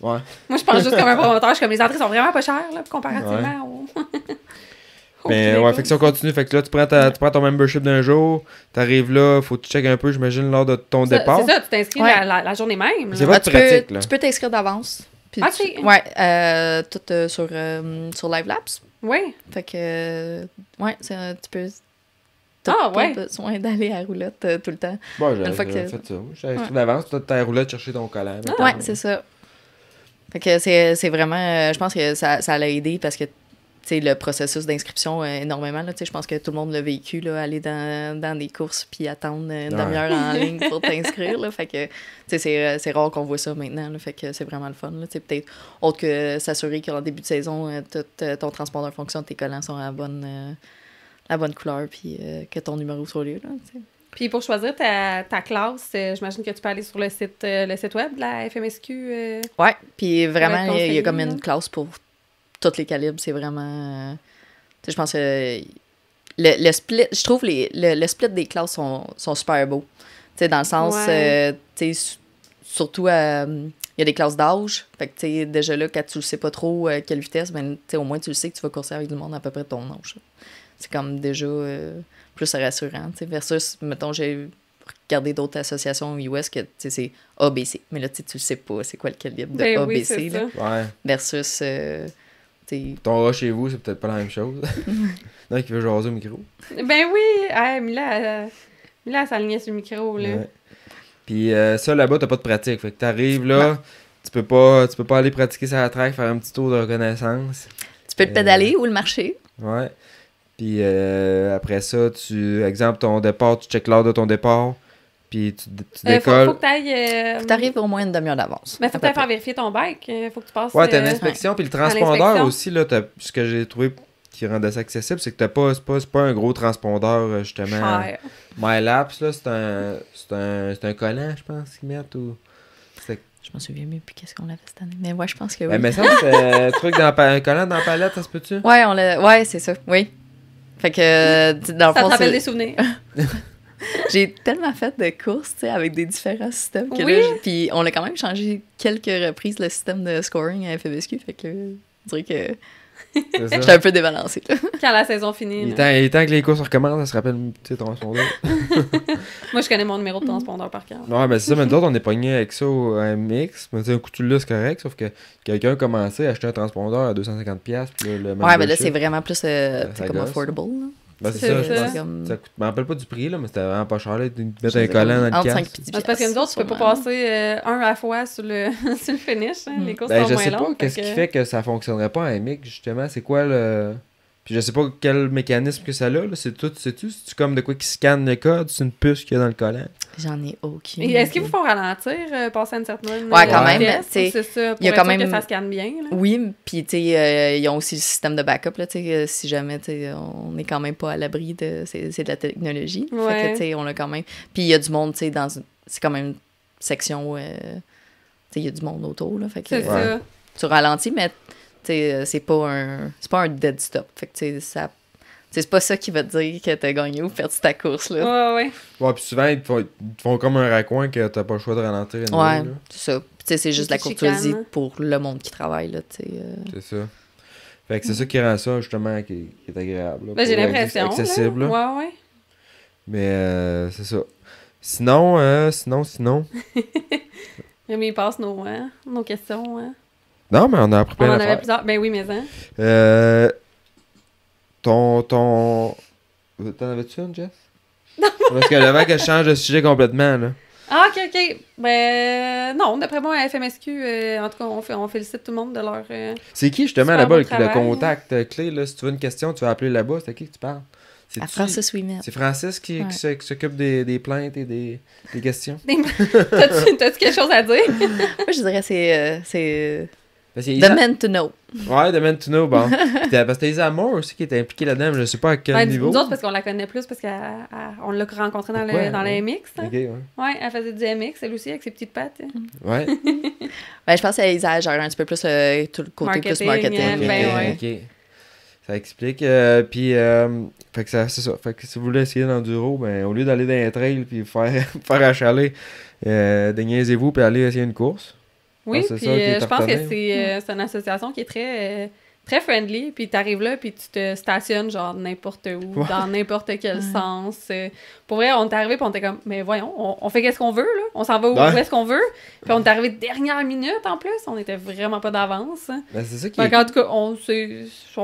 Ouais. Moi, je pense juste comme un promoteur, je suis comme les entrées sont vraiment pas chères, là, comparativement Mais ouais, fait que si on continue, fait que là, tu prends, tu prends ton membership d'un jour, t'arrives là, faut que tu checkes un peu, j'imagine, lors de ton départ. C'est ça, tu t'inscris la, journée même. C'est pas ah, tu pratique, peux, là. Tu peux t'inscrire d'avance. Ah, ouais, euh, tout euh, sur, euh, sur Live Labs. Ouais, Fait que, euh, ouais, tu peux. T'as ah, pas besoin euh, d'aller à la roulotte euh, tout le temps. Bon, j'avais que... fait ça. J'avais ouais. d'avance, tu as ta la roulotte chercher ton collant. Ah, ouais, c'est ça. Fait que c'est vraiment. je pense que ça l'a aidé parce que le processus d'inscription euh, énormément. Je pense que tout le monde l'a vécu, là, aller dans, dans des courses puis attendre une demi-heure en ligne pour t'inscrire. fait que euh, c'est rare qu'on voit ça maintenant. Là, fait que c'est vraiment le fun. Peut-être autre que s'assurer qu'en début de saison, euh, ton transpondeur fonctionne, tes collants sont à la bonne, la bonne couleur puis que ton numéro soit lieu. Puis pour choisir ta, ta classe, j'imagine que tu peux aller sur le site, le site web de la FMSQ. Oui. ouais, puis vraiment, il y, a comme une classe pour toutes les calibres, c'est vraiment. Euh, je pense que. Le, split, je trouve les, le, split des classes sont, super beaux. Tu dans le sens, euh, surtout euh, il y a des classes d'âge. Fait que, tu déjà là, quand tu le sais pas trop quelle vitesse, mais ben, tu au moins, tu le sais que tu vas courser avec du monde à peu près ton âge. C'est comme déjà plus rassurant, Versus, mettons, j'ai regardé d'autres associations US que, tu c'est ABC. Mais là, tu le sais pas, c'est quoi le calibre de ben ABC, Versus... Ton chez vous, c'est peut-être pas la même chose. non, il veut jaser au micro. Ben oui! Hey, Mila, Mila s'alignait sur le micro, là. Puis euh, ça, là-bas, t'as pas de pratique. Fait que t'arrives là, ben. tu peux pas tu peux pas aller pratiquer sa track, faire un petit tour de reconnaissance. Tu peux le pédaler euh, ou le marcher. Ouais. Puis euh, après ça, tu. Exemple, ton départ, tu check l'heure de ton départ puis tu, tu euh, décolles. faut, euh, faut que tu faut que au moins une demi-heure d'avance. Mais faut que t'ailles faire vérifier ton bac. Euh, faut que tu passes. Ouais, t'as une inspection, puis le transpondeur aussi, là, ce que j'ai trouvé qui rendait ça accessible, c'est que t'as pas, c'est pas, pas, un gros transpondeur, justement. MyLapse, là, c'est un, c'est un, un, collant, je pense, qu'ils mettent ou. Je m'en souviens mieux puis qu'est-ce qu'on avait cette année. Mais ouais, je pense que oui. mais ça, c'est un truc dans, un collant dans la palette, ça se peut-tu? Ouais, on l'a... ouais c'est ça, oui. Fait que, dans le fond, des souvenirs. J'ai tellement fait de courses, tu sais, avec des différents systèmes. Que puis on a quand même changé quelques reprises le système de scoring à FBSQ. E fait que je dirais que J'étais un peu débalancé. Quand la saison finit. Et tant que les courses recommencent, ça se rappelle sais, transpondeur. Moi, je connais mon numéro de transpondeur par cœur. Non, mais ben, c'est ça, mais d'autres, on est pogné avec ça au MX. Mais un coup de là, c'est correct, sauf que quelqu'un a commencé à acheter un transpondeur à 250$. Puis là, le ouais, mais ben là, c'est vraiment plus euh, comme affordable. Bah, ça, je coûte... rappelle pas du prix, là, mais c'était vraiment pas cher. de mettre un collant dans le casque. parce que nous autres, tu peux pas passer euh, un à la fois sur le, sur le finish. Hein. Les mm. courses ben, sont je sais pas, qu'est-ce qui fait que ça fonctionnerait pas à mic, justement? C'est quoi le... Puis je sais pas quel mécanisme que ça a, là. C'est tout, cest tout, C'est-tu comme de quoi qui scanne le code? C'est une puce qu'il y a dans le collant? J'en ai aucune. est-ce qu'ils vous font ralentir, euh, passer une certaine. Ouais, euh, quand même. C'est ça, pour y a quand même... que ça scanne bien. Oui, puis tu euh, ils ont aussi le système de backup, là, tu si jamais, tu on n'est quand même pas à l'abri de. C'est de la technologie. Ouais. Fait que, tu sais, on l'a quand même. Puis il y a du monde, tu sais, dans une... C'est quand même une section. Tu sais, il y a du monde autour, là. Fait que. Tu ralentis, mais euh, c'est pas un c'est pas un dead stop. Fait que ça c'est pas ça qui va te dire que t'as gagné ou perdu ta course là. Ouais ouais. Ouais, puis souvent ils te, font, ils font, comme un raccoin que t'as pas le choix de ralentir. ouais, c'est ça. Tu c'est juste la courtoisie hein. pour le monde qui travaille là, euh. C'est ça. Fait que c'est ça qui rend ça justement qui, est agréable. Ben, j'ai l'impression accessible. Ouais ouais. Mais euh, c'est ça. Sinon euh, sinon sinon. Rémi passe nos, hein, nos questions. Hein. Non, mais on a appris plein On en avait plusieurs. Ben oui, mais hein. Euh, ton. ton... T'en avais-tu une, Jess? Non. Parce que avant qu'elle change de sujet complètement, là. Ah, ok, ok. Ben, euh, non, d'après moi, à FMSQ, euh, en tout cas, on, fait, on félicite tout le monde de leur. Euh, c'est qui, justement, là-bas, bon le, hein. contact clé, là? Si tu veux une question, tu vas appeler là-bas. C'est à qui que tu parles? À Francis Wimmer. C'est Francis qui, s'occupe des, des, plaintes et des, des questions. T'as-tu quelque chose à dire? moi, je dirais c'est. The Man to Know. Ouais, The Man to Know, bon. Euh, parce que Isa Moore aussi qui était impliquée là-dedans, je je sais pas à quel ben, niveau. Nous autres, parce qu'on la connaît plus, parce qu'on l'a rencontrée dans, le, dans MX. ouais. ouais. elle faisait du MX, elle aussi, avec ses petites pattes. Hein. Mm. Ouais. je pense qu'elle exagère un petit peu plus euh, tout le côté marketing, plus marketing. Ben, oui. Ça explique. Euh, puis, fait que ça, ça. Fait que si vous voulez essayer l'enduro, ben, au lieu d'aller dans un trail puis faire, faire achaler, déniaisez-vous et allez essayer une course. Oui, ah, puis euh, je pense que euh, hmm. c'est une association qui est très, euh, très friendly. Puis tu arrives là, puis tu te stationnes genre n'importe où, dans n'importe quel sens. Pour vrai, on est arrivé, puis on était comme, mais voyons, on, fait qu'est-ce qu'on veut, là. On s'en va où, est-ce qu'on veut. Puis on est arrivé dernière minute en plus. On était vraiment pas d'avance. Ben, c'est ça qui. en tout cas, on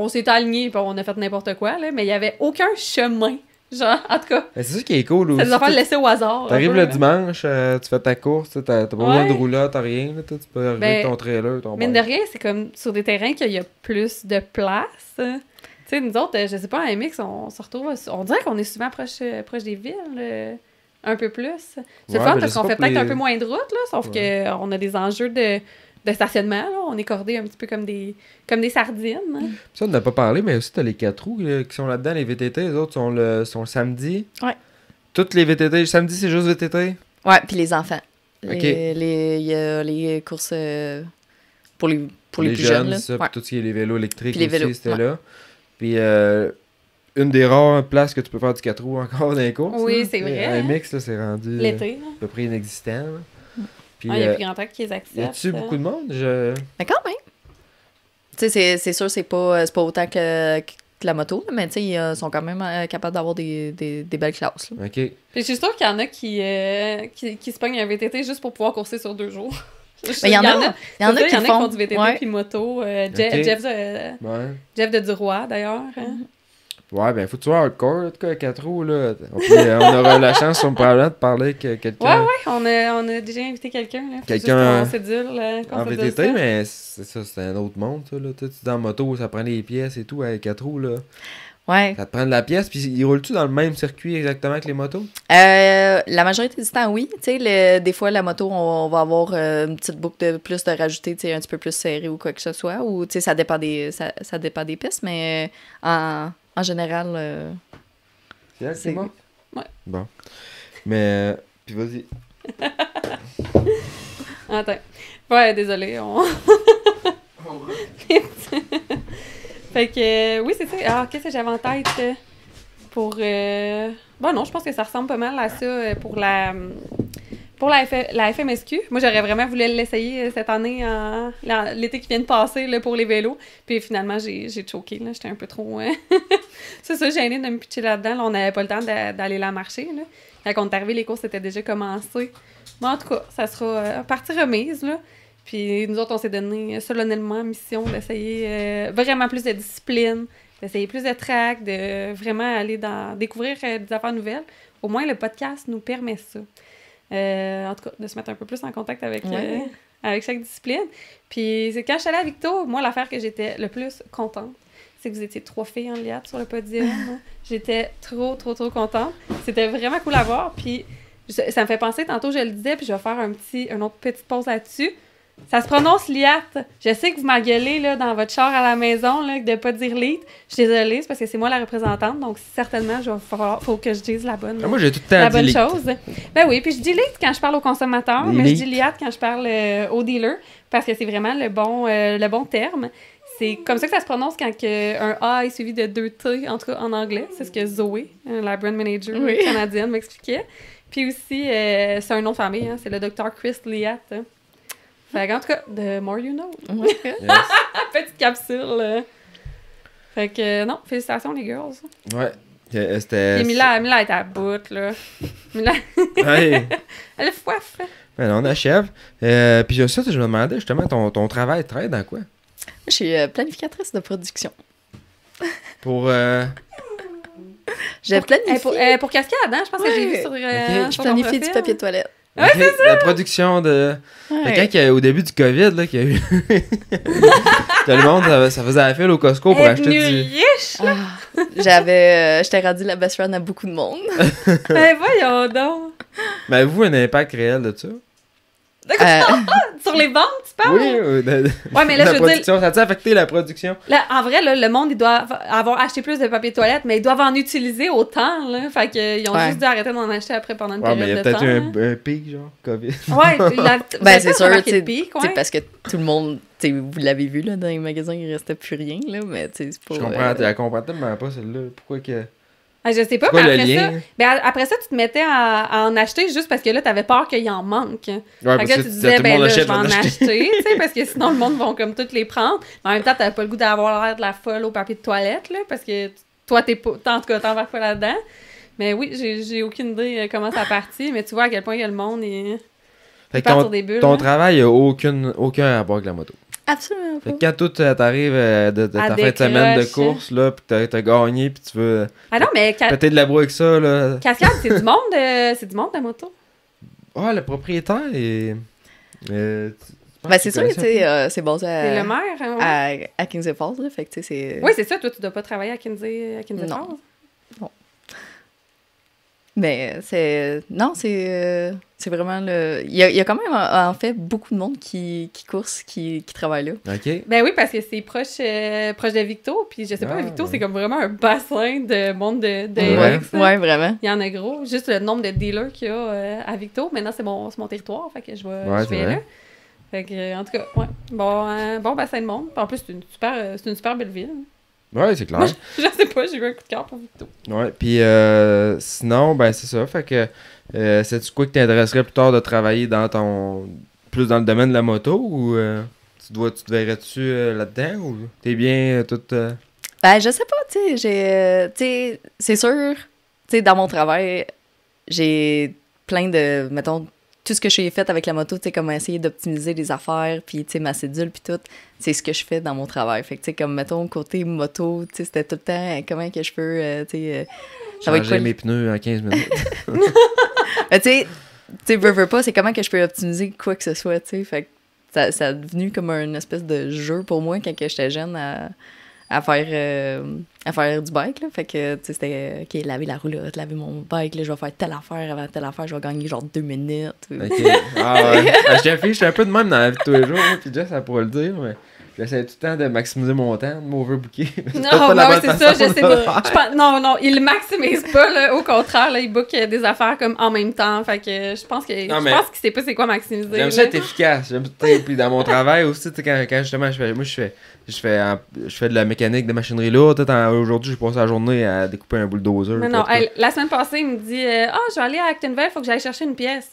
s'est aligné, puis on a fait n'importe quoi, là. Mais il y avait aucun chemin Genre, en tout cas. c'est ça qui est cool aussi. Ça nous a fait laisser au hasard. T'arrives le dimanche, euh, tu fais ta course, t'as pas moins de roulotte, t'as rien. Là, tu peux arriver ben, avec ton trailer, ton Mine Mais de rien, c'est comme sur des terrains qu'il y a plus de place. Tu sais, nous autres, euh, je sais pas, à MX, on se retrouve. On dirait qu'on est souvent proche, euh, proche des villes. un peu plus. C'est ouais, fun ben, parce qu'on fait peut-être un peu moins de route, là, sauf qu'on a des enjeux de le stationnement. On est cordé un petit peu comme des, comme des sardines. Hein. Ça, on n'a pas parlé, mais aussi, tu as les quatre roues euh, qui sont là-dedans, les VTT. Les autres sont le, sont samedi. Ouais. Toutes les VTT. samedi, c'est juste VTT? Oui, puis les enfants. Les, Il y a les courses euh, pour les, pour les, jeunes. là. Ça, ouais. Tout ce qui est les vélos électriques les c'était là. Puis euh, une des rares places que tu peux faire du 4 roues encore dans les courses. Oui, c'est vrai. Un mix, c'est rendu à peu près inexistant. Ah, il y a euh, plus grand temps qu'ils acceptent. Y a-tu beaucoup de monde? Je... Mais quand même. Tu sais, c'est sûr, c'est pas, euh, pas autant que, la moto, mais tu sais, ils euh, sont quand même capables d'avoir des, des, belles classes. OK. je suis qu'il y en a qui, qui, se pognent un VTT juste pour pouvoir courser sur deux jours. Mais il y, en a, qui font du VTT puis moto. Jeff, Jeff, de Duroy, d'ailleurs. Hein. Mm-hmm. Ouais, ben, faut que tu sois hardcore, en tout cas, 4 roues, là. Euh, on aura la chance, on pourra de parler avec quelqu'un. Ouais, ouais, on a, on a déjà invité quelqu'un, là. Quelqu'un. C'est dur, là. En VTT, mais c'est ça, c'est un autre monde, ça, là. Tu es dans la moto, ça prend les pièces et tout, avec 4 roues, là. Ouais. Ça te prend de la pièce, puis ils roulent-tu dans le même circuit exactement que les motos? Euh, la majorité du temps, oui. Tu sais, des fois, la moto, on, va avoir euh, une petite boucle de plus de rajouter, tu sais, un petit peu plus serré ou quoi que ce soit. Ou, tu sais, ça dépend des, ça, ça, dépend des pistes, mais euh, en, en général. Euh, c'est moi? Bon. Mais, euh, puis vas-y. Attends. Ouais, désolé. On... fait que, euh, oui, c'est ça. Ah, qu'est-ce que j'avais en tête pour. Bon, non, je pense que ça ressemble pas mal à ça pour la hum, pour la, FMSQ, moi j'aurais vraiment voulu l'essayer euh, cette année, l'été qui vient de passer pour les vélos. Puis finalement, j'ai choqué. J'étais un peu trop. Hein. c'est ça, gêné de me pitcher là-dedans. on n'avait pas le temps d'aller la marcher. Là. quand on est arrivé, les courses étaient déjà commencées. Mais en tout cas, ça sera euh, partie remise. Là. Puis nous autres, on s'est donné euh, solennellement mission d'essayer vraiment plus de discipline, d'essayer plus de track, de vraiment aller dans découvrir des affaires nouvelles. Au moins, le podcast nous permet ça. Euh, en tout cas, de se mettre un peu plus en contact avec, euh, avec chaque discipline. Puis c'est quand je suis allée à Victo, moi, l'affaire que j'étais le plus contente, c'est que vous étiez trois filles en liade sur le podium. J'étais trop, trop, trop contente. C'était vraiment cool à voir. Puis ça me fait penser, tantôt je le disais, puis je vais faire un petit, une autre petite pause là-dessus. Ça se prononce liat. Je sais que vous m'engueulez là, dans votre char à la maison là, de ne pas dire lit. Je suis désolée, parce que c'est moi la représentante, donc certainement, il faut que je dise la bonne, moi, j'ai tout le temps la bonne chose. Ben oui, puis je dis lit quand je parle aux consommateurs, mais je dis liat quand je parle au euh, aux dealers, parce que c'est vraiment le bon, euh, le bon terme. C'est comme ça que ça se prononce quand un A est suivi de deux T, en en anglais. C'est ce que Zoé, euh, la brand manager canadienne, m'expliquait. Puis aussi, c'est un nom de famille, hein, c'est le docteur Chris Liat. Fait en tout cas, the more you know. Petite capsule. Euh. Fait que euh, non, félicitations les girls. Ouais. Euh, c'était. Et Mila, Mila est à bout, là. Mila. Elle est foif. Ben, on achève. Euh, puis ça, je me demandais justement, ton, ton travail traite dans quoi? Je suis planificatrice de production. Pour. Euh... J'ai planifié. Pour, eh, eh, pour, Cascade, hein? Je pense que j'ai vu sur. Je planifie du papier de toilette ça. La production de. quand au début du COVID, là, qu'il y a eu. Tout le monde, ça, faisait la file au Costco pour acheter du. Ah, j'avais. Euh, j'étais rendu la best friend à beaucoup de monde. Mais ben, voyons donc. Mais avez-vous un impact réel de ça? Euh, Sur les ventes, tu parles? Oui, mais là, je production, dire... ça a affecté la production? Là, en vrai, là, le monde, ils doivent avoir acheté plus de papier toilette, mais ils doivent en utiliser autant, là. Fait qu'ils euh, ont juste dû arrêter d'en acheter après pendant une période de temps. il y a peut-être un, un, pic, genre, COVID. Ouais, ben, c'est sûr, tu parce que tout le monde T'sais, vous l'avez vu là, dans les magasins, il restait plus rien, là, mais c'est pas. Je comprends, euh... elle tellement pas celle-là. Pourquoi que. Ah, je sais pas, mais après ça, ben, après ça, tu te mettais à, en acheter juste parce que là, tu avais peur qu'il en manque. parce que tu disais, ben là, je vais en acheter, parce que sinon, le monde va comme toutes les prendre. en même temps, t'avais pas le goût d'avoir l'air de la folle au papier de toilette, parce que toi, t'es pas, en tout cas, pas là-dedans. Mais oui, j'ai aucune idée euh, comment ça partit, mais tu vois à quel point il y a le monde et. Fait ton, ton hein. travail n'a aucun, aucun rapport avec la moto. Absolument pas. Quand tout t'arrive euh, de, de ta fin de semaine de course, là, pis t'as, t'as gagné, puis tu veux. Ah non, mais. Ca... Péter de la broue avec ça, là. Cascade, c'est du monde, euh, c'est du monde, la moto. Ah, le propriétaire est. Euh, ben, c'est sûr que euh, c'est basé à, c'est le maire, hein, à, à Kinsey Falls. Là, fait que, c'est... Oui, c'est ça. Toi, tu dois pas travailler à Kinsey, à Kinsey Falls. non. Mais c'est. Non, c'est. Euh, c'est vraiment le. Il y, a, quand même, en fait, beaucoup de monde qui, qui course, qui, qui travaille là. OK. Ben oui, parce que c'est proche, euh, proche de Victo. Puis je sais pas, ah, Victo, c'est comme vraiment un bassin de monde de. ouais. vraiment. Il y en a gros. Juste le nombre de dealers qu'il y a euh, à Victo. Maintenant, c'est mon, mon territoire. Fait que je, vais là. Fait que, en tout cas, ouais. Bon, bon bassin de monde. En plus, c'est une, super, une super belle ville. Ouais, c'est clair. je sais pas, j'ai eu un coup de cœur pour Victo. Ouais, puis euh, sinon, ben c'est ça. Fait que, euh, c'est-tu quoi que t'intéresserais plus tard de travailler dans ton. plus dans le domaine de la moto ou euh, tu, dois, tu te verrais-tu euh, là-dedans ou t'es bien toute. Ben, je sais pas, tu sais. J'ai. c'est sûr, tu sais, dans mon travail, j'ai plein de. mettons, tout ce que j'ai fait avec la moto, tu sais, comme essayer d'optimiser les affaires, puis tu sais, ma cédule, puis tout c'est ce que je fais dans mon travail. Fait que, tu sais, comme, mettons, côté moto, tu sais, c'était tout le temps euh, comment que je peux, euh, tu sais... Euh, mes pneus en 15 minutes. Ben, tu sais, tu veux, veux pas, c'est comment que je peux optimiser quoi que ce soit, tu sais. Fait que ça, ça a devenu comme une espèce de jeu pour moi quand j'étais jeune à à faire, euh, à faire du bike. Là. Fait que, tu sais, c'était, euh, OK, laver la roulotte, laver mon bike, là, je vais faire telle affaire avant telle affaire, je vais gagner genre deux minutes. OK. Ah ouais. Ah, je suis un peu de même dans la vie de tous les jours, hein, puis déjà, ça pourrait le dire, mais J'essaie tout le temps de maximiser mon temps, de m'overbooker. Non, non, c'est ça, je sais pas. non, non, il maximise pas, au contraire, là, il book euh, des affaires comme en même temps. Fait que euh, je pense que ne je pense sait pas c'est quoi maximiser. J'aime ça être efficace. Puis dans mon travail aussi, quand, quand justement je fais. Moi je fais je fais, je fais de la mécanique de machinerie lourde. Aujourd'hui, j'ai passé la journée à découper un bulldozer. non, la semaine passée, il me dit euh, Ah, je vais aller à Actonville, il faut que j'aille chercher une pièce.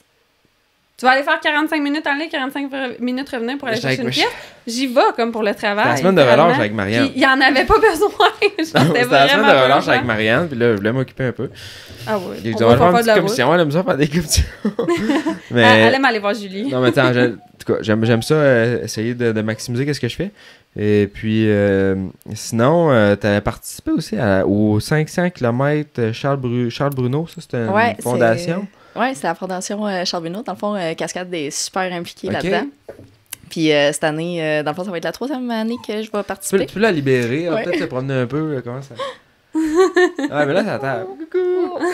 Tu vas aller faire 45 minutes aller, 45 minutes revenir pour aller chercher une pièce. J'y vais comme pour le travail. la semaine de relâche avec Marianne. Il n'y en avait pas besoin. C'était la semaine de relâche avec Marianne, puis là, je voulais m'occuper un peu. Ah oui. Ils ont fait une commission. Elle aime ça faire des commissions. Elle aime aller voir Julie. non, mais attends, en tout cas j'aime ça, euh, essayer de, maximiser ce que je fais. Et puis, euh, sinon, euh, tu as participé aussi aux 500 km Charles, Bruno. Ça, c'était une fondation. Oui, c'est la Fondation euh, Charbonneau. Dans le fond, euh, Cascade est super impliquée là-dedans. Puis euh, cette année, dans le fond, ça va être la troisième année que je vais participer. Tu peux, la libérer, hein, peut-être se promener un peu. comment ça... mais là, ça tape. Oh, coucou!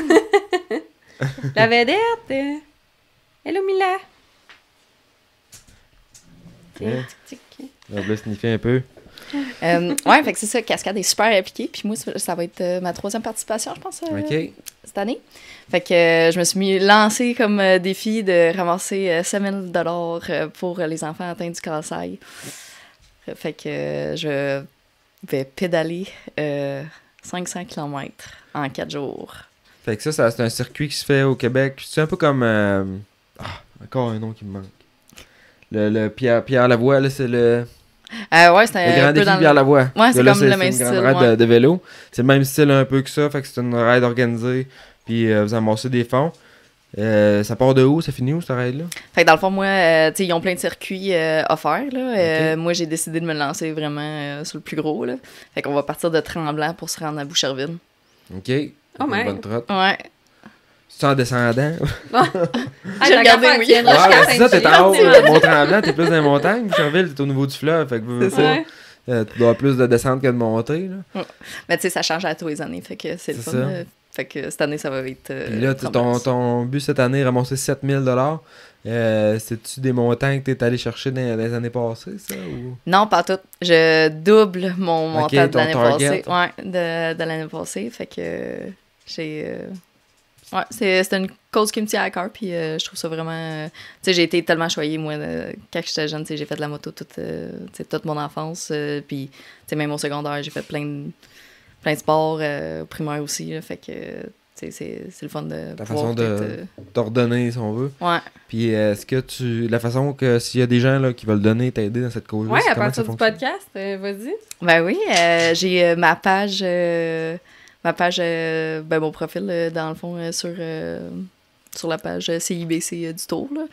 la vedette! Hello, Mila! Hein? Tic, tic, tic. On va un peu. Euh, ouais, fait que c'est ça, Cascade est super appliquée. Puis moi, ça va être euh, ma troisième participation, je pense, euh, cette année. Fait que je me suis mis lancé comme défi de ramasser 7000 dollars pour les enfants atteints du cancer. Fait que je vais pédaler 500 km en 4 jours. Fait que ça, c'est un circuit qui se fait au Québec. C'est un peu comme... Ah, encore un nom qui me manque. Le, Pierre, Pierre Lavoie, c'est le... Euh, ouais, c'est un grand dans c'est comme le même style. C'est de, vélo. C'est le même style un peu que ça. Fait que c'est une raid organisée. Puis euh, vous amassez des fonds. Euh, ça part de où? Ça finit où, cette raid-là? Fait que dans le fond, moi, euh, ils ont plein de circuits offerts. Là. moi, j'ai décidé de me lancer vraiment sur le plus gros. Là. Fait qu'on va partir de Tremblant pour se rendre à Boucherville. OK. Oh, bonne trotte. Ouais. C'est en descendant. ah, j'ai regardé, oui. c'est ça, t'es en haut, Mont-Tremblant, t'es plus dans les montagnes. Charville, t'es au niveau du fleuve. Fait que, ça. Euh, tu dois plus de descente que de monter Là. Mais tu sais, ça change à tous les années. Fait que c'est que cette année, ça va être. Euh, là, ton, ton, but cette année, ramasser 7000 euh, C'est-tu des montants que tu es allé chercher dans, les années passées, ça? Ou... Non, pas toutes. Je double mon montant de l'année passée. Ouais, de, de l'année passée. Fait que j'ai. Ouais, c'est une cause qui me tient à cœur, puis euh, je trouve ça vraiment. tu sais, j'ai été tellement choyée, moi, quand j'étais jeune, j'ai fait de la moto toute, euh, toute mon enfance, euh, puis, tu sais, même au secondaire, j'ai fait plein de, plein de sports, au primaire aussi, là, fait que. C'est le fun de. La façon de t'ordonner, si on veut. Ouais. Puis est-ce que tu. La façon que s'il y a des gens là, qui veulent donner, t'aider dans cette cause-là. Ouais, à partir du podcast, vas-y. Ben oui, j'ai ma page ma page, euh, ben, mon profil, euh, dans le fond, euh, sur sur la page CIBC du Tour, là,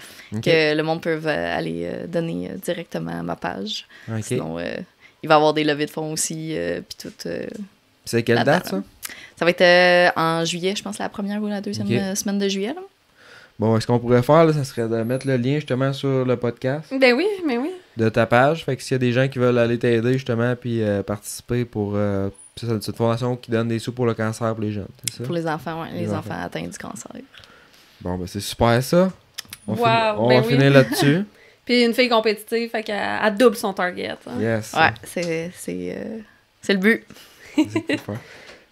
que le monde peut aller donner directement à ma page. Sinon, il va y avoir des levées de fonds aussi, puis tout. c'est quelle date, ça? Ça va être en juillet, je pense, la première ou la deuxième semaine de juillet. Là. Bon, ce qu'on pourrait faire, là, ça serait de mettre le lien justement sur le podcast. Ben oui, mais ben oui. De ta page. Fait que s'il y a des gens qui veulent aller t'aider justement, puis participer pour c'est une fondation qui donne des sous pour le cancer pour les jeunes, Pour les enfants, oui, les, enfants. atteints du cancer. Bon, ben c'est super ça. On, on ben va finir là-dessus. Puis une fille compétitive, fait qu'elle double son target. Hein. Yes. Ouais, c'est euh, le but.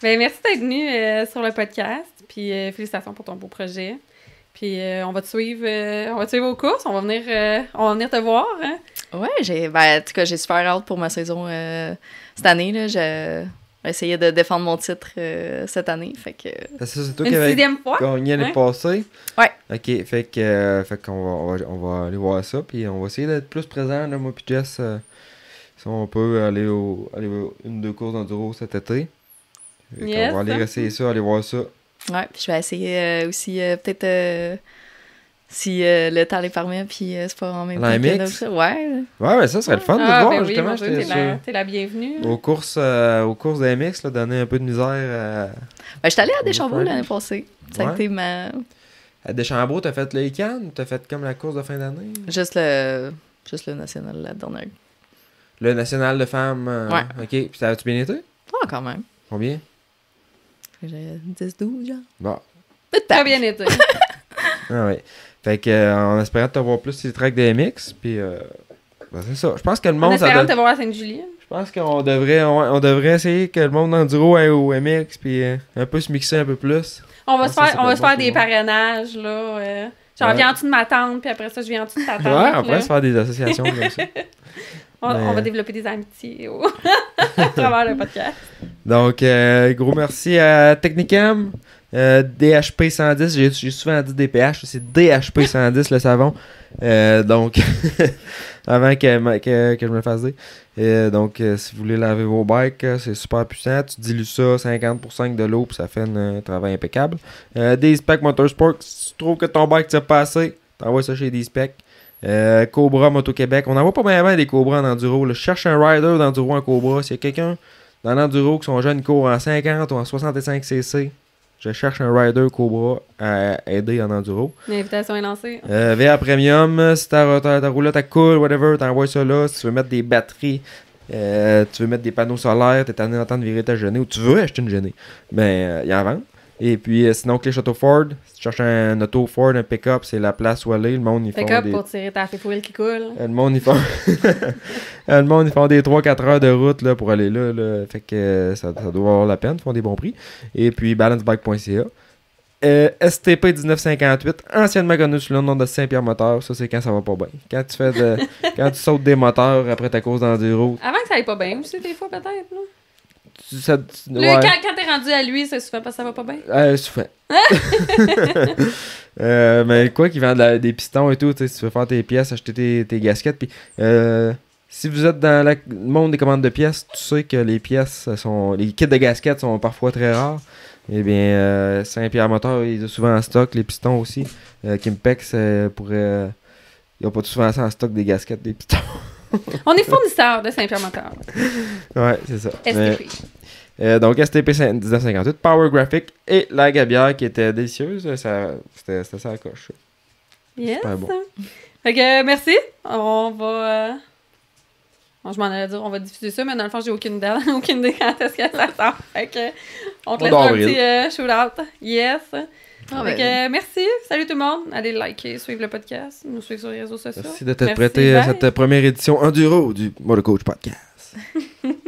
ben, merci d'être venu euh, sur le podcast. Puis euh, félicitations pour ton beau projet. Puis on va te suivre, on va suivre aux courses, on va venir, on te voir. Hein. Ouais, j'ai, ben, en tout cas, j'ai super hâte pour ma saison cette année. Là, je essayer de défendre mon titre euh, cette année. Fait que. c'est toi qui avais gagné l'année passée. Ouais. Ok, fait que euh, fait qu'on va, on va, aller voir ça, puis on va essayer d'être plus présent dans moi et Jess. Euh, si on peut aller au aller au, une deux courses d'enduro cet été. Yes, on va aller hein? essayer ça, aller voir ça. Ouais, puis je vais essayer aussi peut-être si euh, le temps les permet, puis euh, c'est pas en même temps. Ouais. Ouais, ouais, ça serait le fun de ah, voir, ben justement. T'es la, la, bienvenue. Hein. Aux courses, euh, aux courses de MX, là, donner un peu de misère. Euh, ben, suis allée à Deschambault l'année passée. Ça a été ma. À Deschambault, t'as fait le ICANN ou t'as fait comme la course de fin d'année Juste le, juste le national, la dernière. Le national de femmes Ouais. Ok. Puis tas tu bien été Ah, quand même. Combien J'ai 10-12, genre. Bon. Bah. t'as bien été. ah ouais. Fait que, euh, en espérant te voir plus sur les tracks de MX, puis euh, ben, c'est ça. Je pense que le monde. En espérant te voir à Sainte-Julie. Je pense qu'on devrait, on, devrait essayer que le monde enduro aille au MX, puis euh, un peu se mixer un peu plus. On va se faire, on va se faire des parrainages, là. Euh. Genre, viens en de ma tante, puis après ça, je viens en dessous de ta tante. Ouais, on se faire des associations comme ça. On, va développer des amitiés au... à travers le podcast. Donc, gros merci à Technicam. Euh, DHP 110, j'ai souvent dit DPH, c'est DHP 110 le savon. Euh, donc, avant que, je me le fasse dire. Euh, donc, si vous voulez laver vos bikes, c'est super puissant. Tu dilues ça 50% de l'eau, puis ça fait un travail impeccable. des Spec Motorsport, si tu trouves que ton bike t'a pas assez, t'envoies ça chez des Cobra Moto-Québec, on envoie pas bien avant des Cobras en enduro. cherche un rider d'enduro en Cobra. S'il y a quelqu'un dans l'enduro qui sont jeunes, cours en 50 ou en 65 cc, je cherche un rider Cobra à aider en enduro. L'invitation est lancée. Euh, VR Premium, si ta, ta, roulotte à cool, whatever, t'envoies ça là. Si tu veux mettre des batteries, euh, tu veux mettre des panneaux solaires, t'es en train de virer ta genée ou tu veux acheter une genée, ben il euh, y en vente. Et puis, euh, sinon, Clé Château Ford, si tu cherches un, auto Ford, un pick-up, c'est la place où aller. Le monde, ils font. Pick-up pour tirer ta fifouille qui coule. Euh, le monde, ils font. Euh, le monde, ils font des 3-4 heures de route là, pour aller là, là. Fait que ça, ça, doit avoir la peine. Ils font des bons prix. Et puis, balancebike.ca. STP 1958, anciennement connu sous le nom de Saint-Pierre Moteur, ça c'est quand ça va pas bien. Quand tu fais de... quand tu sautes des moteurs après ta course dans des roues. Avant que ça aille pas bien sais, des fois peut-être quand, t'es rendu à lui, ça fait parce que ça va pas bien? Euh, se euh, mais quoi qu'il vend des pistons et tout, si tu veux faire tes pièces, acheter tes, tes gasquettes. Puis, euh, si vous êtes dans le monde des commandes de pièces, tu sais que les pièces sont. Les kits de gasquettes sont parfois très rares. Eh bien, euh, Saint-Pierre Moteur, il ont souvent en stock, les pistons aussi. Kimpex pourrait. ils a pas souvent ça en stock des gasquettes, des pistons. On est fournisseur de Saint-Pierre-Montréal. ouais, c'est ça. STP. Euh, donc, STP 1958, Power Graphic et la gabière qui était délicieuse. Ça, c'était, ça la coche. Yes. Super bon. Fait que, merci. On va. Euh, je m'en allais dire, on va diffuser ça, mais dans le fond, j'ai aucune idée, aucune idée quand est-ce qu'elle s'attend. sort. Fait que, on te laisse un petit euh, out Yes. Ah ben merci. Salut tout le monde. Allez liker, suivre le podcast, nous suivre sur les réseaux sociaux. Merci de t'être prêté à cette première édition enduro du Motor Coach Podcast.